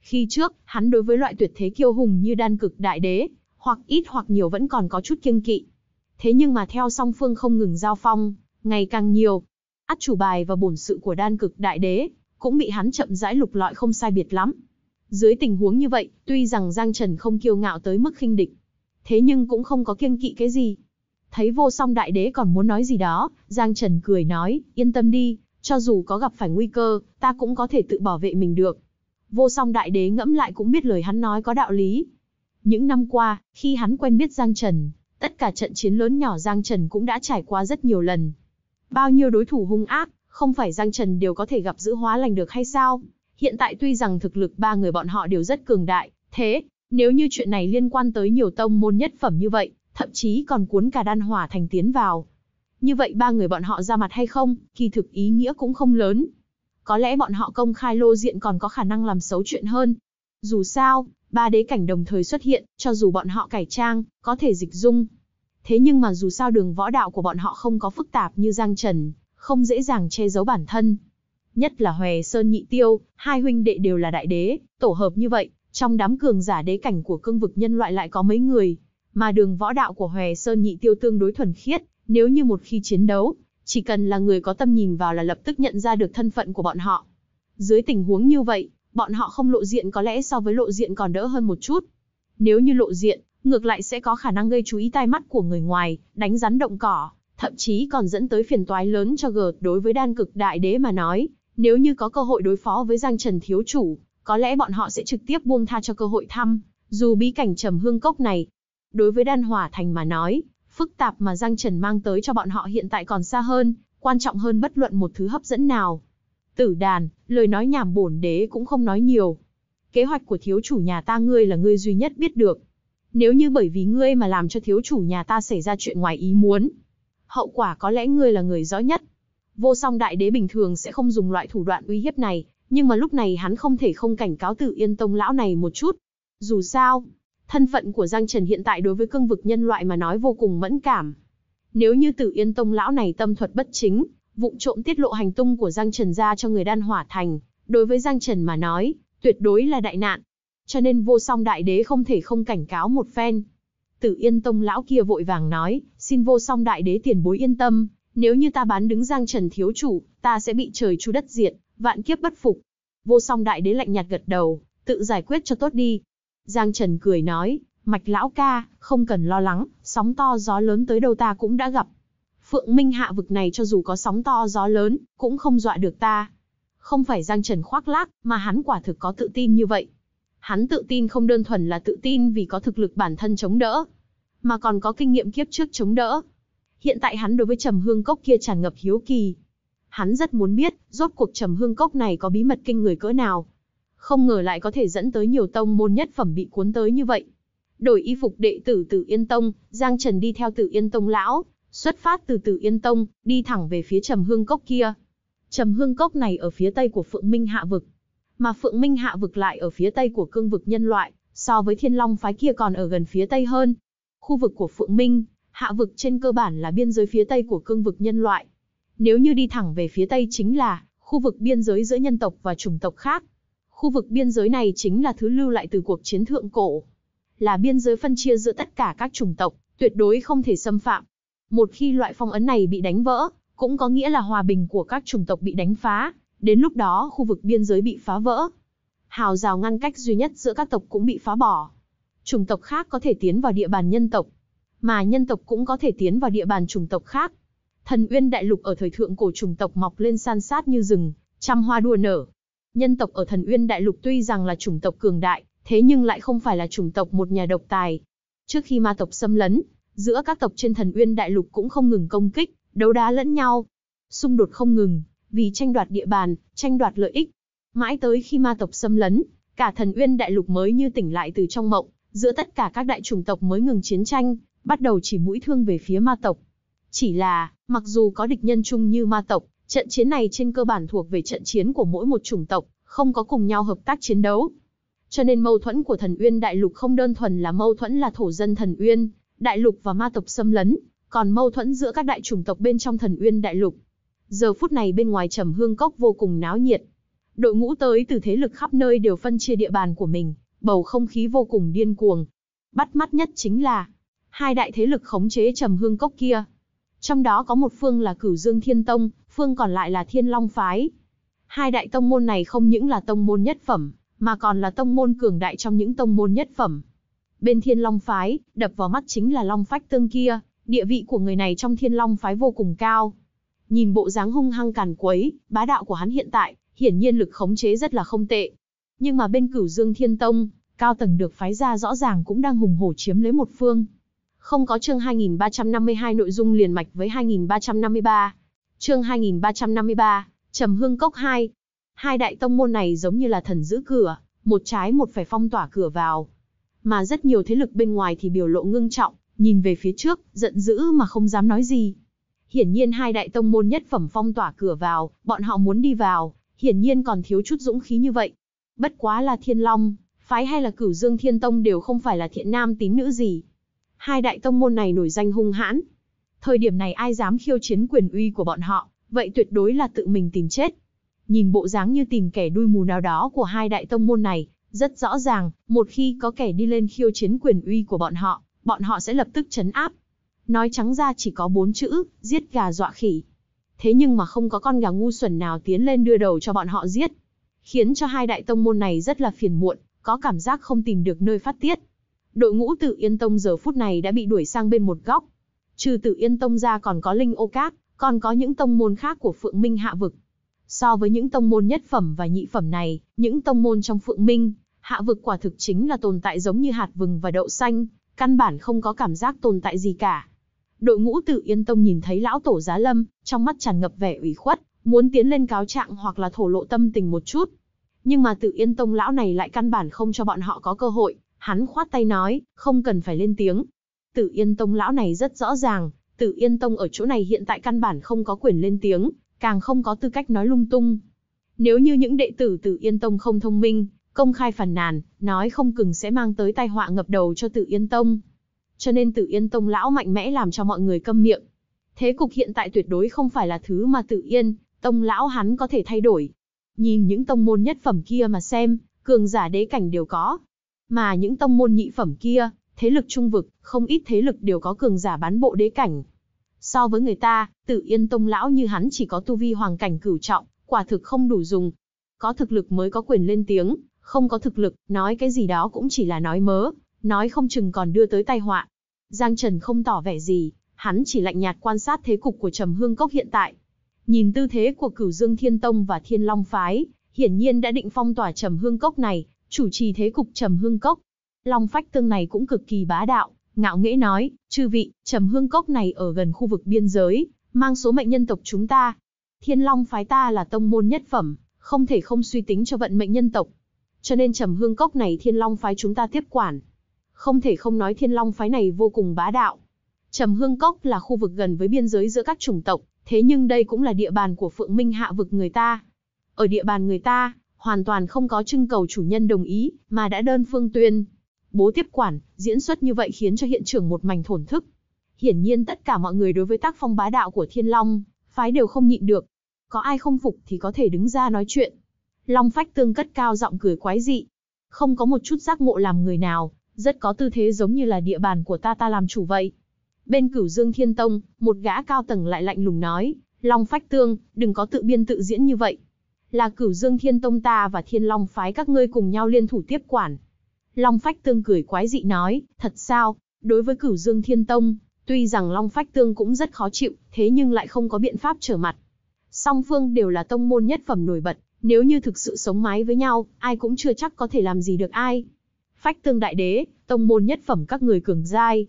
Khi trước, hắn đối với loại tuyệt thế kiêu hùng như đan cực đại đế, hoặc ít hoặc nhiều vẫn còn có chút kiêng kỵ. Thế nhưng mà theo song phương không ngừng giao phong, ngày càng nhiều, át chủ bài và bổn sự của đan cực đại đế, cũng bị hắn chậm rãi lục lọi không sai biệt lắm. Dưới tình huống như vậy, tuy rằng Giang Trần không kiêu ngạo tới mức khinh địch, thế nhưng cũng không có kiêng kỵ cái gì. Thấy vô song đại đế còn muốn nói gì đó, Giang Trần cười nói, yên tâm đi, cho dù có gặp phải nguy cơ, ta cũng có thể tự bảo vệ mình được. Vô song đại đế ngẫm lại cũng biết lời hắn nói có đạo lý. Những năm qua, khi hắn quen biết Giang Trần, tất cả trận chiến lớn nhỏ Giang Trần cũng đã trải qua rất nhiều lần. Bao nhiêu đối thủ hung ác, không phải Giang Trần đều có thể gặp giữ hóa lành được hay sao? Hiện tại tuy rằng thực lực ba người bọn họ đều rất cường đại, thế, nếu như chuyện này liên quan tới nhiều tông môn nhất phẩm như vậy, thậm chí còn cuốn cả đan hỏa thành tiến vào, như vậy ba người bọn họ ra mặt hay không, kỳ thực ý nghĩa cũng không lớn. Có lẽ bọn họ công khai lô diện còn có khả năng làm xấu chuyện hơn. Dù sao, ba đế cảnh đồng thời xuất hiện, cho dù bọn họ cải trang, có thể dịch dung. Thế nhưng mà dù sao đường võ đạo của bọn họ không có phức tạp như Giang Trần, không dễ dàng che giấu bản thân. Nhất là Hòe Sơn Nhị Tiêu, hai huynh đệ đều là đại đế, tổ hợp như vậy, trong đám cường giả đế cảnh của cương vực nhân loại lại có mấy người, mà đường võ đạo của Hòe Sơn Nhị Tiêu tương đối thuần khiết, nếu như một khi chiến đấu, chỉ cần là người có tâm nhìn vào là lập tức nhận ra được thân phận của bọn họ. Dưới tình huống như vậy, bọn họ không lộ diện có lẽ so với lộ diện còn đỡ hơn một chút. Nếu như lộ diện, ngược lại sẽ có khả năng gây chú ý tai mắt của người ngoài, đánh rắn động cỏ, thậm chí còn dẫn tới phiền toái lớn cho gợt đối với đan cực đại đế mà nói. Nếu như có cơ hội đối phó với Giang Trần Thiếu Chủ, có lẽ bọn họ sẽ trực tiếp buông tha cho cơ hội thăm, dù bí cảnh trầm hương cốc này. Đối với đan hỏa thành mà nói, phức tạp mà Giang Trần mang tới cho bọn họ hiện tại còn xa hơn, quan trọng hơn bất luận một thứ hấp dẫn nào. Tử đàn, lời nói nhảm bổn đế cũng không nói nhiều. Kế hoạch của thiếu chủ nhà ta ngươi là ngươi duy nhất biết được. Nếu như bởi vì ngươi mà làm cho thiếu chủ nhà ta xảy ra chuyện ngoài ý muốn, hậu quả có lẽ ngươi là người rõ nhất. Vô song đại đế bình thường sẽ không dùng loại thủ đoạn uy hiếp này, nhưng mà lúc này hắn không thể không cảnh cáo tử yên tông lão này một chút. Dù sao, Thân phận của Giang Trần hiện tại đối với cương vực nhân loại mà nói vô cùng mẫn cảm. Nếu như Tử Yên Tông lão này tâm thuật bất chính, vụng trộm tiết lộ hành tung của Giang Trần ra cho người đan hỏa thành, đối với Giang Trần mà nói, tuyệt đối là đại nạn. Cho nên vô song đại đế không thể không cảnh cáo một phen. Tử Yên Tông lão kia vội vàng nói, xin vô song đại đế tiền bối yên tâm, nếu như ta bán đứng Giang Trần thiếu chủ, ta sẽ bị trời chu đất diệt, vạn kiếp bất phục. Vô song đại đế lạnh nhạt gật đầu, tự giải quyết cho tốt đi. Giang Trần cười nói, mạch lão ca, không cần lo lắng, sóng to gió lớn tới đâu ta cũng đã gặp. Phượng Minh hạ vực này cho dù có sóng to gió lớn, cũng không dọa được ta. Không phải Giang Trần khoác lác, mà hắn quả thực có tự tin như vậy. Hắn tự tin không đơn thuần là tự tin vì có thực lực bản thân chống đỡ, mà còn có kinh nghiệm kiếp trước chống đỡ. Hiện tại hắn đối với trầm hương cốc kia tràn ngập hiếu kỳ. Hắn rất muốn biết, rốt cuộc trầm hương cốc này có bí mật kinh người cỡ nào không ngờ lại có thể dẫn tới nhiều tông môn nhất phẩm bị cuốn tới như vậy. Đổi y phục đệ tử Tử Yên Tông, Giang Trần đi theo Tử Yên Tông lão, xuất phát từ Tử Yên Tông, đi thẳng về phía Trầm Hương Cốc kia. Trầm Hương Cốc này ở phía tây của Phượng Minh Hạ Vực, mà Phượng Minh Hạ Vực lại ở phía tây của cương vực nhân loại, so với Thiên Long phái kia còn ở gần phía tây hơn. Khu vực của Phượng Minh, Hạ Vực trên cơ bản là biên giới phía tây của cương vực nhân loại. Nếu như đi thẳng về phía tây chính là khu vực biên giới giữa nhân tộc và chủng tộc khác, Khu vực biên giới này chính là thứ lưu lại từ cuộc chiến thượng cổ. Là biên giới phân chia giữa tất cả các chủng tộc, tuyệt đối không thể xâm phạm. Một khi loại phong ấn này bị đánh vỡ, cũng có nghĩa là hòa bình của các chủng tộc bị đánh phá, đến lúc đó khu vực biên giới bị phá vỡ. Hào rào ngăn cách duy nhất giữa các tộc cũng bị phá bỏ. Chủng tộc khác có thể tiến vào địa bàn nhân tộc, mà nhân tộc cũng có thể tiến vào địa bàn chủng tộc khác. Thần Uyên Đại Lục ở thời thượng cổ chủng tộc mọc lên san sát như rừng, trăm hoa đua nở, nhân tộc ở thần uyên đại lục tuy rằng là chủng tộc cường đại, thế nhưng lại không phải là chủng tộc một nhà độc tài. Trước khi ma tộc xâm lấn, giữa các tộc trên thần uyên đại lục cũng không ngừng công kích, đấu đá lẫn nhau. Xung đột không ngừng, vì tranh đoạt địa bàn, tranh đoạt lợi ích. Mãi tới khi ma tộc xâm lấn, cả thần uyên đại lục mới như tỉnh lại từ trong mộng, giữa tất cả các đại chủng tộc mới ngừng chiến tranh, bắt đầu chỉ mũi thương về phía ma tộc. Chỉ là, mặc dù có địch nhân chung như ma tộc, Trận chiến này trên cơ bản thuộc về trận chiến của mỗi một chủng tộc, không có cùng nhau hợp tác chiến đấu. Cho nên mâu thuẫn của thần uyên đại lục không đơn thuần là mâu thuẫn là thổ dân thần uyên, đại lục và ma tộc xâm lấn, còn mâu thuẫn giữa các đại chủng tộc bên trong thần uyên đại lục. Giờ phút này bên ngoài trầm hương cốc vô cùng náo nhiệt. Đội ngũ tới từ thế lực khắp nơi đều phân chia địa bàn của mình, bầu không khí vô cùng điên cuồng. Bắt mắt nhất chính là hai đại thế lực khống chế trầm hương cốc kia. Trong đó có một phương là Cửu Dương Thiên Tông, phương còn lại là Thiên Long Phái. Hai đại tông môn này không những là tông môn nhất phẩm, mà còn là tông môn cường đại trong những tông môn nhất phẩm. Bên Thiên Long Phái, đập vào mắt chính là Long Phách Tương kia, địa vị của người này trong Thiên Long Phái vô cùng cao. Nhìn bộ dáng hung hăng càn quấy, bá đạo của hắn hiện tại, hiển nhiên lực khống chế rất là không tệ. Nhưng mà bên cửu Dương Thiên Tông, cao tầng được phái ra rõ ràng cũng đang hùng hổ chiếm lấy một phương. Không có chương 2352 nội dung liền mạch với 2353, Chương 2353, Trầm Hương Cốc 2. Hai đại tông môn này giống như là thần giữ cửa, một trái một phải phong tỏa cửa vào. Mà rất nhiều thế lực bên ngoài thì biểu lộ ngưng trọng, nhìn về phía trước, giận dữ mà không dám nói gì. Hiển nhiên hai đại tông môn nhất phẩm phong tỏa cửa vào, bọn họ muốn đi vào, hiển nhiên còn thiếu chút dũng khí như vậy. Bất quá là Thiên Long, phái hay là Cửu Dương Thiên Tông đều không phải là thiện nam tín nữ gì. Hai đại tông môn này nổi danh hung hãn, Thời điểm này ai dám khiêu chiến quyền uy của bọn họ, vậy tuyệt đối là tự mình tìm chết. Nhìn bộ dáng như tìm kẻ đuôi mù nào đó của hai đại tông môn này, rất rõ ràng, một khi có kẻ đi lên khiêu chiến quyền uy của bọn họ, bọn họ sẽ lập tức chấn áp. Nói trắng ra chỉ có bốn chữ, giết gà dọa khỉ. Thế nhưng mà không có con gà ngu xuẩn nào tiến lên đưa đầu cho bọn họ giết. Khiến cho hai đại tông môn này rất là phiền muộn, có cảm giác không tìm được nơi phát tiết. Đội ngũ tự Yên Tông giờ phút này đã bị đuổi sang bên một góc, Trừ tự yên tông ra còn có linh ô cát, còn có những tông môn khác của Phượng Minh hạ vực. So với những tông môn nhất phẩm và nhị phẩm này, những tông môn trong Phượng Minh, hạ vực quả thực chính là tồn tại giống như hạt vừng và đậu xanh, căn bản không có cảm giác tồn tại gì cả. Đội ngũ tự yên tông nhìn thấy lão tổ giá lâm, trong mắt tràn ngập vẻ ủy khuất, muốn tiến lên cáo trạng hoặc là thổ lộ tâm tình một chút. Nhưng mà tự yên tông lão này lại căn bản không cho bọn họ có cơ hội, hắn khoát tay nói, không cần phải lên tiếng, Tử Yên Tông lão này rất rõ ràng, Tử Yên Tông ở chỗ này hiện tại căn bản không có quyền lên tiếng, càng không có tư cách nói lung tung. Nếu như những đệ tử Tử Yên Tông không thông minh, công khai phản nàn, nói không cừng sẽ mang tới tai họa ngập đầu cho Tử Yên Tông. Cho nên Tử Yên Tông lão mạnh mẽ làm cho mọi người câm miệng. Thế cục hiện tại tuyệt đối không phải là thứ mà Tử Yên, Tông lão hắn có thể thay đổi. Nhìn những tông môn nhất phẩm kia mà xem, cường giả đế cảnh đều có. Mà những tông môn nhị phẩm kia, thế lực trung vực, không ít thế lực đều có cường giả bán bộ đế cảnh. So với người ta, tự yên tông lão như hắn chỉ có tu vi hoàng cảnh cửu trọng, quả thực không đủ dùng. Có thực lực mới có quyền lên tiếng, không có thực lực, nói cái gì đó cũng chỉ là nói mớ, nói không chừng còn đưa tới tai họa. Giang Trần không tỏ vẻ gì, hắn chỉ lạnh nhạt quan sát thế cục của Trầm Hương Cốc hiện tại. Nhìn tư thế của Cửu Dương Thiên Tông và Thiên Long Phái, hiển nhiên đã định phong tỏa Trầm Hương Cốc này, chủ trì thế cục Trầm Hương Cốc, Long phách tương này cũng cực kỳ bá đạo, ngạo nghễ nói, chư vị, trầm hương cốc này ở gần khu vực biên giới, mang số mệnh nhân tộc chúng ta. Thiên Long phái ta là tông môn nhất phẩm, không thể không suy tính cho vận mệnh nhân tộc. Cho nên trầm hương cốc này Thiên Long phái chúng ta tiếp quản. Không thể không nói Thiên Long phái này vô cùng bá đạo. Trầm hương cốc là khu vực gần với biên giới giữa các chủng tộc, thế nhưng đây cũng là địa bàn của Phượng Minh hạ vực người ta. Ở địa bàn người ta, hoàn toàn không có trưng cầu chủ nhân đồng ý, mà đã đơn phương tuyên, bố tiếp quản, diễn xuất như vậy khiến cho hiện trường một mảnh thổn thức. Hiển nhiên tất cả mọi người đối với tác phong bá đạo của Thiên Long, phái đều không nhịn được. Có ai không phục thì có thể đứng ra nói chuyện. Long phách tương cất cao giọng cười quái dị. Không có một chút giác ngộ làm người nào, rất có tư thế giống như là địa bàn của ta ta làm chủ vậy. Bên cửu dương thiên tông, một gã cao tầng lại lạnh lùng nói, Long phách tương, đừng có tự biên tự diễn như vậy. Là cửu dương thiên tông ta và thiên long phái các ngươi cùng nhau liên thủ tiếp quản, Long Phách Tương cười quái dị nói, thật sao, đối với cửu dương thiên tông, tuy rằng Long Phách Tương cũng rất khó chịu, thế nhưng lại không có biện pháp trở mặt. Song phương đều là tông môn nhất phẩm nổi bật, nếu như thực sự sống mái với nhau, ai cũng chưa chắc có thể làm gì được ai. Phách Tương Đại Đế, tông môn nhất phẩm các người cường giai.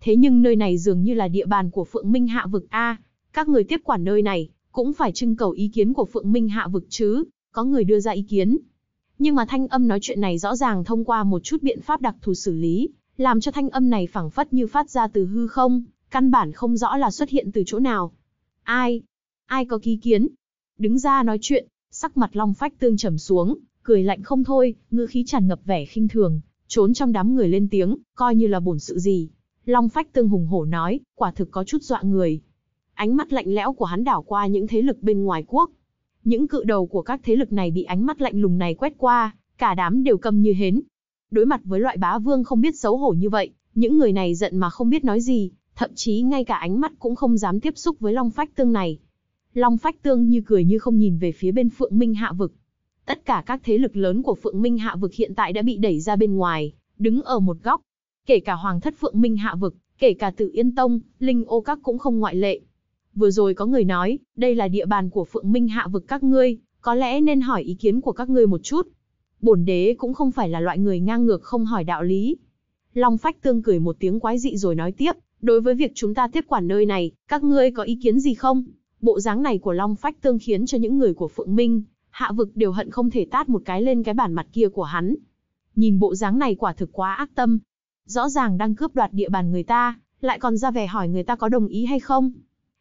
Thế nhưng nơi này dường như là địa bàn của Phượng Minh Hạ Vực A, các người tiếp quản nơi này, cũng phải trưng cầu ý kiến của Phượng Minh Hạ Vực chứ, có người đưa ra ý kiến, nhưng mà thanh âm nói chuyện này rõ ràng thông qua một chút biện pháp đặc thù xử lý, làm cho thanh âm này phảng phất như phát ra từ hư không, căn bản không rõ là xuất hiện từ chỗ nào. Ai? Ai có ký kiến? Đứng ra nói chuyện, sắc mặt long phách tương trầm xuống, cười lạnh không thôi, ngữ khí tràn ngập vẻ khinh thường, trốn trong đám người lên tiếng, coi như là bổn sự gì. Long phách tương hùng hổ nói, quả thực có chút dọa người. Ánh mắt lạnh lẽo của hắn đảo qua những thế lực bên ngoài quốc, những cự đầu của các thế lực này bị ánh mắt lạnh lùng này quét qua, cả đám đều câm như hến. Đối mặt với loại bá vương không biết xấu hổ như vậy, những người này giận mà không biết nói gì, thậm chí ngay cả ánh mắt cũng không dám tiếp xúc với Long Phách Tương này. Long Phách Tương như cười như không nhìn về phía bên Phượng Minh Hạ Vực. Tất cả các thế lực lớn của Phượng Minh Hạ Vực hiện tại đã bị đẩy ra bên ngoài, đứng ở một góc. Kể cả Hoàng thất Phượng Minh Hạ Vực, kể cả Tự Yên Tông, Linh Ô Các cũng không ngoại lệ. Vừa rồi có người nói, đây là địa bàn của Phượng Minh hạ vực các ngươi, có lẽ nên hỏi ý kiến của các ngươi một chút. Bổn đế cũng không phải là loại người ngang ngược không hỏi đạo lý. Long Phách Tương cười một tiếng quái dị rồi nói tiếp, đối với việc chúng ta tiếp quản nơi này, các ngươi có ý kiến gì không? Bộ dáng này của Long Phách Tương khiến cho những người của Phượng Minh, hạ vực đều hận không thể tát một cái lên cái bản mặt kia của hắn. Nhìn bộ dáng này quả thực quá ác tâm. Rõ ràng đang cướp đoạt địa bàn người ta, lại còn ra vẻ hỏi người ta có đồng ý hay không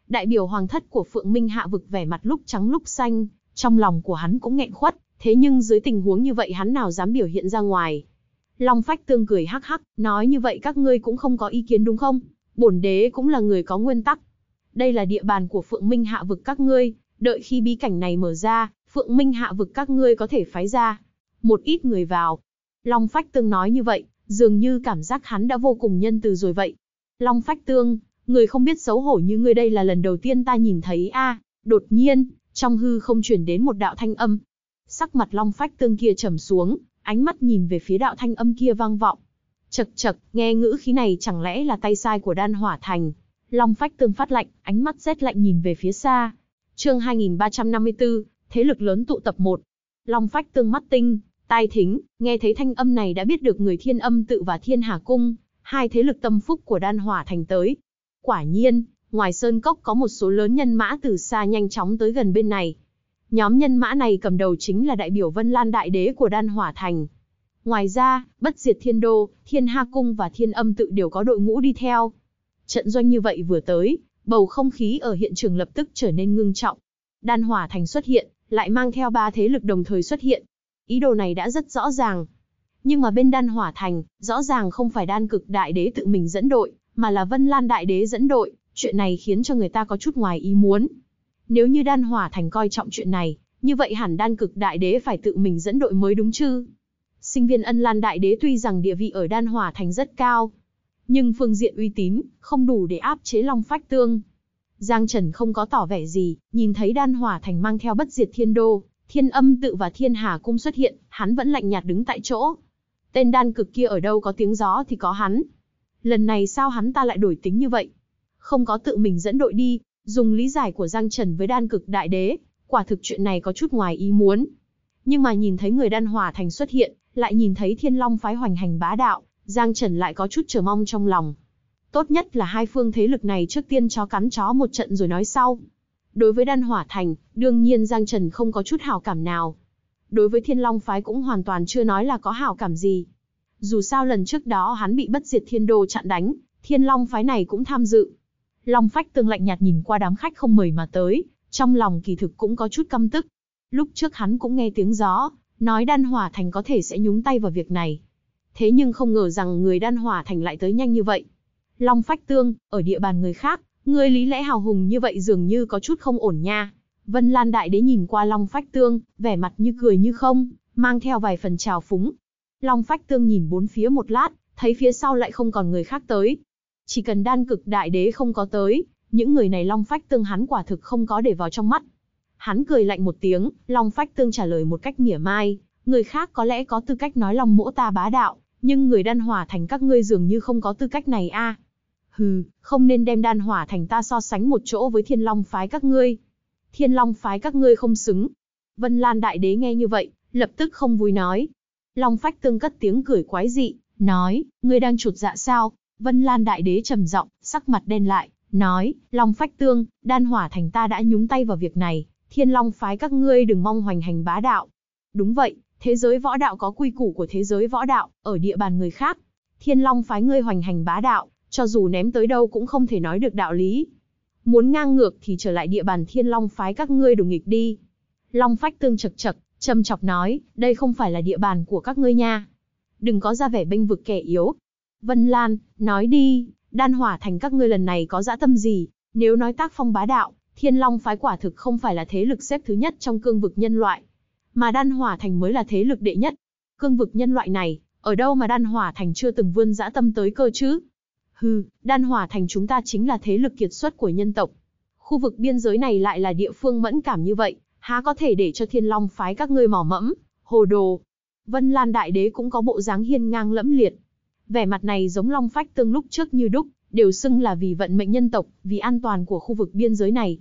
đại biểu hoàng thất của Phượng Minh Hạ vực vẻ mặt lúc trắng lúc xanh, trong lòng của hắn cũng nghẹn khuất, thế nhưng dưới tình huống như vậy hắn nào dám biểu hiện ra ngoài. Long Phách Tương cười hắc hắc, nói như vậy các ngươi cũng không có ý kiến đúng không? Bổn đế cũng là người có nguyên tắc. Đây là địa bàn của Phượng Minh Hạ vực các ngươi, đợi khi bí cảnh này mở ra, Phượng Minh Hạ vực các ngươi có thể phái ra một ít người vào. Long Phách Tương nói như vậy, dường như cảm giác hắn đã vô cùng nhân từ rồi vậy. Long Phách Tương, người không biết xấu hổ như ngươi đây là lần đầu tiên ta nhìn thấy a đột nhiên trong hư không chuyển đến một đạo thanh âm sắc mặt long phách tương kia trầm xuống ánh mắt nhìn về phía đạo thanh âm kia vang vọng chật chật nghe ngữ khí này chẳng lẽ là tay sai của đan hỏa thành long phách tương phát lạnh ánh mắt rét lạnh nhìn về phía xa chương 2354, thế lực lớn tụ tập một long phách tương mắt tinh tai thính nghe thấy thanh âm này đã biết được người thiên âm tự và thiên hà cung hai thế lực tâm phúc của đan hỏa thành tới Quả nhiên, ngoài sơn cốc có một số lớn nhân mã từ xa nhanh chóng tới gần bên này. Nhóm nhân mã này cầm đầu chính là đại biểu Vân Lan Đại Đế của Đan Hỏa Thành. Ngoài ra, Bất Diệt Thiên Đô, Thiên Ha Cung và Thiên Âm Tự đều có đội ngũ đi theo. Trận doanh như vậy vừa tới, bầu không khí ở hiện trường lập tức trở nên ngưng trọng. Đan Hỏa Thành xuất hiện, lại mang theo ba thế lực đồng thời xuất hiện. Ý đồ này đã rất rõ ràng. Nhưng mà bên Đan Hỏa Thành, rõ ràng không phải Đan Cực Đại Đế tự mình dẫn đội, mà là Vân Lan Đại Đế dẫn đội, chuyện này khiến cho người ta có chút ngoài ý muốn. Nếu như đan hỏa thành coi trọng chuyện này, như vậy hẳn đan cực đại đế phải tự mình dẫn đội mới đúng chứ. Sinh viên ân lan đại đế tuy rằng địa vị ở đan hỏa thành rất cao, nhưng phương diện uy tín, không đủ để áp chế long phách tương. Giang Trần không có tỏ vẻ gì, nhìn thấy đan hỏa thành mang theo bất diệt thiên đô, thiên âm tự và thiên hà cung xuất hiện, hắn vẫn lạnh nhạt đứng tại chỗ. Tên đan cực kia ở đâu có tiếng gió thì có hắn, lần này sao hắn ta lại đổi tính như vậy? Không có tự mình dẫn đội đi, dùng lý giải của Giang Trần với đan cực đại đế, quả thực chuyện này có chút ngoài ý muốn. Nhưng mà nhìn thấy người đan hỏa thành xuất hiện, lại nhìn thấy thiên long phái hoành hành bá đạo, Giang Trần lại có chút chờ mong trong lòng. Tốt nhất là hai phương thế lực này trước tiên chó cắn chó một trận rồi nói sau. Đối với đan hỏa thành, đương nhiên Giang Trần không có chút hào cảm nào. Đối với thiên long phái cũng hoàn toàn chưa nói là có hào cảm gì, dù sao lần trước đó hắn bị bất diệt thiên đồ chặn đánh, thiên long phái này cũng tham dự. Long phách tương lạnh nhạt nhìn qua đám khách không mời mà tới, trong lòng kỳ thực cũng có chút căm tức. Lúc trước hắn cũng nghe tiếng gió, nói đan hỏa thành có thể sẽ nhúng tay vào việc này. Thế nhưng không ngờ rằng người đan hỏa thành lại tới nhanh như vậy. Long phách tương, ở địa bàn người khác, người lý lẽ hào hùng như vậy dường như có chút không ổn nha. Vân Lan Đại Đế nhìn qua Long Phách Tương, vẻ mặt như cười như không, mang theo vài phần trào phúng, Long Phách Tương nhìn bốn phía một lát, thấy phía sau lại không còn người khác tới. Chỉ cần đan cực đại đế không có tới, những người này Long Phách Tương hắn quả thực không có để vào trong mắt. Hắn cười lạnh một tiếng, Long Phách Tương trả lời một cách mỉa mai, người khác có lẽ có tư cách nói Long mỗ ta bá đạo, nhưng người đan hỏa thành các ngươi dường như không có tư cách này a. Hừ, không nên đem đan hỏa thành ta so sánh một chỗ với thiên long phái các ngươi. Thiên long phái các ngươi không xứng. Vân Lan đại đế nghe như vậy, lập tức không vui nói, Long Phách Tương cất tiếng cười quái dị, nói, ngươi đang chuột dạ sao? Vân Lan Đại Đế trầm giọng, sắc mặt đen lại, nói, Long Phách Tương, đan hỏa thành ta đã nhúng tay vào việc này, thiên long phái các ngươi đừng mong hoành hành bá đạo. Đúng vậy, thế giới võ đạo có quy củ của thế giới võ đạo, ở địa bàn người khác. Thiên long phái ngươi hoành hành bá đạo, cho dù ném tới đâu cũng không thể nói được đạo lý. Muốn ngang ngược thì trở lại địa bàn thiên long phái các ngươi đổ nghịch đi. Long phách tương chật chật, Châm chọc nói, đây không phải là địa bàn của các ngươi nha. Đừng có ra vẻ bênh vực kẻ yếu. Vân Lan, nói đi, đan hỏa thành các ngươi lần này có dã tâm gì, nếu nói tác phong bá đạo, Thiên Long phái quả thực không phải là thế lực xếp thứ nhất trong cương vực nhân loại, mà đan hỏa thành mới là thế lực đệ nhất. Cương vực nhân loại này, ở đâu mà đan hỏa thành chưa từng vươn dã tâm tới cơ chứ? Hừ, đan hỏa thành chúng ta chính là thế lực kiệt xuất của nhân tộc. Khu vực biên giới này lại là địa phương mẫn cảm như vậy, há có thể để cho thiên long phái các ngươi mỏ mẫm, hồ đồ. Vân Lan Đại Đế cũng có bộ dáng hiên ngang lẫm liệt. Vẻ mặt này giống long phách tương lúc trước như đúc, đều xưng là vì vận mệnh nhân tộc, vì an toàn của khu vực biên giới này.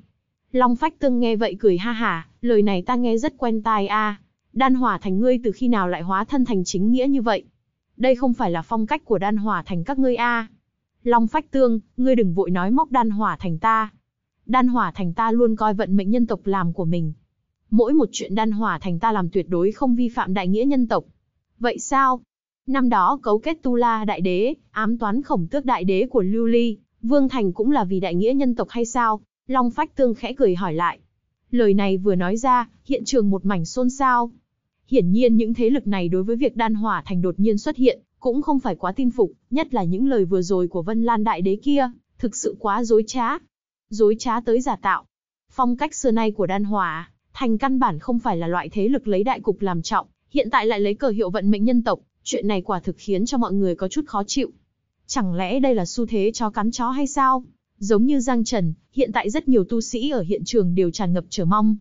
Long phách tương nghe vậy cười ha hả, lời này ta nghe rất quen tai a. Đan hỏa thành ngươi từ khi nào lại hóa thân thành chính nghĩa như vậy? Đây không phải là phong cách của đan hỏa thành các ngươi a. Long phách tương, ngươi đừng vội nói móc đan hỏa thành ta. Đan hỏa thành ta luôn coi vận mệnh nhân tộc làm của mình, Mỗi một chuyện đan hòa thành ta làm tuyệt đối không vi phạm đại nghĩa nhân tộc. Vậy sao? Năm đó cấu kết Tu La Đại Đế, ám toán khổng tước đại đế của Lưu Ly, Vương Thành cũng là vì đại nghĩa nhân tộc hay sao? Long Phách Tương khẽ cười hỏi lại. Lời này vừa nói ra, hiện trường một mảnh xôn xao. Hiển nhiên những thế lực này đối với việc đan hòa thành đột nhiên xuất hiện, cũng không phải quá tin phục, nhất là những lời vừa rồi của Vân Lan Đại Đế kia, thực sự quá dối trá. Dối trá tới giả tạo. Phong cách xưa nay của đan hòa Thành căn bản không phải là loại thế lực lấy đại cục làm trọng, hiện tại lại lấy cờ hiệu vận mệnh nhân tộc, chuyện này quả thực khiến cho mọi người có chút khó chịu. Chẳng lẽ đây là xu thế chó cắn chó hay sao? Giống như Giang Trần, hiện tại rất nhiều tu sĩ ở hiện trường đều tràn ngập chờ mong.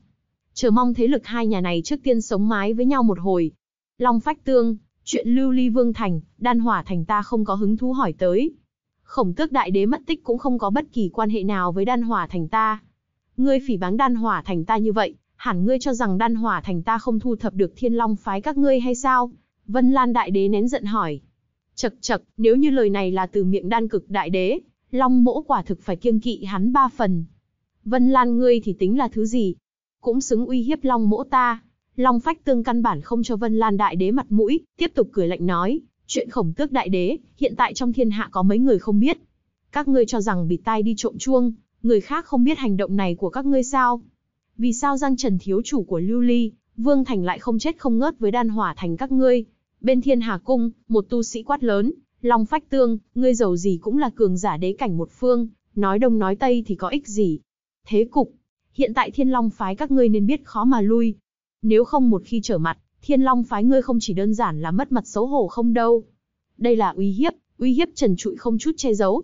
Chờ mong thế lực hai nhà này trước tiên sống mái với nhau một hồi. Long Phách Tương, chuyện Lưu Ly Vương Thành, Đan Hỏa Thành ta không có hứng thú hỏi tới. Khổng tước đại đế mất tích cũng không có bất kỳ quan hệ nào với Đan Hỏa Thành ta. Ngươi phỉ báng Đan Hỏa Thành ta như vậy, hẳn ngươi cho rằng đan hỏa thành ta không thu thập được thiên long phái các ngươi hay sao? Vân Lan đại đế nén giận hỏi. Chật chật, nếu như lời này là từ miệng đan cực đại đế, long mỗ quả thực phải kiêng kỵ hắn ba phần. Vân Lan ngươi thì tính là thứ gì? Cũng xứng uy hiếp long mỗ ta. Long phách tương căn bản không cho Vân Lan đại đế mặt mũi, tiếp tục cười lạnh nói. Chuyện khổng tước đại đế, hiện tại trong thiên hạ có mấy người không biết. Các ngươi cho rằng bị tai đi trộm chuông, người khác không biết hành động này của các ngươi sao? vì sao Giang Trần thiếu chủ của Lưu Ly, Vương Thành lại không chết không ngớt với đan hỏa thành các ngươi? Bên Thiên Hà Cung, một tu sĩ quát lớn, Long Phách Tương, ngươi giàu gì cũng là cường giả đế cảnh một phương, nói đông nói tây thì có ích gì? Thế cục, hiện tại Thiên Long phái các ngươi nên biết khó mà lui. Nếu không một khi trở mặt, Thiên Long phái ngươi không chỉ đơn giản là mất mặt xấu hổ không đâu. Đây là uy hiếp, uy hiếp trần trụi không chút che giấu.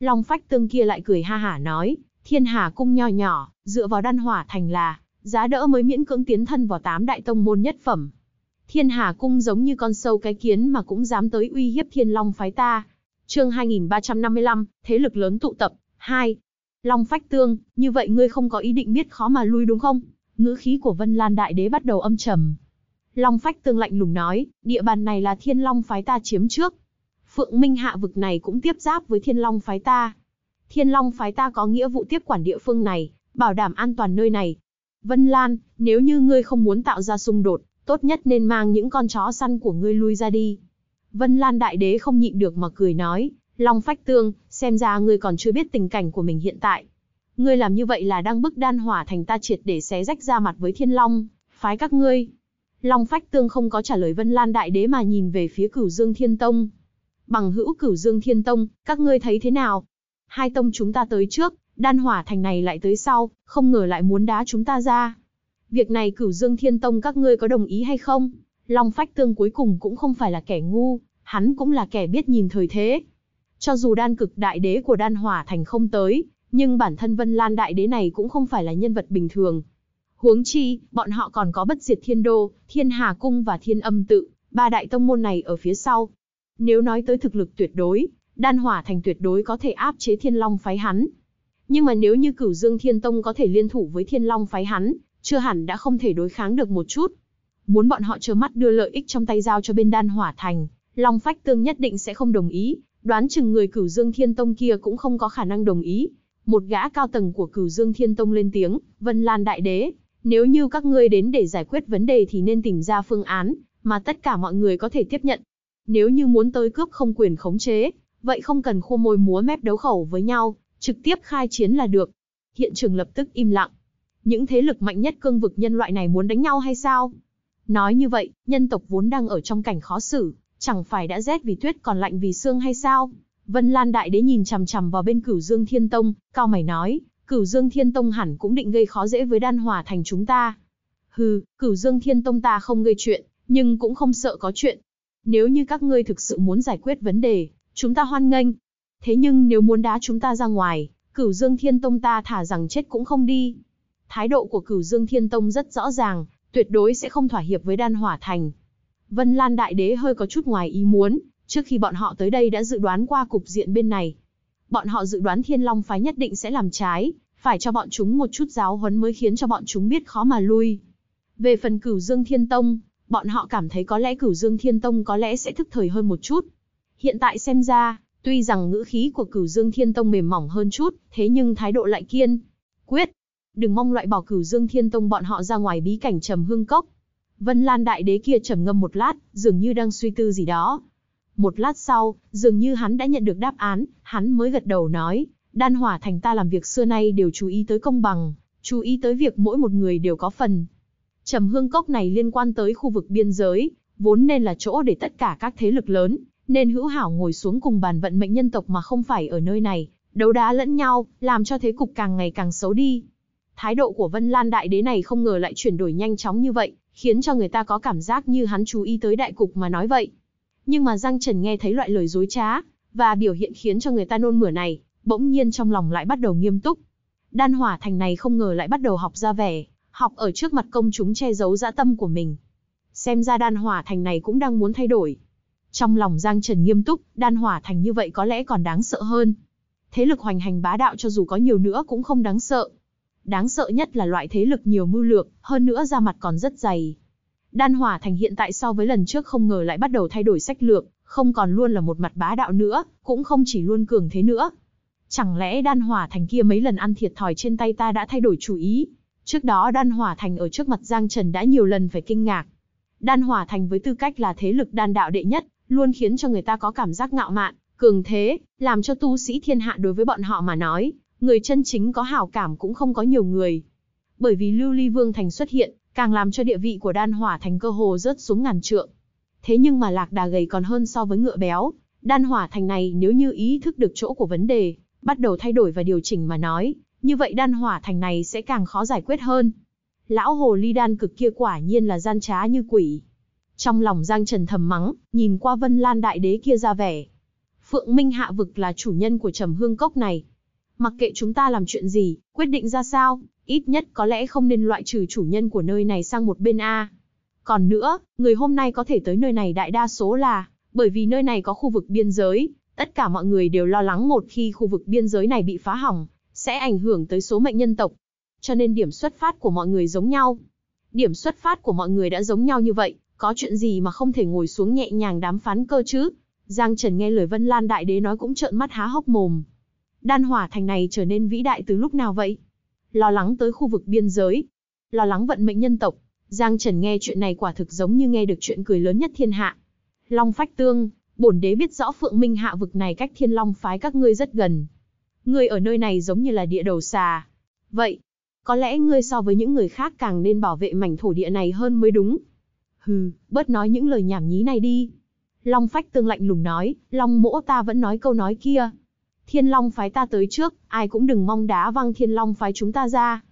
Long Phách Tương kia lại cười ha hả nói, Thiên Hà cung nho nhỏ, dựa vào đan hỏa thành là, giá đỡ mới miễn cưỡng tiến thân vào tám đại tông môn nhất phẩm. Thiên Hà cung giống như con sâu cái kiến mà cũng dám tới uy hiếp Thiên Long phái ta. Chương 2355, thế lực lớn tụ tập, 2. Long Phách Tương, như vậy ngươi không có ý định biết khó mà lui đúng không? Ngữ khí của Vân Lan đại đế bắt đầu âm trầm. Long Phách Tương lạnh lùng nói, địa bàn này là Thiên Long phái ta chiếm trước. Phượng Minh hạ vực này cũng tiếp giáp với Thiên Long phái ta, Thiên Long phái ta có nghĩa vụ tiếp quản địa phương này, bảo đảm an toàn nơi này. Vân Lan, nếu như ngươi không muốn tạo ra xung đột, tốt nhất nên mang những con chó săn của ngươi lui ra đi. Vân Lan đại đế không nhịn được mà cười nói, Long Phách Tương, xem ra ngươi còn chưa biết tình cảnh của mình hiện tại. Ngươi làm như vậy là đang bức đan hỏa thành ta triệt để xé rách ra mặt với Thiên Long, phái các ngươi. Long Phách Tương không có trả lời Vân Lan đại đế mà nhìn về phía Cửu Dương Thiên Tông. Bằng hữu Cửu Dương Thiên Tông, các ngươi thấy thế nào? hai tông chúng ta tới trước, đan hỏa thành này lại tới sau, không ngờ lại muốn đá chúng ta ra. Việc này cửu dương thiên tông các ngươi có đồng ý hay không? Long phách tương cuối cùng cũng không phải là kẻ ngu, hắn cũng là kẻ biết nhìn thời thế. Cho dù đan cực đại đế của đan hỏa thành không tới, nhưng bản thân Vân Lan đại đế này cũng không phải là nhân vật bình thường. Huống chi, bọn họ còn có bất diệt thiên đô, thiên hà cung và thiên âm tự, ba đại tông môn này ở phía sau. Nếu nói tới thực lực tuyệt đối, đan hỏa thành tuyệt đối có thể áp chế thiên long phái hắn. Nhưng mà nếu như cửu dương thiên tông có thể liên thủ với thiên long phái hắn, chưa hẳn đã không thể đối kháng được một chút. Muốn bọn họ chờ mắt đưa lợi ích trong tay giao cho bên đan hỏa thành, long phách tương nhất định sẽ không đồng ý, đoán chừng người cửu dương thiên tông kia cũng không có khả năng đồng ý. Một gã cao tầng của cửu dương thiên tông lên tiếng, Vân Lan Đại Đế, nếu như các ngươi đến để giải quyết vấn đề thì nên tìm ra phương án, mà tất cả mọi người có thể tiếp nhận. Nếu như muốn tới cướp không quyền khống chế, Vậy không cần khô môi múa mép đấu khẩu với nhau, trực tiếp khai chiến là được. Hiện trường lập tức im lặng. Những thế lực mạnh nhất cương vực nhân loại này muốn đánh nhau hay sao? Nói như vậy, nhân tộc vốn đang ở trong cảnh khó xử, chẳng phải đã rét vì tuyết còn lạnh vì xương hay sao? Vân Lan Đại Đế nhìn chằm chằm vào bên Cửu Dương Thiên Tông, cao mày nói, Cửu Dương Thiên Tông hẳn cũng định gây khó dễ với đan hòa thành chúng ta. Hừ, Cửu Dương Thiên Tông ta không gây chuyện, nhưng cũng không sợ có chuyện. Nếu như các ngươi thực sự muốn giải quyết vấn đề, Chúng ta hoan nghênh. Thế nhưng nếu muốn đá chúng ta ra ngoài, cửu dương thiên tông ta thả rằng chết cũng không đi. Thái độ của cửu dương thiên tông rất rõ ràng, tuyệt đối sẽ không thỏa hiệp với đan hỏa thành. Vân Lan Đại Đế hơi có chút ngoài ý muốn, trước khi bọn họ tới đây đã dự đoán qua cục diện bên này. Bọn họ dự đoán Thiên Long Phái nhất định sẽ làm trái, phải cho bọn chúng một chút giáo huấn mới khiến cho bọn chúng biết khó mà lui. Về phần cửu Dương Thiên Tông, bọn họ cảm thấy có lẽ cửu Dương Thiên Tông có lẽ sẽ thức thời hơn một chút, Hiện tại xem ra, tuy rằng ngữ khí của cửu dương thiên tông mềm mỏng hơn chút, thế nhưng thái độ lại kiên. Quyết, đừng mong loại bỏ cửu dương thiên tông bọn họ ra ngoài bí cảnh trầm hương cốc. Vân Lan đại đế kia trầm ngâm một lát, dường như đang suy tư gì đó. Một lát sau, dường như hắn đã nhận được đáp án, hắn mới gật đầu nói, đan hỏa thành ta làm việc xưa nay đều chú ý tới công bằng, chú ý tới việc mỗi một người đều có phần. Trầm hương cốc này liên quan tới khu vực biên giới, vốn nên là chỗ để tất cả các thế lực lớn, nên hữu hảo ngồi xuống cùng bàn vận mệnh nhân tộc mà không phải ở nơi này, đấu đá lẫn nhau, làm cho thế cục càng ngày càng xấu đi. Thái độ của Vân Lan Đại Đế này không ngờ lại chuyển đổi nhanh chóng như vậy, khiến cho người ta có cảm giác như hắn chú ý tới đại cục mà nói vậy. Nhưng mà Giang Trần nghe thấy loại lời dối trá, và biểu hiện khiến cho người ta nôn mửa này, bỗng nhiên trong lòng lại bắt đầu nghiêm túc. Đan hỏa thành này không ngờ lại bắt đầu học ra vẻ, học ở trước mặt công chúng che giấu dã tâm của mình. Xem ra đan hỏa thành này cũng đang muốn thay đổi. Trong lòng Giang Trần nghiêm túc, đan hỏa thành như vậy có lẽ còn đáng sợ hơn. Thế lực hoành hành bá đạo cho dù có nhiều nữa cũng không đáng sợ. Đáng sợ nhất là loại thế lực nhiều mưu lược, hơn nữa ra mặt còn rất dày. Đan hỏa thành hiện tại so với lần trước không ngờ lại bắt đầu thay đổi sách lược, không còn luôn là một mặt bá đạo nữa, cũng không chỉ luôn cường thế nữa. Chẳng lẽ đan hỏa thành kia mấy lần ăn thiệt thòi trên tay ta đã thay đổi chủ ý? Trước đó đan hỏa thành ở trước mặt Giang Trần đã nhiều lần phải kinh ngạc. Đan hỏa thành với tư cách là thế lực đan đạo đệ nhất, luôn khiến cho người ta có cảm giác ngạo mạn, cường thế, làm cho tu sĩ thiên hạ đối với bọn họ mà nói, người chân chính có hảo cảm cũng không có nhiều người. Bởi vì Lưu Ly Vương Thành xuất hiện, càng làm cho địa vị của đan hỏa thành cơ hồ rớt xuống ngàn trượng. Thế nhưng mà lạc đà gầy còn hơn so với ngựa béo, đan hỏa thành này nếu như ý thức được chỗ của vấn đề, bắt đầu thay đổi và điều chỉnh mà nói, như vậy đan hỏa thành này sẽ càng khó giải quyết hơn. Lão hồ ly đan cực kia quả nhiên là gian trá như quỷ. Trong lòng Giang Trần thầm mắng, nhìn qua Vân Lan Đại Đế kia ra vẻ. Phượng Minh Hạ Vực là chủ nhân của trầm hương cốc này. Mặc kệ chúng ta làm chuyện gì, quyết định ra sao, ít nhất có lẽ không nên loại trừ chủ nhân của nơi này sang một bên A. Còn nữa, người hôm nay có thể tới nơi này đại đa số là, bởi vì nơi này có khu vực biên giới, tất cả mọi người đều lo lắng một khi khu vực biên giới này bị phá hỏng, sẽ ảnh hưởng tới số mệnh nhân tộc. Cho nên điểm xuất phát của mọi người giống nhau. Điểm xuất phát của mọi người đã giống nhau như vậy, có chuyện gì mà không thể ngồi xuống nhẹ nhàng đàm phán cơ chứ? Giang Trần nghe lời Vân Lan Đại Đế nói cũng trợn mắt há hốc mồm. Đan hỏa thành này trở nên vĩ đại từ lúc nào vậy? Lo lắng tới khu vực biên giới. Lo lắng vận mệnh nhân tộc. Giang Trần nghe chuyện này quả thực giống như nghe được chuyện cười lớn nhất thiên hạ. Long Phách Tương, bổn đế biết rõ Phượng Minh hạ vực này cách Thiên Long phái các ngươi rất gần. Ngươi ở nơi này giống như là địa đầu xà. Vậy, có lẽ ngươi so với những người khác càng nên bảo vệ mảnh thổ địa này hơn mới đúng hừ, bớt nói những lời nhảm nhí này đi. Long phách tương lạnh lùng nói, Long mỗ ta vẫn nói câu nói kia. Thiên Long phái ta tới trước, ai cũng đừng mong đá văng Thiên Long phái chúng ta ra.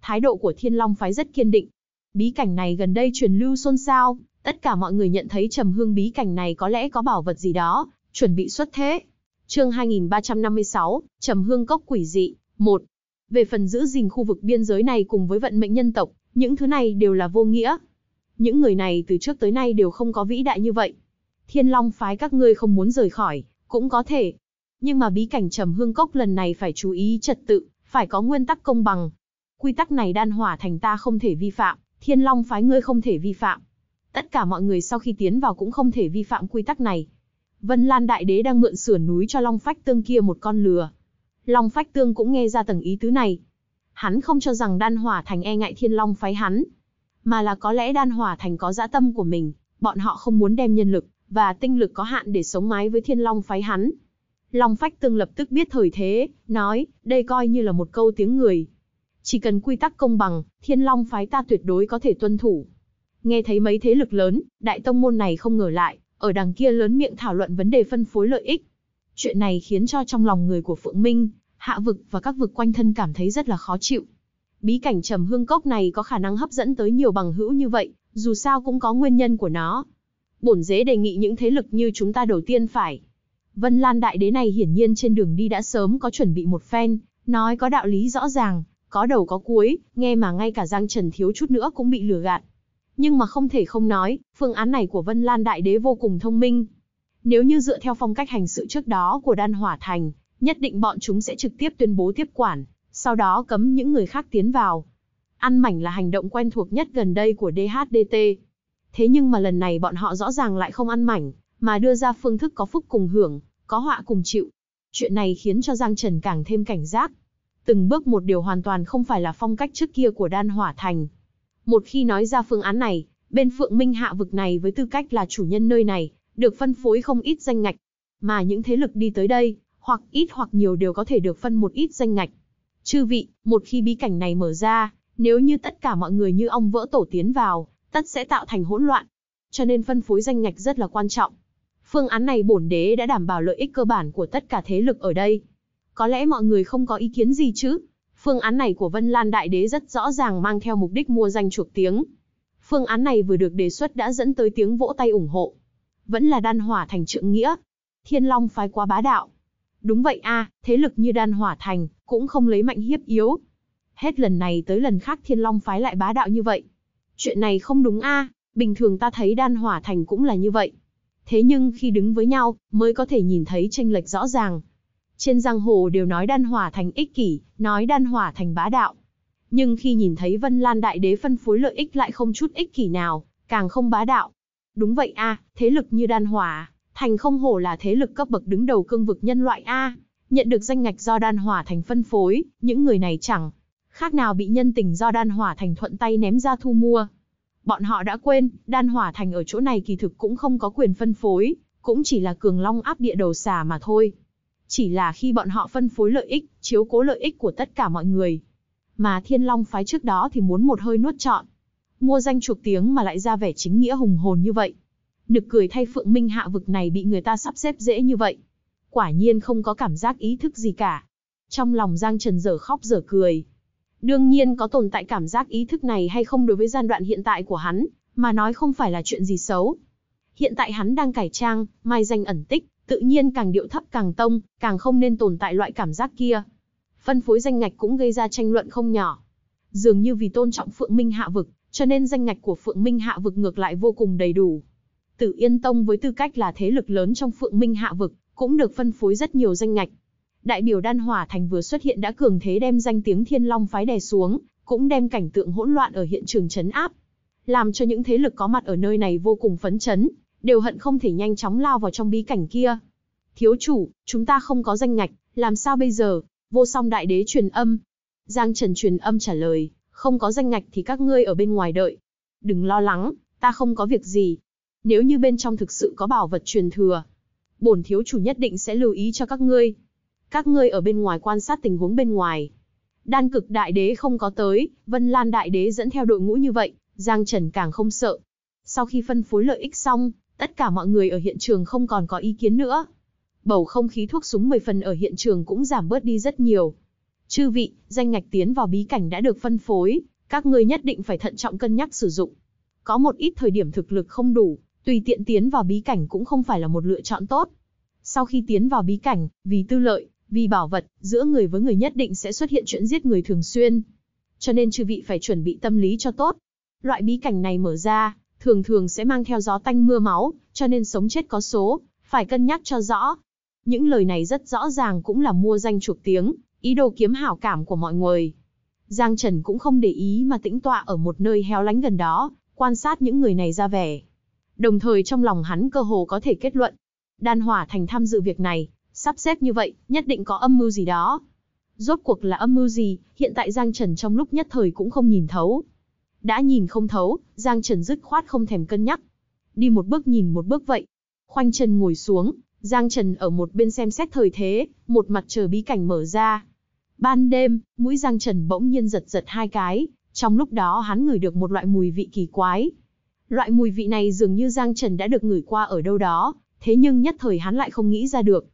Thái độ của Thiên Long phái rất kiên định. Bí cảnh này gần đây truyền lưu xôn xao, tất cả mọi người nhận thấy trầm hương bí cảnh này có lẽ có bảo vật gì đó, chuẩn bị xuất thế. Chương 2356, Trầm hương cốc quỷ dị, 1. Về phần giữ gìn khu vực biên giới này cùng với vận mệnh nhân tộc, những thứ này đều là vô nghĩa, những người này từ trước tới nay đều không có vĩ đại như vậy. Thiên Long phái các ngươi không muốn rời khỏi, cũng có thể. Nhưng mà bí cảnh trầm hương cốc lần này phải chú ý trật tự, phải có nguyên tắc công bằng. Quy tắc này đan hỏa thành ta không thể vi phạm, Thiên Long phái ngươi không thể vi phạm. Tất cả mọi người sau khi tiến vào cũng không thể vi phạm quy tắc này. Vân Lan Đại Đế đang mượn sửa núi cho Long Phách Tương kia một con lừa. Long Phách Tương cũng nghe ra tầng ý tứ này. Hắn không cho rằng đan hỏa thành e ngại Thiên Long phái hắn, mà là có lẽ đan hỏa thành có dã tâm của mình, bọn họ không muốn đem nhân lực và tinh lực có hạn để sống mái với thiên long phái hắn. Long phách tương lập tức biết thời thế, nói, đây coi như là một câu tiếng người. Chỉ cần quy tắc công bằng, thiên long phái ta tuyệt đối có thể tuân thủ. Nghe thấy mấy thế lực lớn, đại tông môn này không ngờ lại, ở đằng kia lớn miệng thảo luận vấn đề phân phối lợi ích. Chuyện này khiến cho trong lòng người của Phượng Minh, hạ vực và các vực quanh thân cảm thấy rất là khó chịu. Bí cảnh trầm hương cốc này có khả năng hấp dẫn tới nhiều bằng hữu như vậy, dù sao cũng có nguyên nhân của nó. Bổn dế đề nghị những thế lực như chúng ta đầu tiên phải. Vân Lan đại đế này hiển nhiên trên đường đi đã sớm có chuẩn bị một phen, nói có đạo lý rõ ràng, có đầu có cuối, nghe mà ngay cả Giang Trần thiếu chút nữa cũng bị lừa gạt. Nhưng mà không thể không nói, phương án này của Vân Lan đại đế vô cùng thông minh. Nếu như dựa theo phong cách hành sự trước đó của Đan Hỏa Thành, nhất định bọn chúng sẽ trực tiếp tuyên bố tiếp quản, sau đó cấm những người khác tiến vào. Ăn mảnh là hành động quen thuộc nhất gần đây của DHDT. Thế nhưng mà lần này bọn họ rõ ràng lại không ăn mảnh, mà đưa ra phương thức có phúc cùng hưởng, có họa cùng chịu. Chuyện này khiến cho Giang Trần càng thêm cảnh giác. Từng bước một điều hoàn toàn không phải là phong cách trước kia của Đan Hỏa Thành. Một khi nói ra phương án này, bên Phượng Minh Hạ vực này với tư cách là chủ nhân nơi này, được phân phối không ít danh ngạch. Mà những thế lực đi tới đây, hoặc ít hoặc nhiều đều có thể được phân một ít danh ngạch. Chư vị, một khi bí cảnh này mở ra, nếu như tất cả mọi người như ông vỡ tổ tiến vào, tất sẽ tạo thành hỗn loạn. Cho nên phân phối danh ngạch rất là quan trọng. Phương án này bổn đế đã đảm bảo lợi ích cơ bản của tất cả thế lực ở đây. Có lẽ mọi người không có ý kiến gì chứ? Phương án này của Vân Lan Đại Đế rất rõ ràng mang theo mục đích mua danh chuộc tiếng. Phương án này vừa được đề xuất đã dẫn tới tiếng vỗ tay ủng hộ. Vẫn là đan hỏa thành trượng nghĩa. Thiên Long phái quá bá đạo, Đúng vậy a, thế lực như đan hỏa thành, cũng không lấy mạnh hiếp yếu. Hết lần này tới lần khác thiên long phái lại bá đạo như vậy. Chuyện này không đúng a, bình thường ta thấy đan hỏa thành cũng là như vậy. Thế nhưng khi đứng với nhau, mới có thể nhìn thấy tranh lệch rõ ràng. Trên giang hồ đều nói đan hỏa thành ích kỷ, nói đan hỏa thành bá đạo. Nhưng khi nhìn thấy Vân Lan Đại Đế phân phối lợi ích lại không chút ích kỷ nào, càng không bá đạo. Đúng vậy a, thế lực như đan hỏa, Thành không hổ là thế lực cấp bậc đứng đầu cương vực nhân loại A, nhận được danh ngạch do đan hỏa thành phân phối, những người này chẳng khác nào bị nhân tình do đan hỏa thành thuận tay ném ra thu mua. Bọn họ đã quên, đan hỏa thành ở chỗ này kỳ thực cũng không có quyền phân phối, cũng chỉ là cường long áp địa đầu xà mà thôi. Chỉ là khi bọn họ phân phối lợi ích, chiếu cố lợi ích của tất cả mọi người. Mà thiên long phái trước đó thì muốn một hơi nuốt trọn. Mua danh chuộc tiếng mà lại ra vẻ chính nghĩa hùng hồn như vậy nực cười thay Phượng Minh hạ vực này bị người ta sắp xếp dễ như vậy. Quả nhiên không có cảm giác ý thức gì cả. Trong lòng Giang Trần dở khóc dở cười. Đương nhiên có tồn tại cảm giác ý thức này hay không đối với gian đoạn hiện tại của hắn, mà nói không phải là chuyện gì xấu. Hiện tại hắn đang cải trang, mai danh ẩn tích, tự nhiên càng điệu thấp càng tông, càng không nên tồn tại loại cảm giác kia. Phân phối danh ngạch cũng gây ra tranh luận không nhỏ. Dường như vì tôn trọng Phượng Minh Hạ Vực, cho nên danh ngạch của Phượng Minh Hạ Vực ngược lại vô cùng đầy đủ. Tử Yên Tông với tư cách là thế lực lớn trong Phượng Minh Hạ Vực, cũng được phân phối rất nhiều danh ngạch. Đại biểu Đan Hỏa Thành vừa xuất hiện đã cường thế đem danh tiếng Thiên Long phái đè xuống, cũng đem cảnh tượng hỗn loạn ở hiện trường chấn áp, làm cho những thế lực có mặt ở nơi này vô cùng phấn chấn, đều hận không thể nhanh chóng lao vào trong bí cảnh kia. Thiếu chủ, chúng ta không có danh ngạch, làm sao bây giờ? Vô song đại đế truyền âm. Giang Trần truyền âm trả lời, không có danh ngạch thì các ngươi ở bên ngoài đợi. Đừng lo lắng, ta không có việc gì, nếu như bên trong thực sự có bảo vật truyền thừa, bổn thiếu chủ nhất định sẽ lưu ý cho các ngươi. Các ngươi ở bên ngoài quan sát tình huống bên ngoài. Đan cực đại đế không có tới, Vân Lan đại đế dẫn theo đội ngũ như vậy, Giang Trần càng không sợ. Sau khi phân phối lợi ích xong, tất cả mọi người ở hiện trường không còn có ý kiến nữa. Bầu không khí thuốc súng 10 phần ở hiện trường cũng giảm bớt đi rất nhiều. Chư vị, danh ngạch tiến vào bí cảnh đã được phân phối, các ngươi nhất định phải thận trọng cân nhắc sử dụng. Có một ít thời điểm thực lực không đủ, tùy tiện tiến vào bí cảnh cũng không phải là một lựa chọn tốt. Sau khi tiến vào bí cảnh, vì tư lợi, vì bảo vật, giữa người với người nhất định sẽ xuất hiện chuyện giết người thường xuyên. Cho nên chư vị phải chuẩn bị tâm lý cho tốt. Loại bí cảnh này mở ra, thường thường sẽ mang theo gió tanh mưa máu, cho nên sống chết có số, phải cân nhắc cho rõ. Những lời này rất rõ ràng cũng là mua danh chuộc tiếng, ý đồ kiếm hảo cảm của mọi người. Giang Trần cũng không để ý mà tĩnh tọa ở một nơi héo lánh gần đó, quan sát những người này ra vẻ đồng thời trong lòng hắn cơ hồ có thể kết luận. Đan hỏa thành tham dự việc này, sắp xếp như vậy, nhất định có âm mưu gì đó. Rốt cuộc là âm mưu gì, hiện tại Giang Trần trong lúc nhất thời cũng không nhìn thấu. Đã nhìn không thấu, Giang Trần dứt khoát không thèm cân nhắc. Đi một bước nhìn một bước vậy. Khoanh chân ngồi xuống, Giang Trần ở một bên xem xét thời thế, một mặt chờ bí cảnh mở ra. Ban đêm, mũi Giang Trần bỗng nhiên giật giật hai cái, trong lúc đó hắn ngửi được một loại mùi vị kỳ quái, Loại mùi vị này dường như Giang Trần đã được ngửi qua ở đâu đó, thế nhưng nhất thời hắn lại không nghĩ ra được.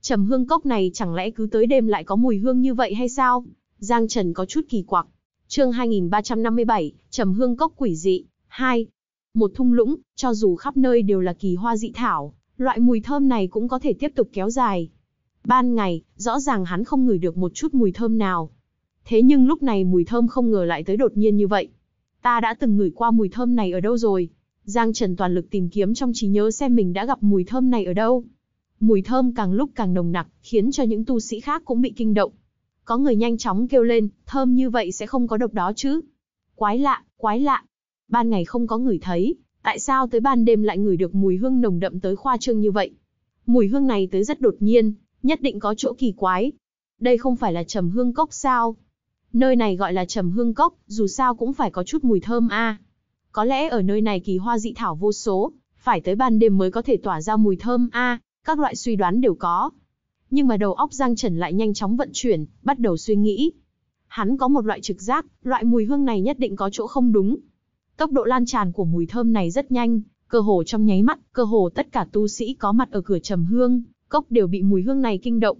Trầm hương cốc này chẳng lẽ cứ tới đêm lại có mùi hương như vậy hay sao? Giang Trần có chút kỳ quặc. Chương 2357, Trầm hương cốc quỷ dị 2. Một thung lũng, cho dù khắp nơi đều là kỳ hoa dị thảo, loại mùi thơm này cũng có thể tiếp tục kéo dài. Ban ngày, rõ ràng hắn không ngửi được một chút mùi thơm nào. Thế nhưng lúc này mùi thơm không ngờ lại tới đột nhiên như vậy. Ta đã từng ngửi qua mùi thơm này ở đâu rồi? Giang Trần toàn lực tìm kiếm trong trí nhớ xem mình đã gặp mùi thơm này ở đâu. Mùi thơm càng lúc càng nồng nặc, khiến cho những tu sĩ khác cũng bị kinh động. Có người nhanh chóng kêu lên, thơm như vậy sẽ không có độc đó chứ. Quái lạ, quái lạ. Ban ngày không có người thấy, tại sao tới ban đêm lại ngửi được mùi hương nồng đậm tới khoa trương như vậy? Mùi hương này tới rất đột nhiên, nhất định có chỗ kỳ quái. Đây không phải là trầm hương cốc sao? Nơi này gọi là trầm hương cốc, dù sao cũng phải có chút mùi thơm a. Có lẽ ở nơi này kỳ hoa dị thảo vô số, phải tới ban đêm mới có thể tỏa ra mùi thơm a, các loại suy đoán đều có. Nhưng mà đầu óc Giang Trần lại nhanh chóng vận chuyển, bắt đầu suy nghĩ. Hắn có một loại trực giác, loại mùi hương này nhất định có chỗ không đúng. Tốc độ lan tràn của mùi thơm này rất nhanh, cơ hồ trong nháy mắt, cơ hồ tất cả tu sĩ có mặt ở cửa trầm hương, cốc đều bị mùi hương này kinh động.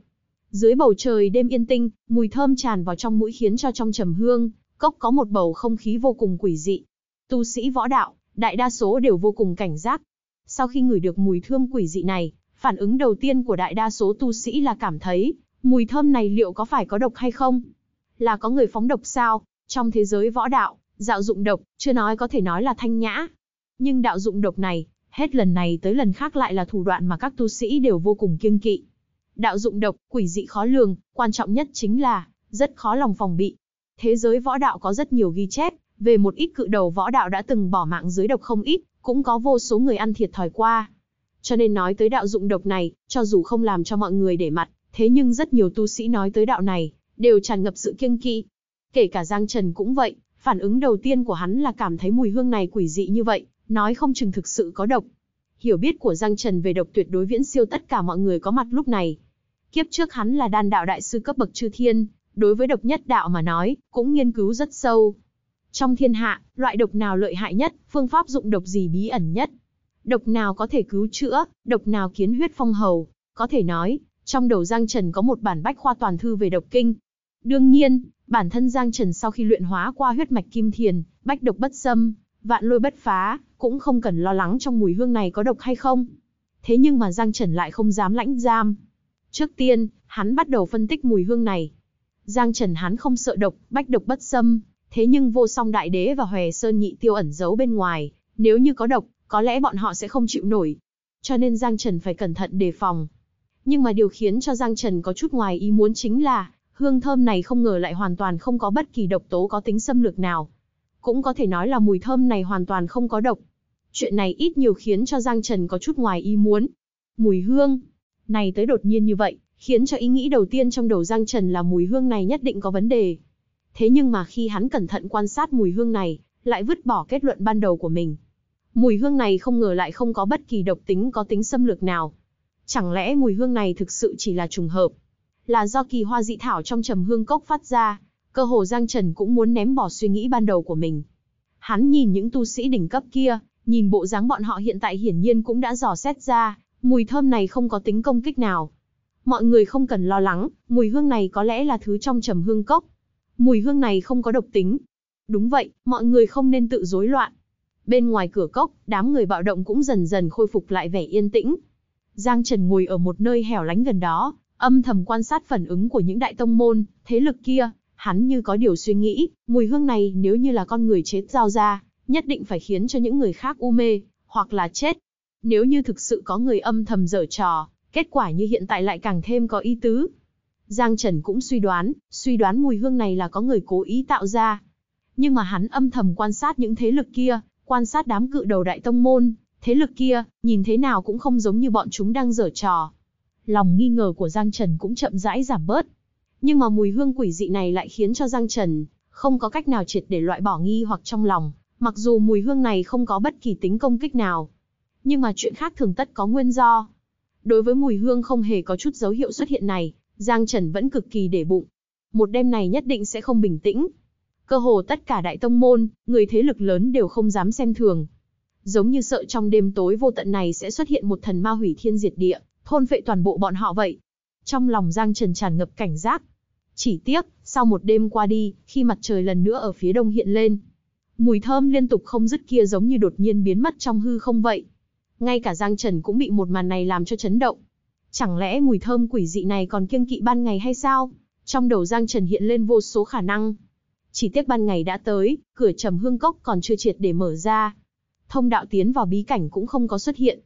Dưới bầu trời đêm yên tinh, mùi thơm tràn vào trong mũi khiến cho trong trầm hương, cốc có một bầu không khí vô cùng quỷ dị. Tu sĩ võ đạo, đại đa số đều vô cùng cảnh giác. Sau khi ngửi được mùi thơm quỷ dị này, phản ứng đầu tiên của đại đa số tu sĩ là cảm thấy, mùi thơm này liệu có phải có độc hay không? Là có người phóng độc sao? Trong thế giới võ đạo, dạo dụng độc, chưa nói có thể nói là thanh nhã. Nhưng đạo dụng độc này, hết lần này tới lần khác lại là thủ đoạn mà các tu sĩ đều vô cùng kiêng kỵ. Đạo dụng độc, quỷ dị khó lường, quan trọng nhất chính là, rất khó lòng phòng bị. Thế giới võ đạo có rất nhiều ghi chép, về một ít cự đầu võ đạo đã từng bỏ mạng dưới độc không ít, cũng có vô số người ăn thiệt thòi qua. Cho nên nói tới đạo dụng độc này, cho dù không làm cho mọi người để mặt, thế nhưng rất nhiều tu sĩ nói tới đạo này, đều tràn ngập sự kiêng kỵ. Kể cả Giang Trần cũng vậy, phản ứng đầu tiên của hắn là cảm thấy mùi hương này quỷ dị như vậy, nói không chừng thực sự có độc. Hiểu biết của Giang Trần về độc tuyệt đối viễn siêu tất cả mọi người có mặt lúc này. Kiếp trước hắn là đan đạo đại sư cấp bậc chư thiên, đối với độc nhất đạo mà nói, cũng nghiên cứu rất sâu. Trong thiên hạ, loại độc nào lợi hại nhất, phương pháp dụng độc gì bí ẩn nhất, độc nào có thể cứu chữa, độc nào kiến huyết phong hầu, có thể nói, trong đầu Giang Trần có một bản bách khoa toàn thư về độc kinh. Đương nhiên, bản thân Giang Trần sau khi luyện hóa qua huyết mạch kim thiền, bách độc bất xâm, vạn lôi bất phá, cũng không cần lo lắng trong mùi hương này có độc hay không. Thế nhưng mà Giang Trần lại không dám lãnh giam, Trước tiên, hắn bắt đầu phân tích mùi hương này. Giang Trần hắn không sợ độc, bách độc bất xâm, thế nhưng vô song đại đế và hòe sơn nhị tiêu ẩn giấu bên ngoài, nếu như có độc, có lẽ bọn họ sẽ không chịu nổi. Cho nên Giang Trần phải cẩn thận đề phòng. Nhưng mà điều khiến cho Giang Trần có chút ngoài ý muốn chính là, hương thơm này không ngờ lại hoàn toàn không có bất kỳ độc tố có tính xâm lược nào. Cũng có thể nói là mùi thơm này hoàn toàn không có độc. Chuyện này ít nhiều khiến cho Giang Trần có chút ngoài ý muốn. Mùi hương, này tới đột nhiên như vậy, khiến cho ý nghĩ đầu tiên trong đầu Giang Trần là mùi hương này nhất định có vấn đề. Thế nhưng mà khi hắn cẩn thận quan sát mùi hương này, lại vứt bỏ kết luận ban đầu của mình. Mùi hương này không ngờ lại không có bất kỳ độc tính có tính xâm lược nào. Chẳng lẽ mùi hương này thực sự chỉ là trùng hợp? Là do kỳ hoa dị thảo trong trầm hương cốc phát ra, cơ hồ Giang Trần cũng muốn ném bỏ suy nghĩ ban đầu của mình. Hắn nhìn những tu sĩ đỉnh cấp kia, nhìn bộ dáng bọn họ hiện tại hiển nhiên cũng đã dò xét ra, Mùi thơm này không có tính công kích nào. Mọi người không cần lo lắng, mùi hương này có lẽ là thứ trong trầm hương cốc. Mùi hương này không có độc tính. Đúng vậy, mọi người không nên tự rối loạn. Bên ngoài cửa cốc, đám người bạo động cũng dần dần khôi phục lại vẻ yên tĩnh. Giang Trần ngồi ở một nơi hẻo lánh gần đó, âm thầm quan sát phản ứng của những đại tông môn, thế lực kia, hắn như có điều suy nghĩ, mùi hương này nếu như là con người chết giao ra, nhất định phải khiến cho những người khác u mê, hoặc là chết, nếu như thực sự có người âm thầm dở trò, kết quả như hiện tại lại càng thêm có ý tứ. Giang Trần cũng suy đoán, suy đoán mùi hương này là có người cố ý tạo ra. Nhưng mà hắn âm thầm quan sát những thế lực kia, quan sát đám cự đầu đại tông môn, thế lực kia, nhìn thế nào cũng không giống như bọn chúng đang dở trò. Lòng nghi ngờ của Giang Trần cũng chậm rãi giảm bớt. Nhưng mà mùi hương quỷ dị này lại khiến cho Giang Trần không có cách nào triệt để loại bỏ nghi hoặc trong lòng, mặc dù mùi hương này không có bất kỳ tính công kích nào, nhưng mà chuyện khác thường tất có nguyên do. Đối với mùi hương không hề có chút dấu hiệu xuất hiện này, Giang Trần vẫn cực kỳ để bụng. Một đêm này nhất định sẽ không bình tĩnh. Cơ hồ tất cả đại tông môn, người thế lực lớn đều không dám xem thường. Giống như sợ trong đêm tối vô tận này sẽ xuất hiện một thần ma hủy thiên diệt địa, thôn phệ toàn bộ bọn họ vậy. Trong lòng Giang Trần tràn ngập cảnh giác. Chỉ tiếc, sau một đêm qua đi, khi mặt trời lần nữa ở phía đông hiện lên, mùi thơm liên tục không dứt kia giống như đột nhiên biến mất trong hư không vậy. Ngay cả Giang Trần cũng bị một màn này làm cho chấn động. Chẳng lẽ mùi thơm quỷ dị này còn kiêng kỵ ban ngày hay sao? Trong đầu Giang Trần hiện lên vô số khả năng. Chỉ tiếc ban ngày đã tới, cửa trầm hương cốc còn chưa triệt để mở ra. Thông đạo tiến vào bí cảnh cũng không có xuất hiện.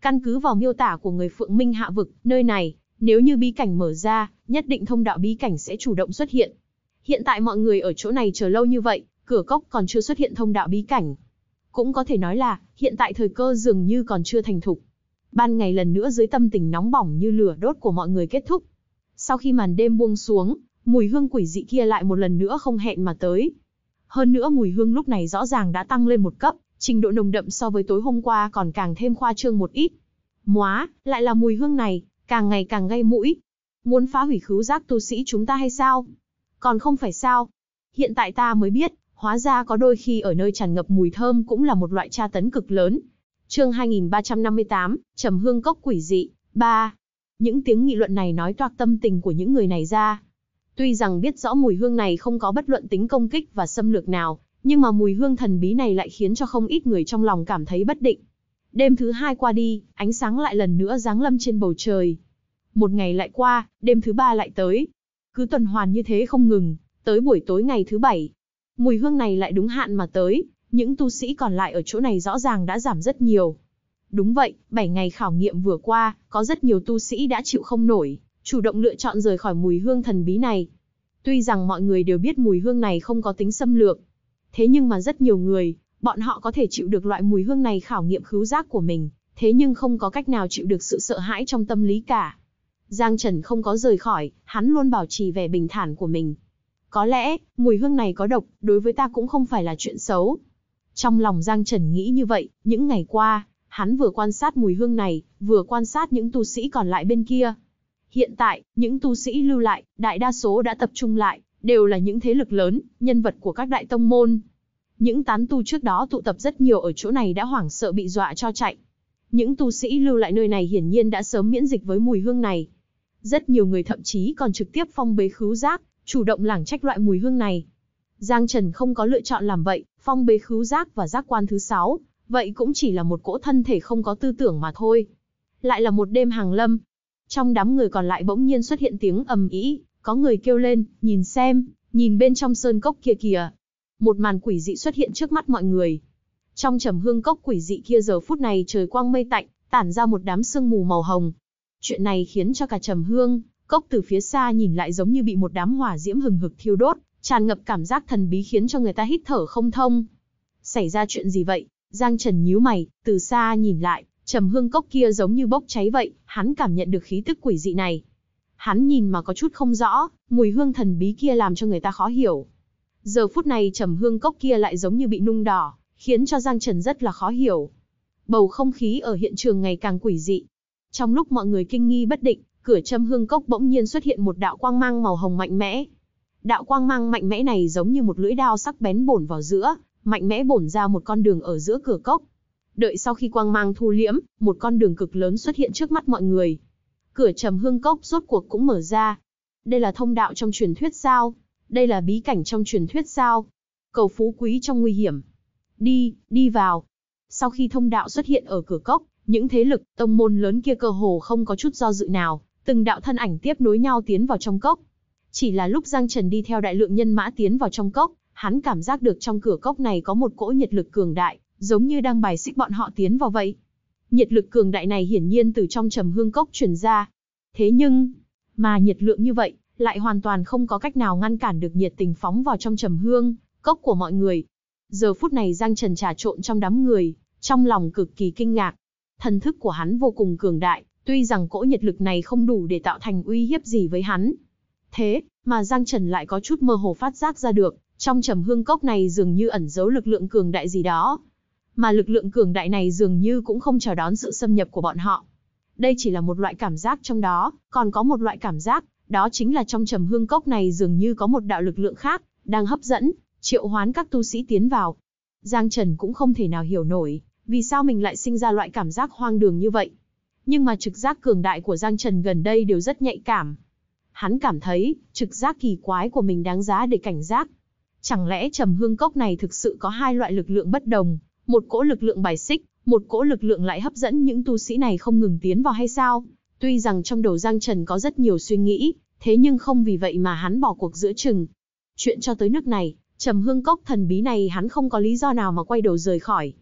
Căn cứ vào miêu tả của người Phượng Minh hạ vực, nơi này, nếu như bí cảnh mở ra, nhất định thông đạo bí cảnh sẽ chủ động xuất hiện. Hiện tại mọi người ở chỗ này chờ lâu như vậy, cửa cốc còn chưa xuất hiện thông đạo bí cảnh. Cũng có thể nói là, hiện tại thời cơ dường như còn chưa thành thục. Ban ngày lần nữa dưới tâm tình nóng bỏng như lửa đốt của mọi người kết thúc. Sau khi màn đêm buông xuống, mùi hương quỷ dị kia lại một lần nữa không hẹn mà tới. Hơn nữa mùi hương lúc này rõ ràng đã tăng lên một cấp, trình độ nồng đậm so với tối hôm qua còn càng thêm khoa trương một ít. Móa, lại là mùi hương này, càng ngày càng gây mũi. Muốn phá hủy khứu giác tu sĩ chúng ta hay sao? Còn không phải sao? Hiện tại ta mới biết, Hóa ra có đôi khi ở nơi tràn ngập mùi thơm cũng là một loại tra tấn cực lớn. Chương 2358, Trầm Hương cốc quỷ dị 3. Những tiếng nghị luận này nói toạc tâm tình của những người này ra. Tuy rằng biết rõ mùi hương này không có bất luận tính công kích và xâm lược nào, nhưng mà mùi hương thần bí này lại khiến cho không ít người trong lòng cảm thấy bất định. Đêm thứ hai qua đi, ánh sáng lại lần nữa giáng lâm trên bầu trời. Một ngày lại qua, đêm thứ ba lại tới. Cứ tuần hoàn như thế không ngừng, tới buổi tối ngày thứ bảy, Mùi hương này lại đúng hạn mà tới, những tu sĩ còn lại ở chỗ này rõ ràng đã giảm rất nhiều. Đúng vậy, 7 ngày khảo nghiệm vừa qua, có rất nhiều tu sĩ đã chịu không nổi, chủ động lựa chọn rời khỏi mùi hương thần bí này. Tuy rằng mọi người đều biết mùi hương này không có tính xâm lược, thế nhưng mà rất nhiều người, bọn họ có thể chịu được loại mùi hương này khảo nghiệm khứu giác của mình, thế nhưng không có cách nào chịu được sự sợ hãi trong tâm lý cả. Giang Trần không có rời khỏi, hắn luôn bảo trì vẻ bình thản của mình, có lẽ, mùi hương này có độc, đối với ta cũng không phải là chuyện xấu. Trong lòng Giang Trần nghĩ như vậy, những ngày qua, hắn vừa quan sát mùi hương này, vừa quan sát những tu sĩ còn lại bên kia. Hiện tại, những tu sĩ lưu lại, đại đa số đã tập trung lại, đều là những thế lực lớn, nhân vật của các đại tông môn. Những tán tu trước đó tụ tập rất nhiều ở chỗ này đã hoảng sợ bị dọa cho chạy. Những tu sĩ lưu lại nơi này hiển nhiên đã sớm miễn dịch với mùi hương này. Rất nhiều người thậm chí còn trực tiếp phong bế khứu giác, chủ động lảng trách loại mùi hương này. Giang Trần không có lựa chọn làm vậy, phong bế khứu giác và giác quan thứ sáu, vậy cũng chỉ là một cỗ thân thể không có tư tưởng mà thôi. Lại là một đêm hàng lâm. Trong đám người còn lại bỗng nhiên xuất hiện tiếng ầm ĩ, có người kêu lên, nhìn xem, nhìn bên trong sơn cốc kia kìa. Một màn quỷ dị xuất hiện trước mắt mọi người. Trong trầm hương cốc quỷ dị kia giờ phút này trời quang mây tạnh, tản ra một đám sương mù màu hồng. Chuyện này khiến cho cả trầm hương, Cốc từ phía xa nhìn lại giống như bị một đám hỏa diễm hừng hực thiêu đốt, tràn ngập cảm giác thần bí khiến cho người ta hít thở không thông. Xảy ra chuyện gì vậy? Giang Trần nhíu mày, từ xa nhìn lại, trầm hương cốc kia giống như bốc cháy vậy, hắn cảm nhận được khí tức quỷ dị này. Hắn nhìn mà có chút không rõ, mùi hương thần bí kia làm cho người ta khó hiểu. Giờ phút này trầm hương cốc kia lại giống như bị nung đỏ, khiến cho Giang Trần rất là khó hiểu. Bầu không khí ở hiện trường ngày càng quỷ dị. Trong lúc mọi người kinh nghi bất định, cửa châm hương cốc bỗng nhiên xuất hiện một đạo quang mang màu hồng mạnh mẽ. Đạo quang mang mạnh mẽ này giống như một lưỡi đao sắc bén bổn vào giữa, mạnh mẽ bổn ra một con đường ở giữa cửa cốc. Đợi sau khi quang mang thu liễm, một con đường cực lớn xuất hiện trước mắt mọi người. Cửa trầm hương cốc rốt cuộc cũng mở ra. Đây là thông đạo trong truyền thuyết sao? Đây là bí cảnh trong truyền thuyết sao? Cầu phú quý trong nguy hiểm. Đi, đi vào. Sau khi thông đạo xuất hiện ở cửa cốc, những thế lực, tông môn lớn kia cơ hồ không có chút do dự nào, Từng đạo thân ảnh tiếp nối nhau tiến vào trong cốc. Chỉ là lúc Giang Trần đi theo đại lượng nhân mã tiến vào trong cốc, hắn cảm giác được trong cửa cốc này có một cỗ nhiệt lực cường đại, giống như đang bài xích bọn họ tiến vào vậy. Nhiệt lực cường đại này hiển nhiên từ trong trầm hương cốc truyền ra. Thế nhưng, mà nhiệt lượng như vậy, lại hoàn toàn không có cách nào ngăn cản được nhiệt tình phóng vào trong trầm hương, cốc của mọi người. Giờ phút này Giang Trần trà trộn trong đám người, trong lòng cực kỳ kinh ngạc. Thần thức của hắn vô cùng cường đại, Tuy rằng cỗ nhiệt lực này không đủ để tạo thành uy hiếp gì với hắn. Thế, mà Giang Trần lại có chút mơ hồ phát giác ra được, trong trầm hương cốc này dường như ẩn giấu lực lượng cường đại gì đó. Mà lực lượng cường đại này dường như cũng không chào đón sự xâm nhập của bọn họ. Đây chỉ là một loại cảm giác trong đó, còn có một loại cảm giác, đó chính là trong trầm hương cốc này dường như có một đạo lực lượng khác, đang hấp dẫn, triệu hoán các tu sĩ tiến vào. Giang Trần cũng không thể nào hiểu nổi, vì sao mình lại sinh ra loại cảm giác hoang đường như vậy nhưng mà trực giác cường đại của Giang Trần gần đây đều rất nhạy cảm. Hắn cảm thấy, trực giác kỳ quái của mình đáng giá để cảnh giác. Chẳng lẽ trầm hương cốc này thực sự có hai loại lực lượng bất đồng, một cỗ lực lượng bài xích, một cỗ lực lượng lại hấp dẫn những tu sĩ này không ngừng tiến vào hay sao? Tuy rằng trong đầu Giang Trần có rất nhiều suy nghĩ, thế nhưng không vì vậy mà hắn bỏ cuộc giữa chừng. Chuyện cho tới nước này, trầm hương cốc thần bí này hắn không có lý do nào mà quay đầu rời khỏi.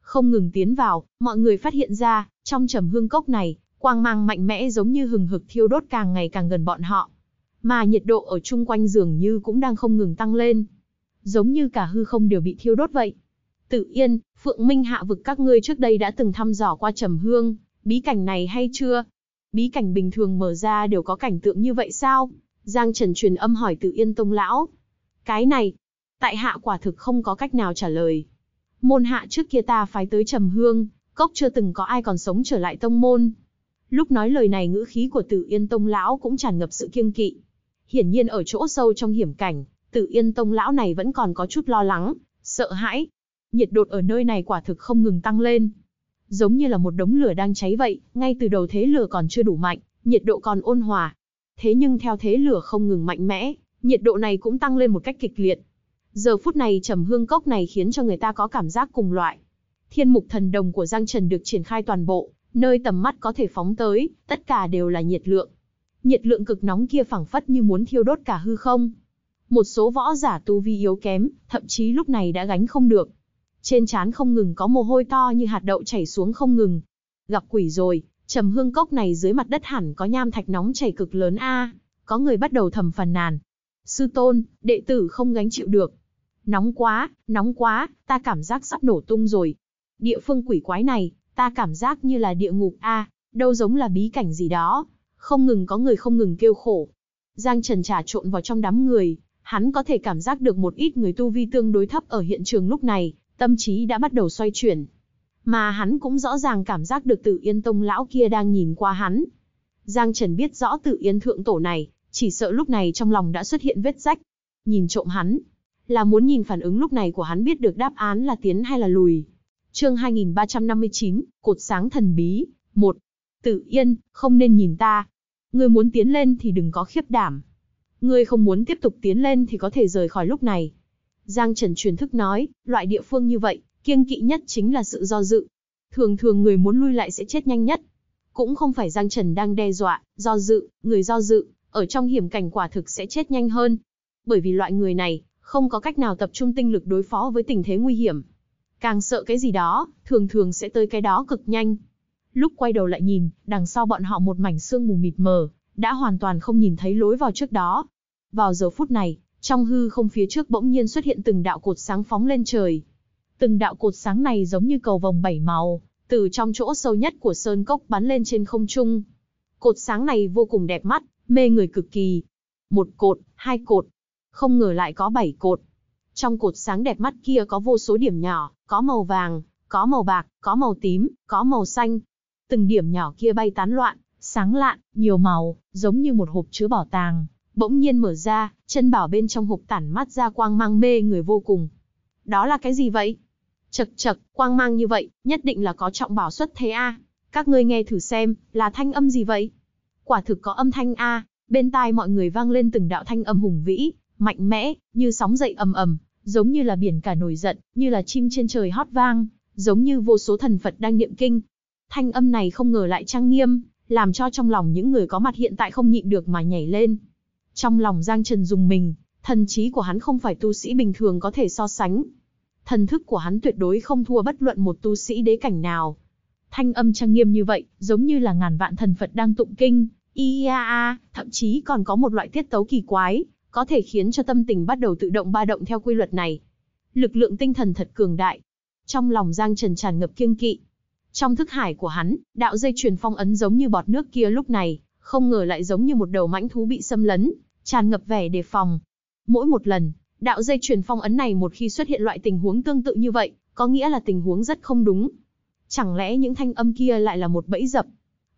Không ngừng tiến vào, mọi người phát hiện ra, trong trầm hương cốc này, quang mang mạnh mẽ giống như hừng hực thiêu đốt càng ngày càng gần bọn họ. Mà nhiệt độ ở chung quanh dường như cũng đang không ngừng tăng lên. Giống như cả hư không đều bị thiêu đốt vậy. Tự yên, Phượng Minh hạ vực các ngươi trước đây đã từng thăm dò qua trầm hương, bí cảnh này hay chưa? Bí cảnh bình thường mở ra đều có cảnh tượng như vậy sao? Giang Trần truyền âm hỏi tự yên tông lão. Cái này, tại hạ quả thực không có cách nào trả lời. Môn hạ trước kia ta phái tới trầm hương, cốc chưa từng có ai còn sống trở lại tông môn. Lúc nói lời này ngữ khí của Tử Yên Tông lão cũng tràn ngập sự kiêng kỵ. Hiển nhiên ở chỗ sâu trong hiểm cảnh, Tử Yên Tông lão này vẫn còn có chút lo lắng, sợ hãi. Nhiệt đột ở nơi này quả thực không ngừng tăng lên. Giống như là một đống lửa đang cháy vậy, ngay từ đầu thế lửa còn chưa đủ mạnh, nhiệt độ còn ôn hòa. Thế nhưng theo thế lửa không ngừng mạnh mẽ, nhiệt độ này cũng tăng lên một cách kịch liệt. Giờ phút này trầm hương cốc này khiến cho người ta có cảm giác cùng loại Thiên mục thần đồng của Giang Trần được triển khai toàn bộ, nơi tầm mắt có thể phóng tới, tất cả đều là nhiệt lượng. Nhiệt lượng cực nóng kia phảng phất như muốn thiêu đốt cả hư không. Một số võ giả tu vi yếu kém, thậm chí lúc này đã gánh không được. Trên trán không ngừng có mồ hôi to như hạt đậu chảy xuống không ngừng. Gặp quỷ rồi, trầm hương cốc này dưới mặt đất hẳn có nham thạch nóng chảy cực lớn a. có người bắt đầu thầm phần nàn. Sư tôn, đệ tử không gánh chịu được. Nóng quá, nóng quá, ta cảm giác sắp nổ tung rồi, địa phương quỷ quái này, ta cảm giác như là địa ngục a, đâu giống là bí cảnh gì đó. Không ngừng có người không ngừng kêu khổ. Giang Trần trà trộn vào trong đám người, hắn có thể cảm giác được một ít người tu vi tương đối thấp ở hiện trường lúc này, tâm trí đã bắt đầu xoay chuyển. Mà hắn cũng rõ ràng cảm giác được tự Yên Tông lão kia đang nhìn qua hắn. Giang Trần biết rõ tự Yên thượng tổ này, chỉ sợ lúc này trong lòng đã xuất hiện vết rách. Nhìn trộm hắn, là muốn nhìn phản ứng lúc này của hắn biết được đáp án là tiến hay là lùi chương 2359, cột sáng thần bí, một Tự yên, không nên nhìn ta. Ngươi muốn tiến lên thì đừng có khiếp đảm. Ngươi không muốn tiếp tục tiến lên thì có thể rời khỏi lúc này. Giang Trần truyền thức nói, loại địa phương như vậy, kiêng kỵ nhất chính là sự do dự. Thường thường người muốn lui lại sẽ chết nhanh nhất. Cũng không phải Giang Trần đang đe dọa, do dự, người do dự, ở trong hiểm cảnh quả thực sẽ chết nhanh hơn. Bởi vì loại người này, không có cách nào tập trung tinh lực đối phó với tình thế nguy hiểm, Càng sợ cái gì đó, thường thường sẽ tới cái đó cực nhanh. Lúc quay đầu lại nhìn, đằng sau bọn họ một mảnh sương mù mịt mờ, đã hoàn toàn không nhìn thấy lối vào trước đó. Vào giờ phút này, trong hư không phía trước bỗng nhiên xuất hiện từng đạo cột sáng phóng lên trời. Từng đạo cột sáng này giống như cầu vòng bảy màu, từ trong chỗ sâu nhất của sơn cốc bắn lên trên không trung. Cột sáng này vô cùng đẹp mắt, mê người cực kỳ. Một cột, hai cột, không ngờ lại có bảy cột. Trong cột sáng đẹp mắt kia có vô số điểm nhỏ, có màu vàng, có màu bạc, có màu tím, có màu xanh. Từng điểm nhỏ kia bay tán loạn, sáng lạn, nhiều màu, giống như một hộp chứa bảo tàng. Bỗng nhiên mở ra, chân bảo bên trong hộp tản mắt ra quang mang mê người vô cùng. Đó là cái gì vậy? Chật chật, quang mang như vậy, nhất định là có trọng bảo xuất thế a. Các ngươi nghe thử xem, là thanh âm gì vậy? Quả thực có âm thanh a, bên tai mọi người vang lên từng đạo thanh âm hùng vĩ, mạnh mẽ, như sóng dậy ầm ầm, giống như là biển cả nổi giận, như là chim trên trời hót vang, giống như vô số thần Phật đang niệm kinh. Thanh âm này không ngờ lại trang nghiêm, làm cho trong lòng những người có mặt hiện tại không nhịn được mà nhảy lên. Trong lòng Giang Trần dùng mình, thần trí của hắn không phải tu sĩ bình thường có thể so sánh. Thần thức của hắn tuyệt đối không thua bất luận một tu sĩ đế cảnh nào. Thanh âm trang nghiêm như vậy, giống như là ngàn vạn thần Phật đang tụng kinh, ia a, thậm chí còn có một loại tiết tấu kỳ quái, có thể khiến cho tâm tình bắt đầu tự động ba động theo quy luật này. Lực lượng tinh thần thật cường đại. Trong lòng Giang Trần tràn ngập kiêng kỵ. Trong thức hải của hắn, đạo dây truyền phong ấn giống như bọt nước kia lúc này, không ngờ lại giống như một đầu mãnh thú bị xâm lấn, tràn ngập vẻ đề phòng. Mỗi một lần, đạo dây truyền phong ấn này một khi xuất hiện loại tình huống tương tự như vậy, có nghĩa là tình huống rất không đúng. Chẳng lẽ những thanh âm kia lại là một bẫy dập?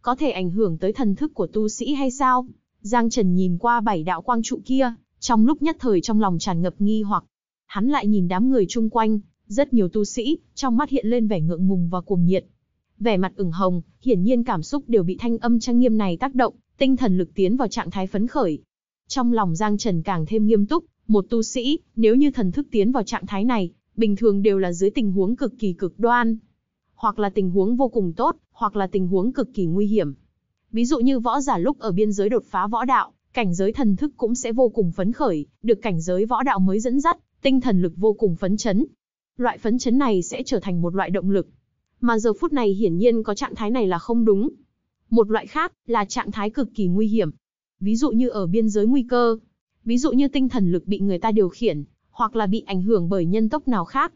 Có thể ảnh hưởng tới thần thức của tu sĩ hay sao? Giang Trần nhìn qua bảy đạo quang trụ kia, trong lúc nhất thời trong lòng tràn ngập nghi hoặc, hắn lại nhìn đám người chung quanh, rất nhiều tu sĩ, trong mắt hiện lên vẻ ngượng ngùng và cuồng nhiệt. Vẻ mặt ửng hồng, hiển nhiên cảm xúc đều bị thanh âm trang nghiêm này tác động, tinh thần lực tiến vào trạng thái phấn khởi. Trong lòng Giang Trần càng thêm nghiêm túc, một tu sĩ, nếu như thần thức tiến vào trạng thái này, bình thường đều là dưới tình huống cực kỳ cực đoan, hoặc là tình huống vô cùng tốt, hoặc là tình huống cực kỳ nguy hiểm. Ví dụ như võ giả lúc ở biên giới đột phá võ đạo, cảnh giới thần thức cũng sẽ vô cùng phấn khởi, được cảnh giới võ đạo mới dẫn dắt, tinh thần lực vô cùng phấn chấn. Loại phấn chấn này sẽ trở thành một loại động lực. Mà giờ phút này hiển nhiên có trạng thái này là không đúng. Một loại khác là trạng thái cực kỳ nguy hiểm. Ví dụ như ở biên giới nguy cơ, ví dụ như tinh thần lực bị người ta điều khiển, hoặc là bị ảnh hưởng bởi nhân tốc nào khác.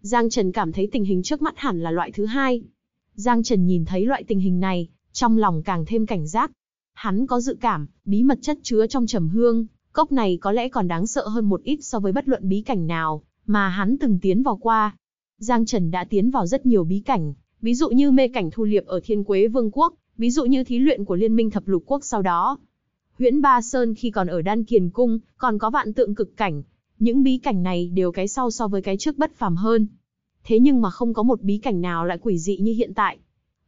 Giang Trần cảm thấy tình hình trước mắt hẳn là loại thứ hai. Giang Trần nhìn thấy loại tình hình này, trong lòng càng thêm cảnh giác, Hắn có dự cảm, bí mật chất chứa trong trầm hương, cốc này có lẽ còn đáng sợ hơn một ít so với bất luận bí cảnh nào mà hắn từng tiến vào qua. Giang Trần đã tiến vào rất nhiều bí cảnh, ví dụ như mê cảnh thu liệp ở Thiên Quế Vương quốc, ví dụ như thí luyện của Liên minh thập lục quốc sau đó. Huyễn Ba Sơn khi còn ở Đan Kiền cung, còn có vạn tượng cực cảnh, những bí cảnh này đều cái sau so với cái trước bất phàm hơn. Thế nhưng mà không có một bí cảnh nào lại quỷ dị như hiện tại.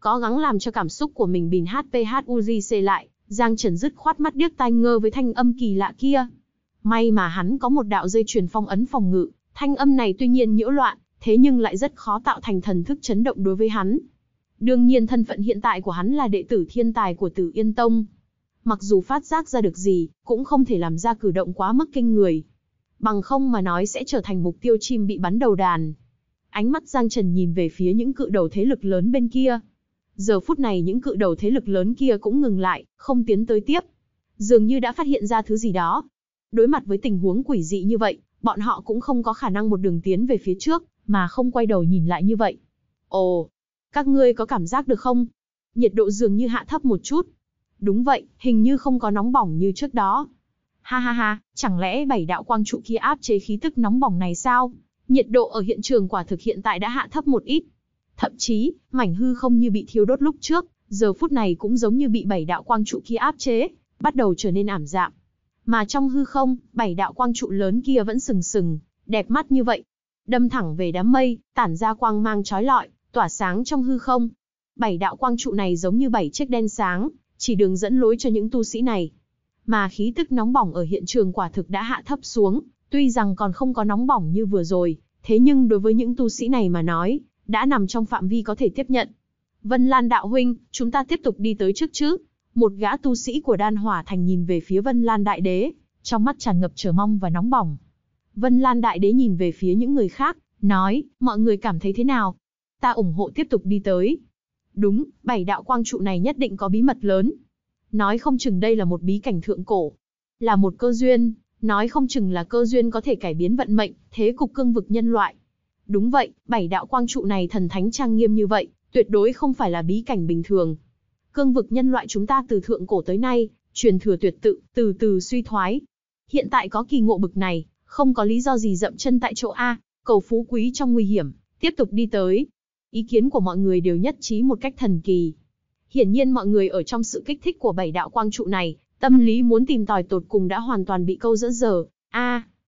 Có gắng làm cho cảm xúc của mình bình HPHUJC lại, Giang Trần dứt khoát mắt điếc tai ngơ với thanh âm kỳ lạ kia. May mà hắn có một đạo dây truyền phong ấn phòng ngự, thanh âm này tuy nhiên nhiễu loạn, thế nhưng lại rất khó tạo thành thần thức chấn động đối với hắn. Đương nhiên thân phận hiện tại của hắn là đệ tử thiên tài của Tử Yên Tông. Mặc dù phát giác ra được gì, cũng không thể làm ra cử động quá mức kinh người. Bằng không mà nói sẽ trở thành mục tiêu chim bị bắn đầu đàn. Ánh mắt Giang Trần nhìn về phía những cự đầu thế lực lớn bên kia, Giờ phút này những cự đầu thế lực lớn kia cũng ngừng lại, không tiến tới tiếp. Dường như đã phát hiện ra thứ gì đó. Đối mặt với tình huống quỷ dị như vậy, bọn họ cũng không có khả năng một đường tiến về phía trước, mà không quay đầu nhìn lại như vậy. Ồ, các ngươi có cảm giác được không? Nhiệt độ dường như hạ thấp một chút. Đúng vậy, hình như không có nóng bỏng như trước đó. Ha ha ha, chẳng lẽ bảy đạo quang trụ kia áp chế khí tức nóng bỏng này sao? Nhiệt độ ở hiện trường quả thực hiện tại đã hạ thấp một ít, Thậm chí, mảnh hư không như bị thiêu đốt lúc trước, giờ phút này cũng giống như bị bảy đạo quang trụ kia áp chế, bắt đầu trở nên ảm đạm. Mà trong hư không, bảy đạo quang trụ lớn kia vẫn sừng sừng, đẹp mắt như vậy. Đâm thẳng về đám mây, tản ra quang mang chói lọi, tỏa sáng trong hư không. Bảy đạo quang trụ này giống như bảy chiếc đen sáng, chỉ đường dẫn lối cho những tu sĩ này. Mà khí tức nóng bỏng ở hiện trường quả thực đã hạ thấp xuống, tuy rằng còn không có nóng bỏng như vừa rồi, thế nhưng đối với những tu sĩ này mà nói, đã nằm trong phạm vi có thể tiếp nhận. Vân Lan Đạo Huynh, chúng ta tiếp tục đi tới trước chứ. Một gã tu sĩ của đan hỏa thành nhìn về phía Vân Lan Đại Đế, trong mắt tràn ngập chờ mong và nóng bỏng. Vân Lan Đại Đế nhìn về phía những người khác, nói, mọi người cảm thấy thế nào? Ta ủng hộ tiếp tục đi tới. Đúng, bảy đạo quang trụ này nhất định có bí mật lớn. Nói không chừng đây là một bí cảnh thượng cổ. Là một cơ duyên, nói không chừng là cơ duyên có thể cải biến vận mệnh, thế cục cương vực nhân loại. Đúng vậy, bảy đạo quang trụ này thần thánh trang nghiêm như vậy, tuyệt đối không phải là bí cảnh bình thường. Cương vực nhân loại chúng ta từ thượng cổ tới nay, truyền thừa tuyệt tự, từ từ suy thoái. Hiện tại có kỳ ngộ bực này, không có lý do gì dậm chân tại chỗ A, cầu phú quý trong nguy hiểm, tiếp tục đi tới. Ý kiến của mọi người đều nhất trí một cách thần kỳ. Hiển nhiên mọi người ở trong sự kích thích của bảy đạo quang trụ này, tâm lý muốn tìm tòi tột cùng đã hoàn toàn bị câu dỡ dở. A, à,